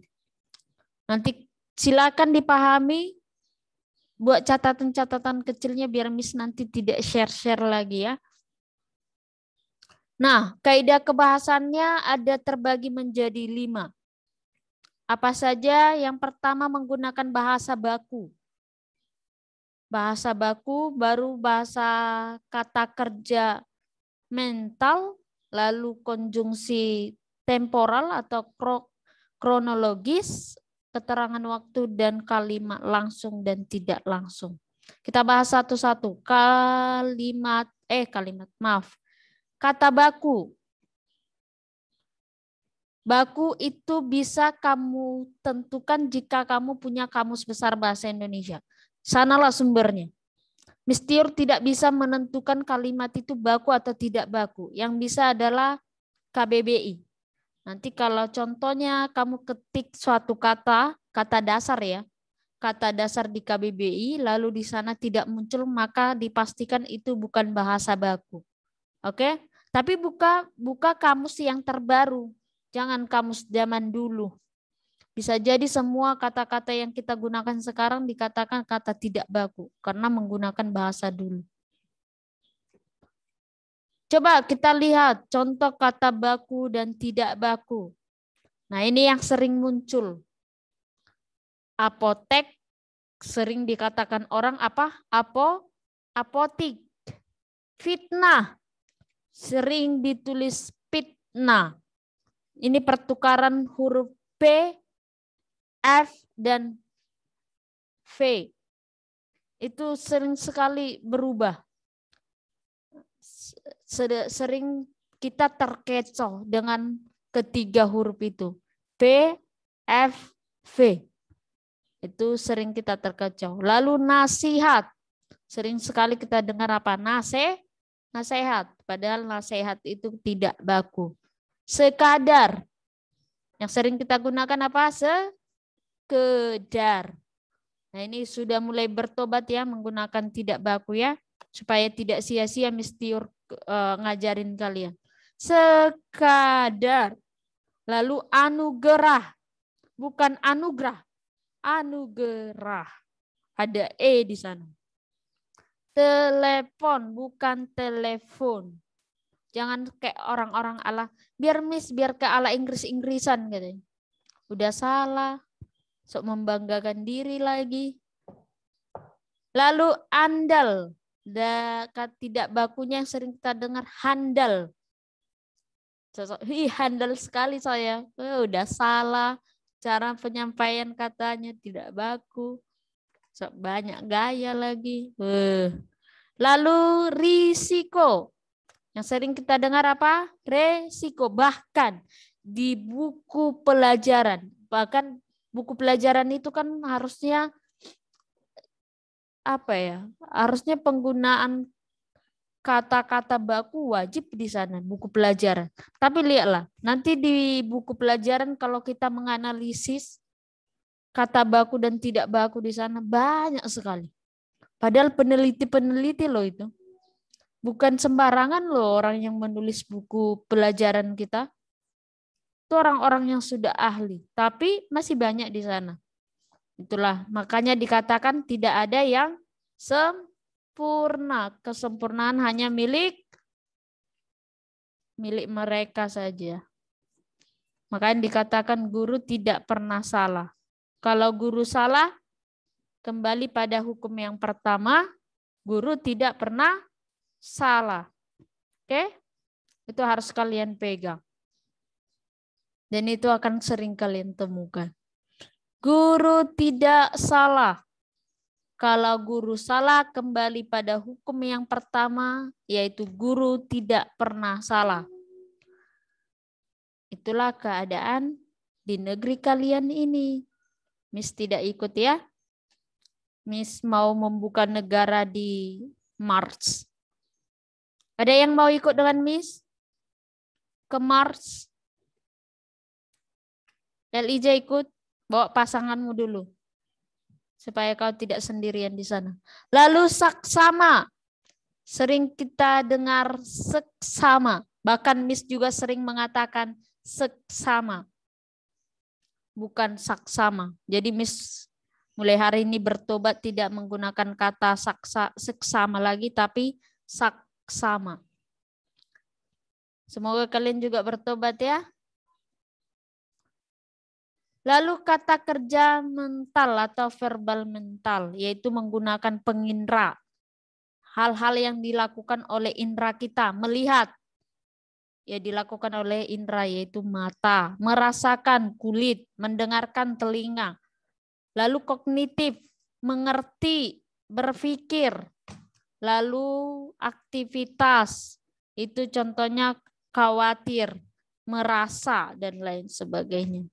Nanti silakan dipahami buat catatan-catatan kecilnya biar Miss nanti tidak share-share lagi ya. Nah, kaidah kebahasannya ada terbagi menjadi lima. Apa saja? Yang pertama menggunakan bahasa baku. Bahasa baku, baru bahasa kata kerja mental, lalu konjungsi temporal atau kronologis, keterangan waktu dan kalimat langsung dan tidak langsung. Kita bahas satu-satu. Kalimat eh kalimat maaf. Kata baku. Baku itu bisa kamu tentukan jika kamu punya kamus besar bahasa Indonesia. Sanalah sumbernya. Mistiur tidak bisa menentukan kalimat itu baku atau tidak baku. Yang bisa adalah KBBI. Nanti kalau contohnya kamu ketik suatu kata, kata dasar ya, kata dasar di KBBI, lalu di sana tidak muncul, maka dipastikan itu bukan bahasa baku. Oke? Tapi buka buka kamus yang terbaru, jangan kamus zaman dulu. Bisa jadi semua kata-kata yang kita gunakan sekarang dikatakan kata tidak baku karena menggunakan bahasa dulu. Coba kita lihat contoh kata baku dan tidak baku. Nah, ini yang sering muncul. Apotek sering dikatakan orang apa? Apo apotik. Fitnah sering ditulis fitnah. Ini pertukaran huruf P, F dan V. Itu sering sekali berubah sering kita terkecoh dengan ketiga huruf itu. P, F, V. Itu sering kita terkecoh. Lalu nasihat. Sering sekali kita dengar apa? Nase, nasihat. Padahal nasihat itu tidak baku. Sekadar. Yang sering kita gunakan apa? Sekedar. Nah ini sudah mulai bertobat ya menggunakan tidak baku ya. Supaya tidak sia-sia mistiur uh, ngajarin kalian. Sekadar. Lalu anugerah. Bukan anugerah. Anugerah. Ada E di sana. Telepon, bukan telepon. Jangan kayak orang-orang ala. Biar miss, biar ke ala Inggris-Inggrisan gitu. Udah salah. Sok membanggakan diri lagi. Lalu andal da, tidak bakunya yang sering kita dengar handal. Sosok, hi handal sekali saya. Oh, udah salah cara penyampaian katanya tidak baku. So, banyak gaya lagi. Uh. Lalu risiko. Yang sering kita dengar apa? risiko Bahkan di buku pelajaran. Bahkan buku pelajaran itu kan harusnya apa ya harusnya penggunaan kata-kata baku wajib di sana buku pelajaran. Tapi lihatlah nanti di buku pelajaran kalau kita menganalisis kata baku dan tidak baku di sana banyak sekali. Padahal peneliti-peneliti loh itu. Bukan sembarangan loh orang yang menulis buku pelajaran kita. Itu orang-orang yang sudah ahli, tapi masih banyak di sana. Itulah makanya dikatakan tidak ada yang sempurna. Kesempurnaan hanya milik milik mereka saja. Makanya dikatakan guru tidak pernah salah. Kalau guru salah, kembali pada hukum yang pertama, guru tidak pernah salah. Oke? Itu harus kalian pegang. Dan itu akan sering kalian temukan. Guru tidak salah. Kalau guru salah, kembali pada hukum yang pertama, yaitu guru tidak pernah salah. Itulah keadaan di negeri kalian ini. Miss tidak ikut ya. Miss mau membuka negara di Mars. Ada yang mau ikut dengan Miss? Ke Mars? LIJ ikut? Bawa pasanganmu dulu. Supaya kau tidak sendirian di sana. Lalu saksama. Sering kita dengar seksama. Bahkan Miss juga sering mengatakan seksama. Bukan saksama. Jadi Miss mulai hari ini bertobat tidak menggunakan kata saksa, seksama lagi tapi saksama. Semoga kalian juga bertobat ya. Lalu kata kerja mental atau verbal mental, yaitu menggunakan pengindra. Hal-hal yang dilakukan oleh indra kita, melihat. Ya dilakukan oleh indra, yaitu mata, merasakan kulit, mendengarkan telinga. Lalu kognitif, mengerti, berpikir. Lalu aktivitas, itu contohnya khawatir, merasa dan lain sebagainya.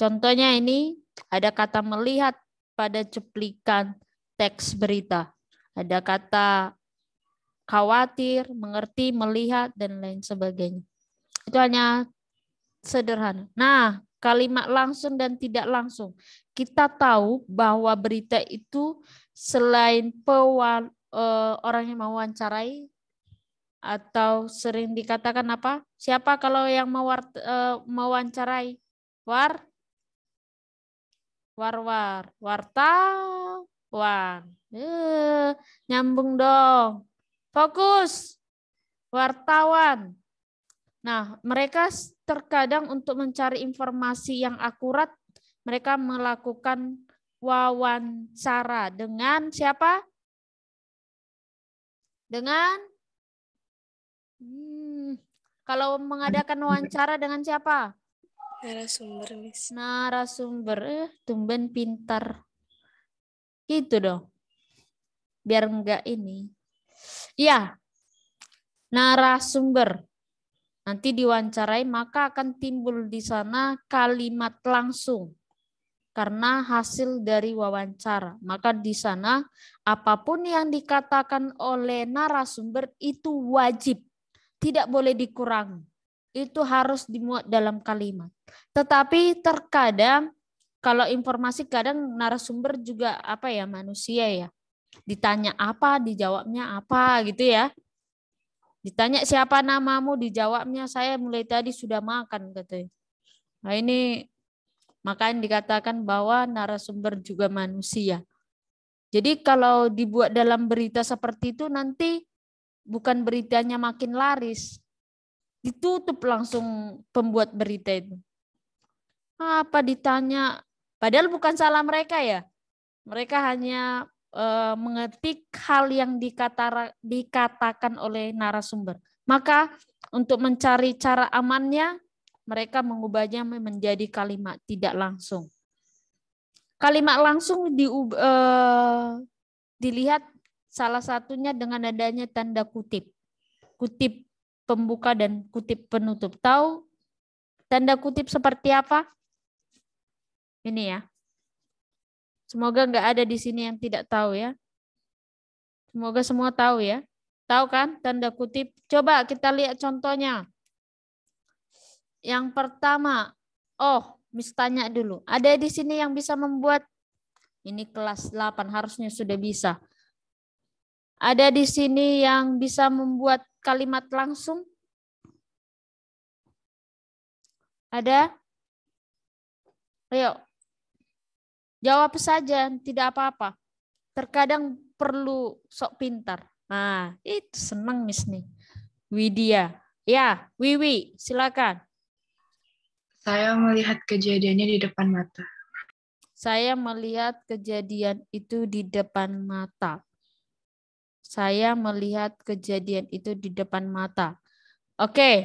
Contohnya ini ada kata melihat pada cuplikan teks berita. Ada kata khawatir, mengerti, melihat, dan lain sebagainya. Itu hanya sederhana. Nah, kalimat langsung dan tidak langsung. Kita tahu bahwa berita itu selain pewar, eh, orang yang mau wawancarai, atau sering dikatakan apa? Siapa kalau yang mau, eh, wawancarai? War Warwar, wartawan. Eh, nyambung dong. Fokus. Wartawan. Nah, mereka terkadang untuk mencari informasi yang akurat, mereka melakukan wawancara dengan siapa? Dengan hmm, kalau mengadakan wawancara dengan siapa? Narasumber, Miss. Narasumber, eh, tumben pintar. itu dong. Biar enggak ini. Ya, narasumber. Nanti diwawancarai, maka akan timbul di sana kalimat langsung. Karena hasil dari wawancara. Maka di sana apapun yang dikatakan oleh narasumber itu wajib. Tidak boleh dikurangi itu harus dimuat dalam kalimat. Tetapi terkadang kalau informasi kadang narasumber juga apa ya manusia ya. Ditanya apa, dijawabnya apa gitu ya. Ditanya siapa namamu, dijawabnya saya mulai tadi sudah makan katanya. Nah ini makanya dikatakan bahwa narasumber juga manusia. Jadi kalau dibuat dalam berita seperti itu nanti bukan beritanya makin laris, ditutup langsung pembuat berita itu. Apa ditanya? Padahal bukan salah mereka ya. Mereka hanya e, mengetik hal yang dikatakan oleh narasumber. Maka untuk mencari cara amannya, mereka mengubahnya menjadi kalimat tidak langsung. Kalimat langsung di, e, eh, dilihat salah satunya dengan adanya tanda kutip. Kutip pembuka dan kutip penutup. Tahu tanda kutip seperti apa? Ini ya. Semoga nggak ada di sini yang tidak tahu ya. Semoga semua tahu ya. Tahu kan tanda kutip? Coba kita lihat contohnya. Yang pertama, oh, mis tanya dulu. Ada di sini yang bisa membuat ini kelas 8 harusnya sudah bisa. Ada di sini yang bisa membuat kalimat langsung? Ada? Ayo. Jawab saja, tidak apa-apa. Terkadang perlu sok pintar. Nah, itu senang Miss nih. Widya. Ya, Wiwi, silakan. Saya melihat kejadiannya di depan mata. Saya melihat kejadian itu di depan mata. Saya melihat kejadian itu di depan mata. Oke. Okay.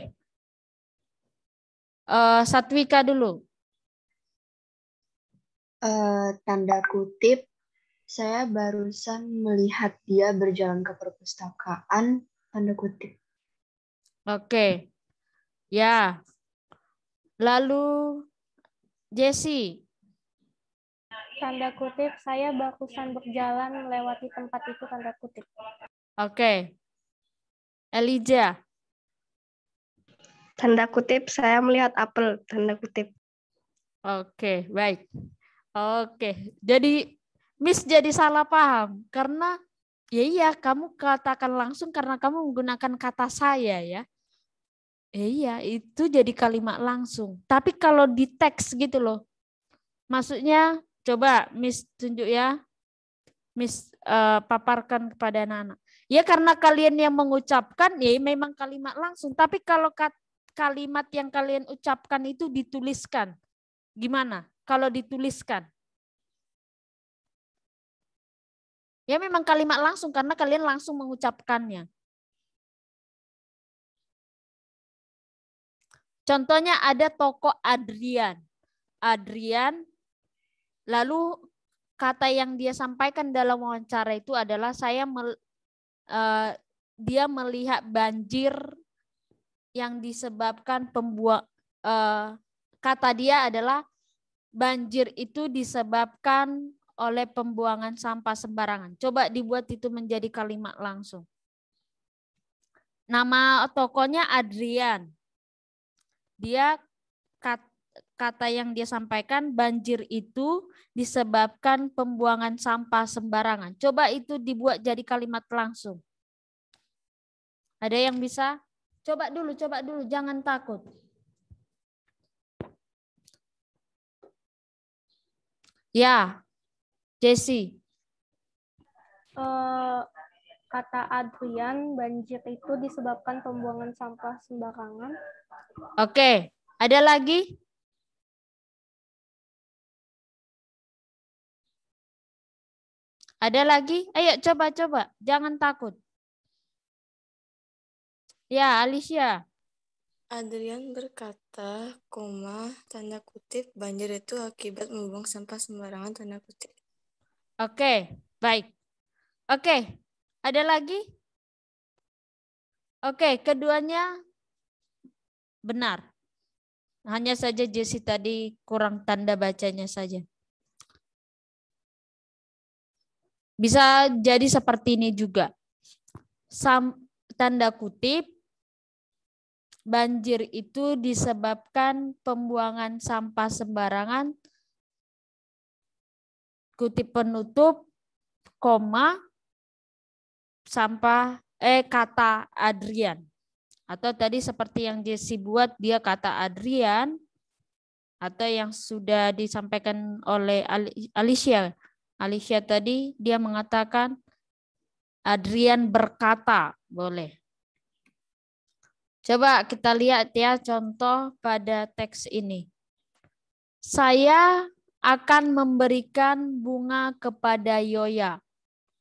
Uh, eh, Satwika dulu. Uh, tanda kutip, saya barusan melihat dia berjalan ke perpustakaan. Tanda kutip. Oke. Okay. Ya. Lalu Jesse, tanda kutip, saya barusan berjalan melewati tempat itu tanda kutip. Oke. Okay. Elijah. Tanda kutip, saya melihat apel, tanda kutip. Oke, okay, baik. Oke, okay. jadi Miss jadi salah paham karena ya iya kamu katakan langsung karena kamu menggunakan kata saya Ya, ya iya, itu jadi kalimat langsung. Tapi kalau di teks gitu loh, maksudnya Coba Miss tunjuk ya. Miss uh, paparkan kepada anak-anak. Ya karena kalian yang mengucapkan ya memang kalimat langsung, tapi kalau kalimat yang kalian ucapkan itu dituliskan. Gimana? Kalau dituliskan. Ya memang kalimat langsung karena kalian langsung mengucapkannya. Contohnya ada toko Adrian. Adrian Lalu kata yang dia sampaikan dalam wawancara itu adalah saya mel, uh, dia melihat banjir yang disebabkan pembuang uh, eh, kata dia adalah banjir itu disebabkan oleh pembuangan sampah sembarangan. Coba dibuat itu menjadi kalimat langsung. Nama tokonya Adrian. Dia kata yang dia sampaikan banjir itu disebabkan pembuangan sampah sembarangan. Coba itu dibuat jadi kalimat langsung. Ada yang bisa? Coba dulu, coba dulu, jangan takut. Ya, Jesse. Uh, kata Adrian, banjir itu disebabkan pembuangan sampah sembarangan. Oke, okay. ada lagi? Ada lagi? Ayo coba-coba, jangan takut. Ya, Alicia. Adrian berkata, koma, tanda kutip, banjir itu akibat membuang sampah sembarangan, tanda kutip. Oke, baik. Oke, ada lagi? Oke, keduanya benar. Hanya saja Jesse tadi kurang tanda bacanya saja. Bisa jadi seperti ini juga. Sam, tanda kutip, banjir itu disebabkan pembuangan sampah sembarangan, kutip penutup, koma, sampah, eh kata Adrian. Atau tadi seperti yang Jesse buat, dia kata Adrian, atau yang sudah disampaikan oleh Alicia Alicia tadi dia mengatakan Adrian berkata, boleh. Coba kita lihat ya contoh pada teks ini. Saya akan memberikan bunga kepada Yoya,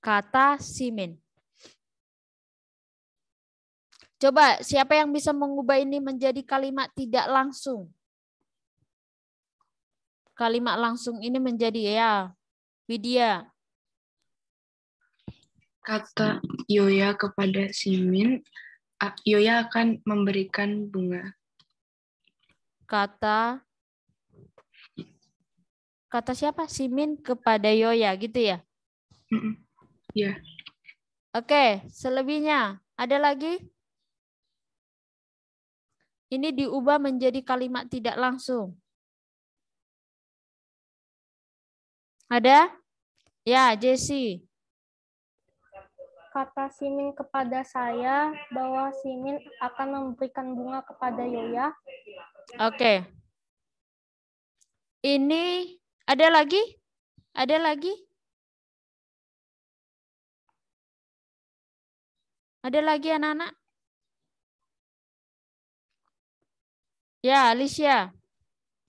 kata Simin. Coba siapa yang bisa mengubah ini menjadi kalimat tidak langsung? Kalimat langsung ini menjadi ya Widya. Kata Yoya kepada Simin, Yoya akan memberikan bunga. Kata kata siapa? Simin kepada Yoya gitu ya? Iya. yeah. Oke, selebihnya ada lagi? Ini diubah menjadi kalimat tidak langsung. Ada? Ya, Jesse. Kata Simin kepada saya bahwa Simin akan memberikan bunga kepada Yoya. Oke. Okay. Ini ada lagi? Ada lagi? Ada lagi anak-anak? Ya, Alicia.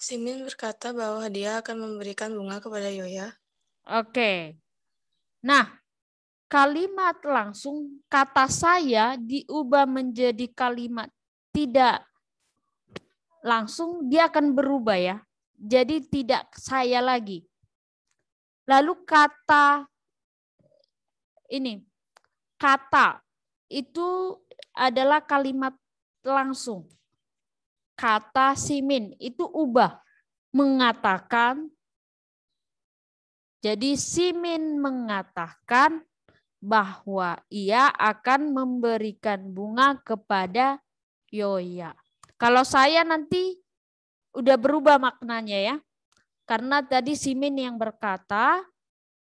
Simin berkata bahwa dia akan memberikan bunga kepada Yoya. Oke. Nah, kalimat langsung kata saya diubah menjadi kalimat tidak langsung dia akan berubah ya. Jadi tidak saya lagi. Lalu kata ini kata itu adalah kalimat langsung kata simin itu ubah mengatakan jadi Simin mengatakan bahwa ia akan memberikan bunga kepada Yoya. Kalau saya nanti udah berubah maknanya ya. Karena tadi Simin yang berkata,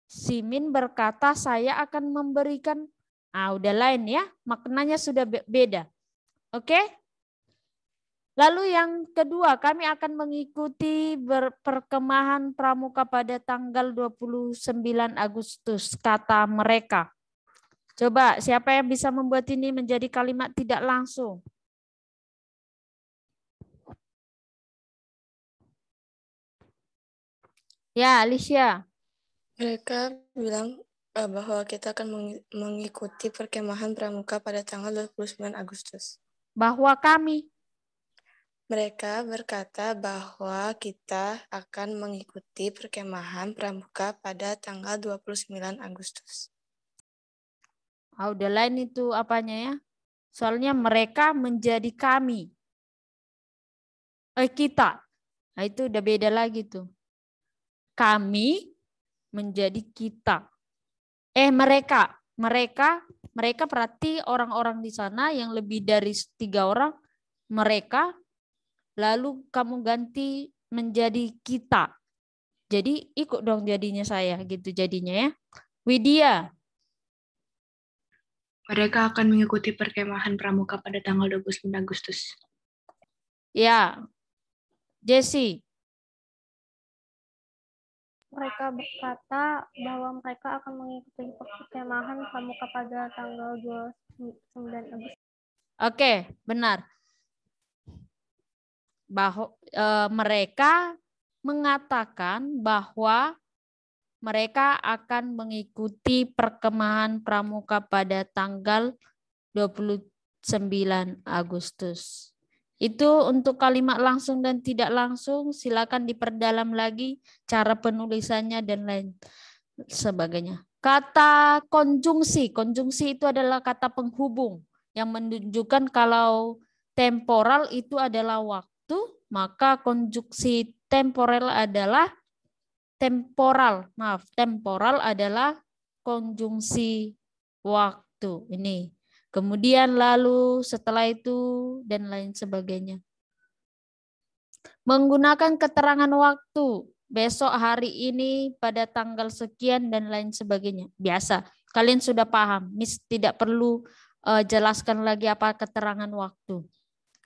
Simin berkata saya akan memberikan. Ah, udah lain ya, maknanya sudah beda. Oke? Okay? Lalu yang kedua, kami akan mengikuti perkemahan pramuka pada tanggal 29 Agustus, kata mereka. Coba siapa yang bisa membuat ini menjadi kalimat tidak langsung? Ya, Alicia. Mereka bilang eh, bahwa kita akan mengikuti perkemahan pramuka pada tanggal 29 Agustus. Bahwa kami mereka berkata bahwa kita akan mengikuti perkemahan pramuka pada tanggal 29 Agustus. Oh, udah lain itu apanya ya? Soalnya mereka menjadi kami. Eh, kita. Nah, itu udah beda lagi tuh. Kami menjadi kita. Eh, mereka. Mereka, mereka berarti orang-orang di sana yang lebih dari tiga orang, mereka lalu kamu ganti menjadi kita. Jadi ikut dong jadinya saya gitu jadinya ya. Widya. Mereka akan mengikuti perkemahan pramuka pada tanggal 29 Agustus. Ya. Jesse. Mereka berkata bahwa mereka akan mengikuti perkemahan pramuka pada tanggal 29 Agustus. Oke, benar bahwa e, mereka mengatakan bahwa mereka akan mengikuti perkemahan pramuka pada tanggal 29 Agustus. Itu untuk kalimat langsung dan tidak langsung silakan diperdalam lagi cara penulisannya dan lain sebagainya. Kata konjungsi, konjungsi itu adalah kata penghubung yang menunjukkan kalau temporal itu adalah waktu maka konjungsi temporal adalah temporal, maaf, temporal adalah konjungsi waktu ini. Kemudian lalu setelah itu dan lain sebagainya. Menggunakan keterangan waktu besok hari ini pada tanggal sekian dan lain sebagainya. Biasa, kalian sudah paham. Miss tidak perlu uh, jelaskan lagi apa keterangan waktu.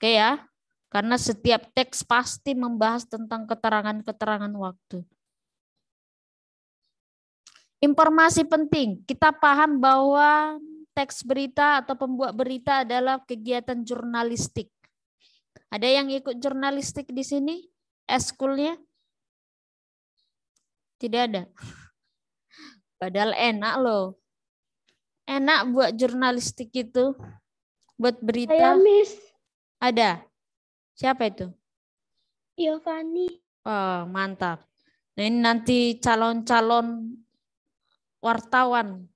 Oke okay ya. Karena setiap teks pasti membahas tentang keterangan-keterangan waktu. Informasi penting, kita paham bahwa teks berita atau pembuat berita adalah kegiatan jurnalistik. Ada yang ikut jurnalistik di sini? Eskulnya? Tidak ada. Padahal enak loh. Enak buat jurnalistik itu. Buat berita. Ada. Ada. Siapa itu? Giovanni. Oh, mantap. Nah, ini nanti calon-calon wartawan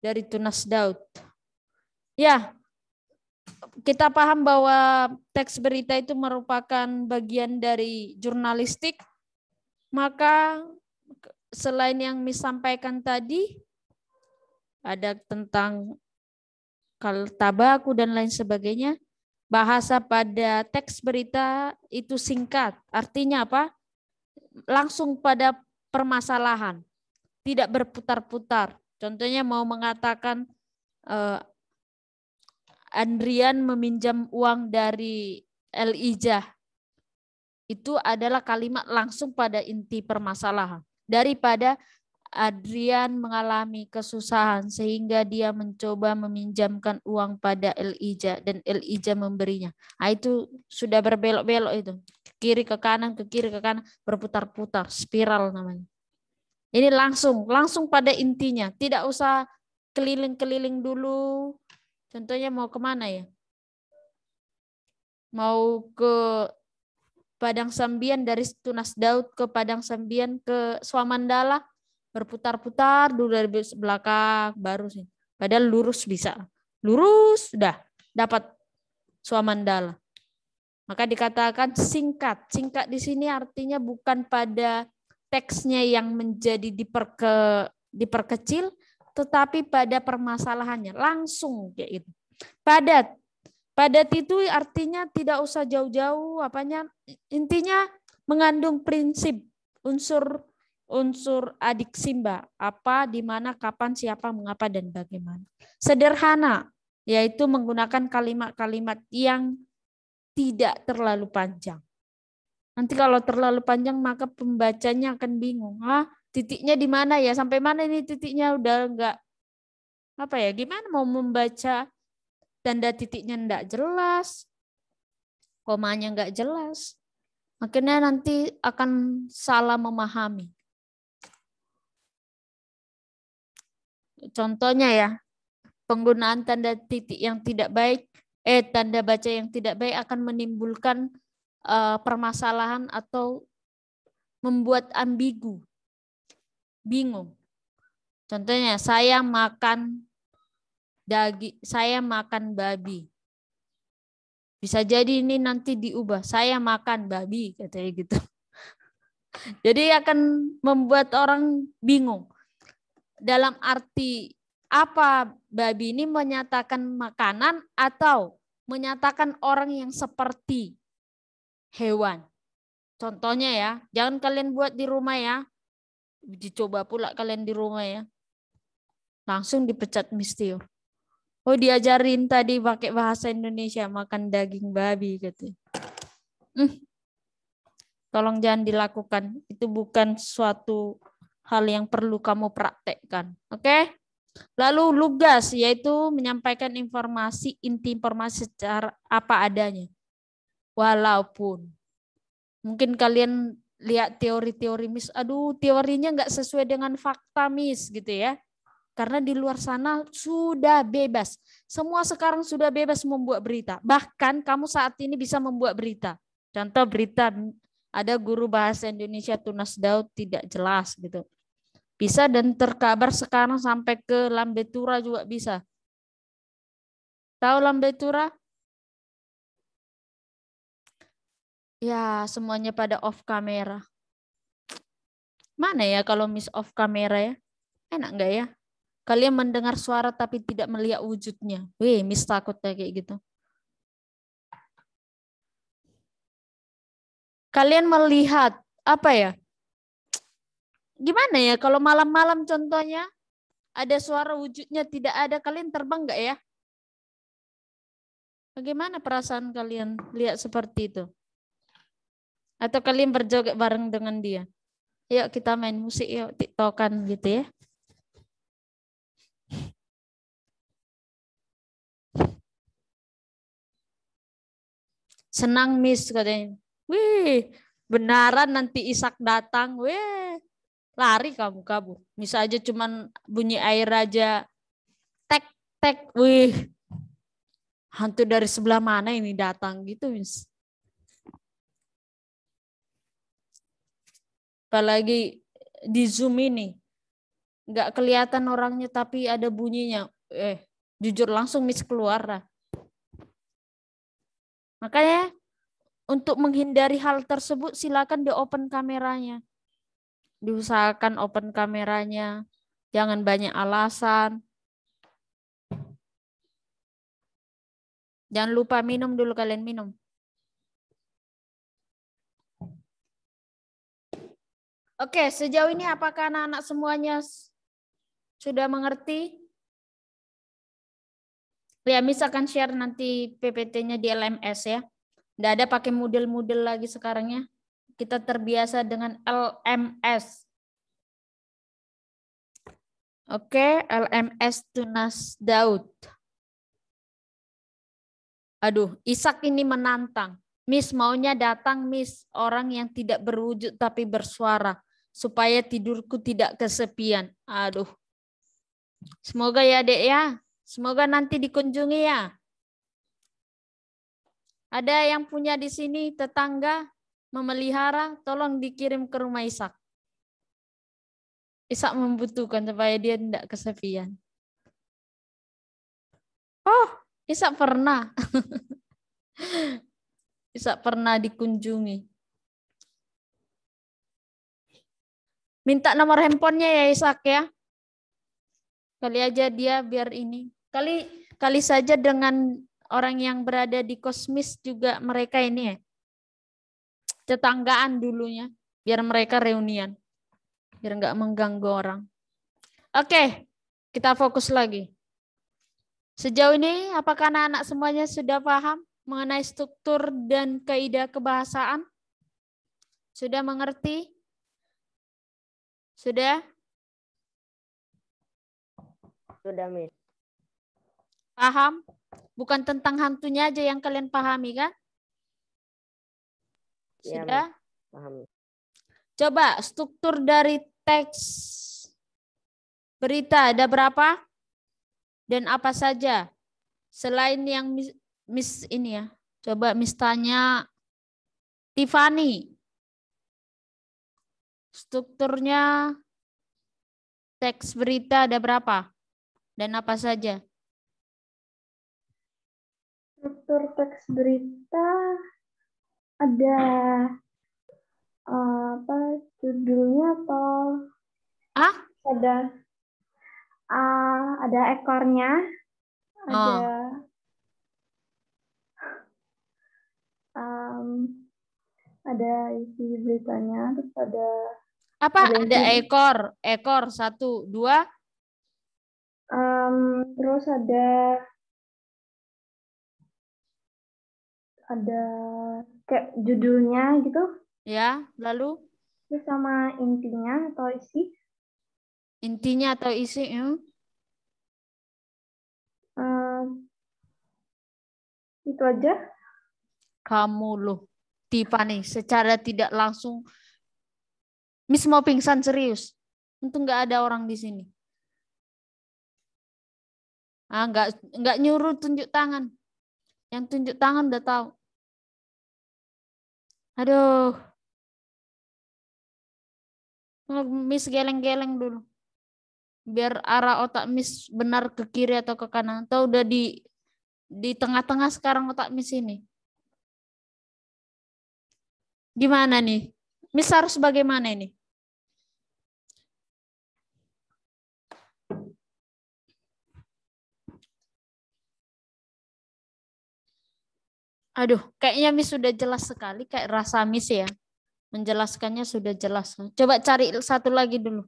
dari Tunas Daud. Ya, kita paham bahwa teks berita itu merupakan bagian dari jurnalistik, maka selain yang disampaikan tadi, ada tentang kaltabaku tabaku dan lain sebagainya, bahasa pada teks berita itu singkat. Artinya apa? Langsung pada permasalahan. Tidak berputar-putar. Contohnya mau mengatakan eh, Andrian meminjam uang dari Elijah. Itu adalah kalimat langsung pada inti permasalahan. Daripada Adrian mengalami kesusahan sehingga dia mencoba meminjamkan uang pada Elija dan Elija memberinya. Nah, itu sudah berbelok-belok itu. Ke kiri ke kanan, ke kiri ke kanan, berputar-putar, spiral namanya. Ini langsung, langsung pada intinya. Tidak usah keliling-keliling dulu. Contohnya mau kemana ya? Mau ke Padang Sambian dari Tunas Daud ke Padang Sambian ke Swamandala berputar-putar dulu dari belakang baru sih Padahal lurus bisa. Lurus sudah dapat suamandala. Maka dikatakan singkat. Singkat di sini artinya bukan pada teksnya yang menjadi diperke, diperkecil, tetapi pada permasalahannya langsung kayak gitu. Padat. Padat itu artinya tidak usah jauh-jauh apanya intinya mengandung prinsip unsur unsur adik simba, apa, di mana, kapan, siapa, mengapa, dan bagaimana. Sederhana, yaitu menggunakan kalimat-kalimat yang tidak terlalu panjang. Nanti kalau terlalu panjang maka pembacanya akan bingung. Ah, titiknya di mana ya? Sampai mana ini titiknya udah enggak apa ya? Gimana mau membaca tanda titiknya enggak jelas? Komanya enggak jelas. makanya nanti akan salah memahami. Contohnya ya, penggunaan tanda titik yang tidak baik, eh tanda baca yang tidak baik akan menimbulkan uh, permasalahan atau membuat ambigu, bingung. Contohnya saya makan daging, saya makan babi. Bisa jadi ini nanti diubah, saya makan babi katanya gitu. Jadi akan membuat orang bingung dalam arti apa babi ini menyatakan makanan atau menyatakan orang yang seperti hewan. Contohnya ya, jangan kalian buat di rumah ya. Dicoba pula kalian di rumah ya. Langsung dipecat mistir. Oh diajarin tadi pakai bahasa Indonesia makan daging babi gitu. Hmm. Tolong jangan dilakukan. Itu bukan suatu hal yang perlu kamu praktekkan. Oke? Lalu lugas yaitu menyampaikan informasi inti informasi secara apa adanya. Walaupun mungkin kalian lihat teori-teori mis, aduh teorinya nggak sesuai dengan fakta mis gitu ya. Karena di luar sana sudah bebas. Semua sekarang sudah bebas membuat berita. Bahkan kamu saat ini bisa membuat berita. Contoh berita ada guru bahasa Indonesia Tunas Daud tidak jelas gitu. Bisa dan terkabar sekarang sampai ke Lambetura juga bisa. Tahu Lambetura? Ya, semuanya pada off kamera. Mana ya kalau miss off kamera ya? Enak nggak ya? Kalian mendengar suara tapi tidak melihat wujudnya. Wih, miss takutnya kayak gitu. kalian melihat apa ya? Gimana ya kalau malam-malam contohnya ada suara wujudnya tidak ada kalian terbang nggak ya? Bagaimana perasaan kalian lihat seperti itu? Atau kalian berjoget bareng dengan dia? Yuk kita main musik, yuk tiktokan gitu ya. Senang miss katanya. Wih, benaran nanti Ishak datang. Wih, lari kamu kabur. Bisa aja cuman bunyi air aja. Tek, tek. Wih, hantu dari sebelah mana ini datang gitu, Miss. Apalagi di Zoom ini. Nggak kelihatan orangnya tapi ada bunyinya. Eh, jujur langsung Miss keluar. Lah. Makanya untuk menghindari hal tersebut silakan di open kameranya. Diusahakan open kameranya. Jangan banyak alasan. Jangan lupa minum dulu kalian minum. Oke, sejauh ini apakah anak-anak semuanya sudah mengerti? Ya, misalkan share nanti PPT-nya di LMS ya. Tidak ada pakai model-model lagi sekarangnya Kita terbiasa dengan LMS. Oke, LMS Tunas Daud. Aduh, Ishak ini menantang. Miss maunya datang, Miss, orang yang tidak berwujud tapi bersuara, supaya tidurku tidak kesepian. Aduh. Semoga ya, Dek ya. Semoga nanti dikunjungi ya. Ada yang punya di sini tetangga memelihara, tolong dikirim ke rumah Ishak. Ishak membutuhkan supaya dia tidak kesepian. Oh, Ishak pernah. Ishak pernah dikunjungi. Minta nomor handphonenya ya Ishak ya. Kali aja dia biar ini. Kali kali saja dengan orang yang berada di kosmis juga mereka ini ya. Tetanggaan dulunya, biar mereka reunian. Biar nggak mengganggu orang. Oke, kita fokus lagi. Sejauh ini, apakah anak-anak semuanya sudah paham mengenai struktur dan kaidah kebahasaan? Sudah mengerti? Sudah? Sudah, Miss. Paham? Bukan tentang hantunya aja yang kalian pahami kan? Iya, Sudah? Ya, paham. Coba struktur dari teks berita ada berapa? Dan apa saja? Selain yang mis, mis ini ya. Coba mistanya Tiffany. Strukturnya teks berita ada berapa? Dan apa saja? struktur teks berita ada eh, apa judulnya atau ah ada uh, ada ekornya oh. ada um, ada isi beritanya terus ada apa ada, ada ekor ekor satu dua um, terus ada ada kayak judulnya gitu. Ya, lalu? Terus sama intinya atau isi. Intinya atau isi? Ya. Uh, itu aja. Kamu loh, Tiffany, secara tidak langsung Miss mau pingsan serius. Untung nggak ada orang di sini. Ah, nggak nggak nyuruh tunjuk tangan. Yang tunjuk tangan udah tahu. Aduh. Miss geleng-geleng dulu. Biar arah otak Miss benar ke kiri atau ke kanan. Atau udah di di tengah-tengah sekarang otak Miss ini. Gimana nih? Miss harus bagaimana ini? Aduh, kayaknya Miss sudah jelas sekali kayak rasa Miss ya. Menjelaskannya sudah jelas. Coba cari satu lagi dulu.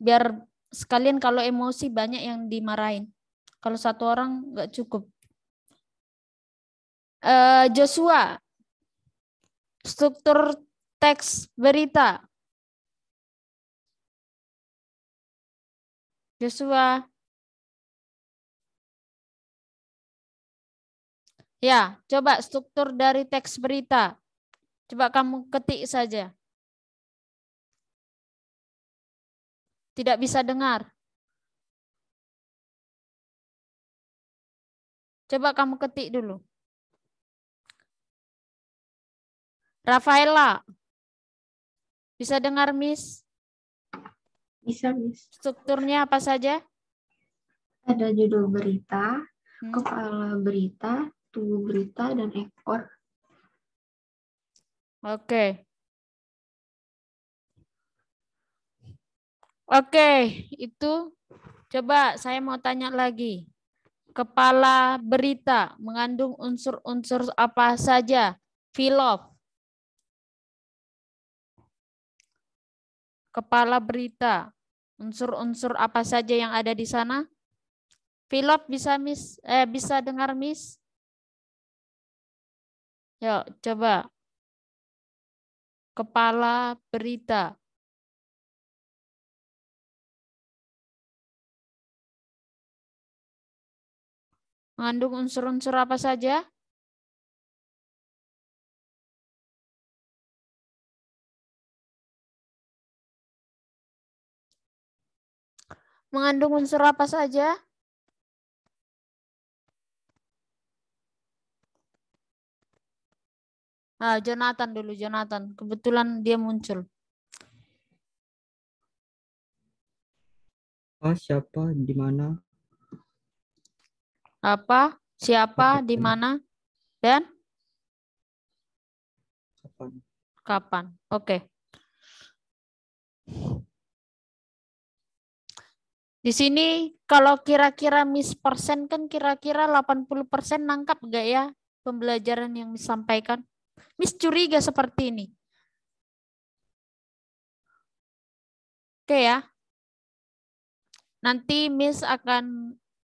Biar sekalian kalau emosi banyak yang dimarahin. Kalau satu orang nggak cukup. Uh, Joshua, struktur teks berita. Joshua, Ya, coba struktur dari teks berita. Coba kamu ketik saja. Tidak bisa dengar. Coba kamu ketik dulu. Rafaela. Bisa dengar, Miss? Bisa, Miss. Strukturnya apa saja? Ada judul berita, hmm. kepala berita, tubuh berita dan ekor. Oke. Oke, itu coba saya mau tanya lagi. Kepala berita mengandung unsur-unsur apa saja? Filof. Kepala berita, unsur-unsur apa saja yang ada di sana? Filof bisa miss eh bisa dengar miss? Yuk, coba. Kepala berita. Mengandung unsur-unsur apa saja? Mengandung unsur apa saja? uh, Jonathan dulu Jonathan kebetulan dia muncul apa ah, siapa di mana apa siapa di mana dan kapan kapan oke okay. Di sini kalau kira-kira miss persen kan kira-kira 80 persen nangkap gak ya pembelajaran yang disampaikan? Miss curiga seperti ini. Oke ya. Nanti Miss akan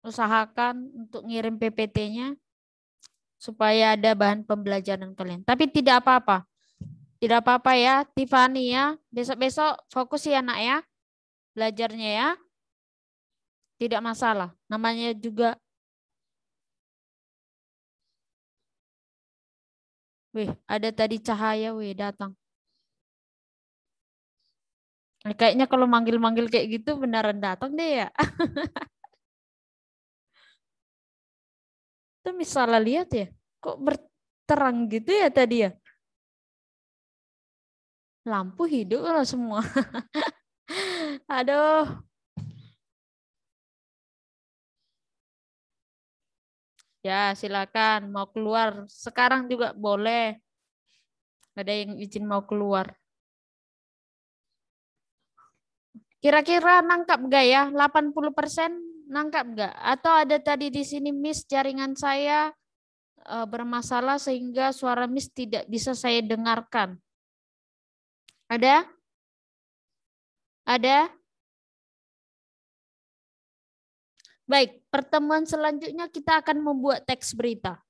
usahakan untuk ngirim PPT-nya supaya ada bahan pembelajaran kalian. Tapi tidak apa-apa. Tidak apa-apa ya, Tiffany ya. Besok-besok fokus ya nak ya. Belajarnya ya. Tidak masalah. Namanya juga Wih, ada tadi cahaya wih datang. Eh, kayaknya kalau manggil-manggil kayak gitu beneran datang deh ya. Itu misalnya lihat ya, kok berterang gitu ya tadi ya. Lampu hidup lah semua. Aduh, Ya, silakan mau keluar sekarang juga boleh. Ada yang izin mau keluar. Kira-kira nangkap enggak ya? 80% nangkap enggak? Atau ada tadi di sini miss jaringan saya eh, bermasalah sehingga suara miss tidak bisa saya dengarkan. Ada? Ada? Baik, pertemuan selanjutnya kita akan membuat teks berita.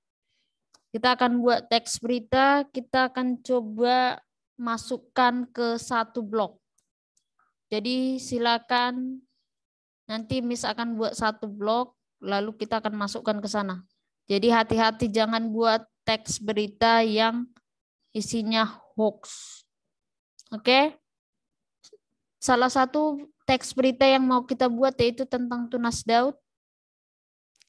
Kita akan buat teks berita, kita akan coba masukkan ke satu blok. Jadi silakan nanti Miss akan buat satu blok, lalu kita akan masukkan ke sana. Jadi hati-hati jangan buat teks berita yang isinya hoax. Oke? Okay? Salah satu teks berita yang mau kita buat yaitu tentang Tunas Daud.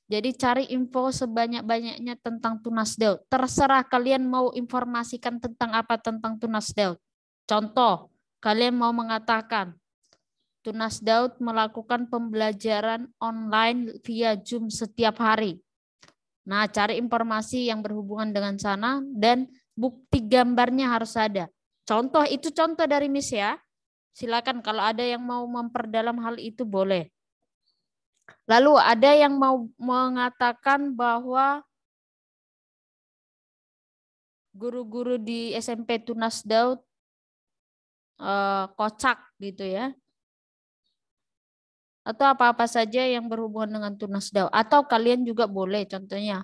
Jadi cari info sebanyak-banyaknya tentang tunas Daud. Terserah kalian mau informasikan tentang apa tentang tunas Daud. Contoh, kalian mau mengatakan tunas Daud melakukan pembelajaran online via Zoom setiap hari. Nah, cari informasi yang berhubungan dengan sana dan bukti gambarnya harus ada. Contoh itu contoh dari Miss ya. Silakan kalau ada yang mau memperdalam hal itu boleh. Lalu ada yang mau mengatakan bahwa guru-guru di SMP Tunas Daud eh, kocak gitu ya. Atau apa-apa saja yang berhubungan dengan Tunas Daud. Atau kalian juga boleh contohnya.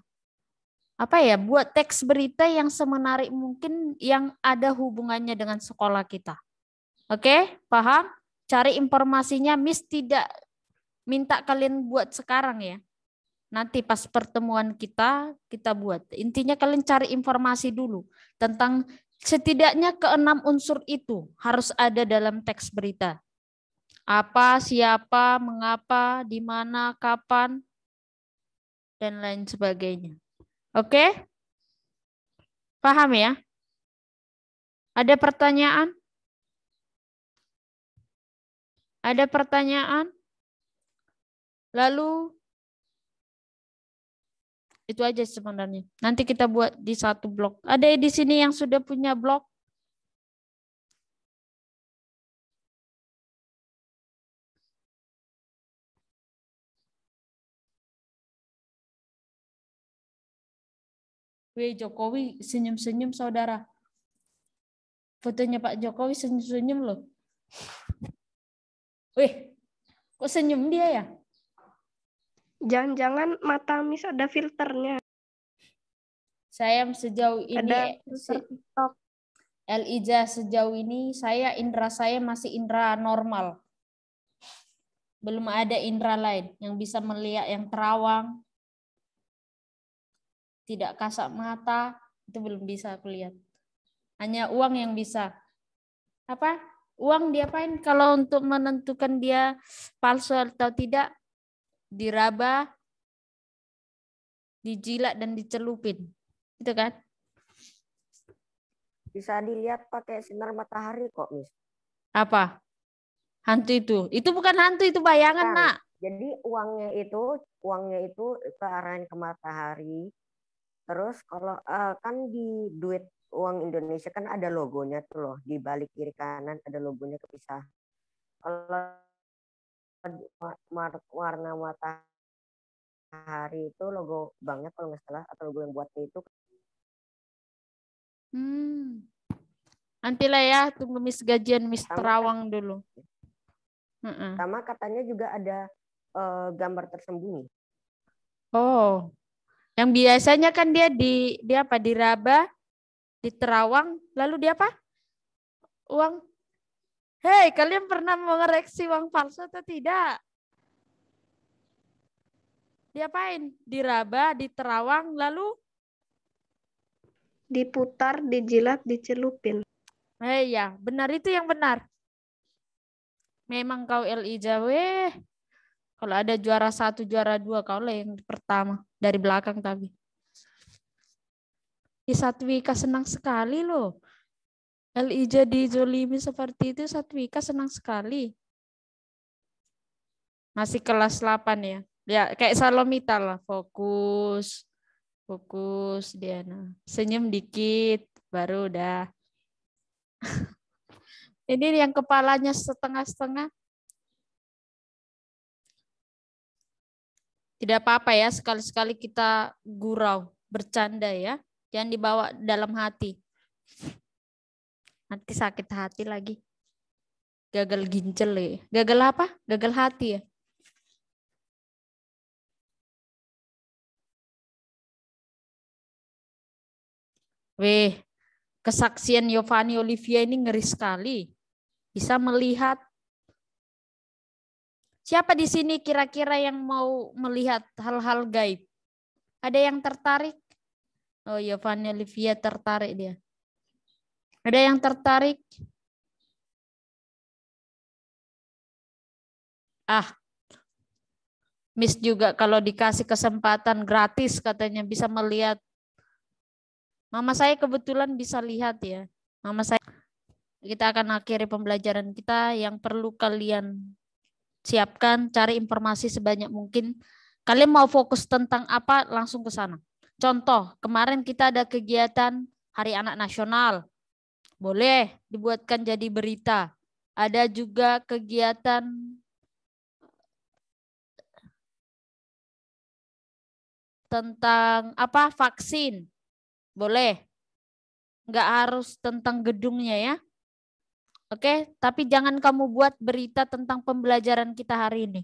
Apa ya, buat teks berita yang semenarik mungkin yang ada hubungannya dengan sekolah kita. Oke, paham? Cari informasinya, Miss tidak minta kalian buat sekarang ya. Nanti pas pertemuan kita, kita buat. Intinya kalian cari informasi dulu tentang setidaknya keenam unsur itu harus ada dalam teks berita. Apa, siapa, mengapa, di mana, kapan, dan lain sebagainya. Oke? Paham ya? Ada pertanyaan? Ada pertanyaan? Lalu itu aja sebenarnya. Nanti kita buat di satu blok. Ada di sini yang sudah punya blok? Wih, Jokowi senyum-senyum saudara. Fotonya Pak Jokowi senyum-senyum loh. Wih, kok senyum dia ya? Jangan-jangan mata mis ada filternya. Saya sejauh ini ada eh, Eliza sejauh ini saya indra saya masih indra normal. Belum ada indra lain yang bisa melihat yang terawang. Tidak kasat mata, itu belum bisa aku lihat. Hanya uang yang bisa. Apa? Uang diapain kalau untuk menentukan dia palsu atau tidak? diraba, dijilat dan dicelupin. Itu kan? Bisa dilihat pakai sinar matahari kok, Miss. Apa? Hantu itu. Itu bukan hantu, itu bayangan, bukan. Nak. Jadi uangnya itu, uangnya itu ke arahin ke matahari. Terus kalau uh, kan di duit uang Indonesia kan ada logonya tuh loh di balik kiri kanan ada logonya kepisah. Kalau Kan warna matahari itu logo banknya kalau nggak salah atau logo yang buatnya itu hmm nantilah ya tunggu miss gajian miss sama, kan? terawang dulu sama katanya juga ada uh, gambar tersembunyi oh yang biasanya kan dia di dia apa diraba di terawang lalu dia apa uang Hei, kalian pernah mengoreksi uang palsu atau tidak? Diapain? Diraba, diterawang, lalu? Diputar, dijilat, dicelupin. Hei ya, benar itu yang benar. Memang kau LI Jawa. Kalau ada juara satu, juara dua, kau lah yang pertama. Dari belakang tapi. Isatwika senang sekali loh. Elija dizolimi seperti itu Satwika senang sekali. Masih kelas 8 ya. Ya, kayak Salomita lah, fokus. Fokus Diana. Senyum dikit baru udah. Ini yang kepalanya setengah-setengah. Tidak apa-apa ya, sekali-sekali kita gurau, bercanda ya. Jangan dibawa dalam hati. Nanti sakit hati lagi. Gagal ginjal ya. Gagal apa? Gagal hati ya. Weh, kesaksian Yovani Olivia ini ngeri sekali. Bisa melihat Siapa di sini kira-kira yang mau melihat hal-hal gaib? Ada yang tertarik? Oh, Yovani Olivia tertarik dia. Ada yang tertarik? Ah, Miss juga kalau dikasih kesempatan gratis katanya bisa melihat. Mama saya kebetulan bisa lihat ya. Mama saya. Kita akan akhiri pembelajaran kita yang perlu kalian siapkan cari informasi sebanyak mungkin. Kalian mau fokus tentang apa langsung ke sana. Contoh, kemarin kita ada kegiatan Hari Anak Nasional boleh dibuatkan jadi berita. Ada juga kegiatan tentang apa vaksin. Boleh. Nggak harus tentang gedungnya ya. Oke, tapi jangan kamu buat berita tentang pembelajaran kita hari ini.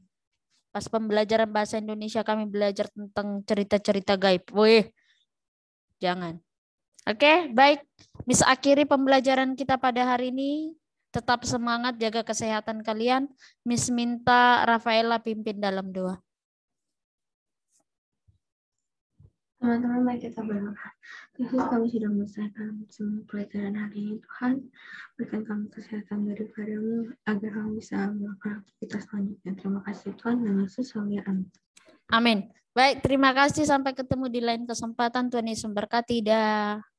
Pas pembelajaran bahasa Indonesia kami belajar tentang cerita-cerita gaib. Wih, jangan. Oke, baik. Bisa akhiri pembelajaran kita pada hari ini. Tetap semangat, jaga kesehatan kalian. Miss minta Rafaela pimpin dalam doa. Teman-teman, baik kita berdoa. Yesus, kami sudah menyelesaikan semua pelajaran hari ini, Tuhan. Berikan kami kesehatan padamu agar kami bisa melakukan aktivitas selanjutnya. Terima kasih, Tuhan. Dan Yesus, kami amin. Amin. Baik, terima kasih. Sampai ketemu di lain kesempatan. Tuhan Yesus memberkati. Dah.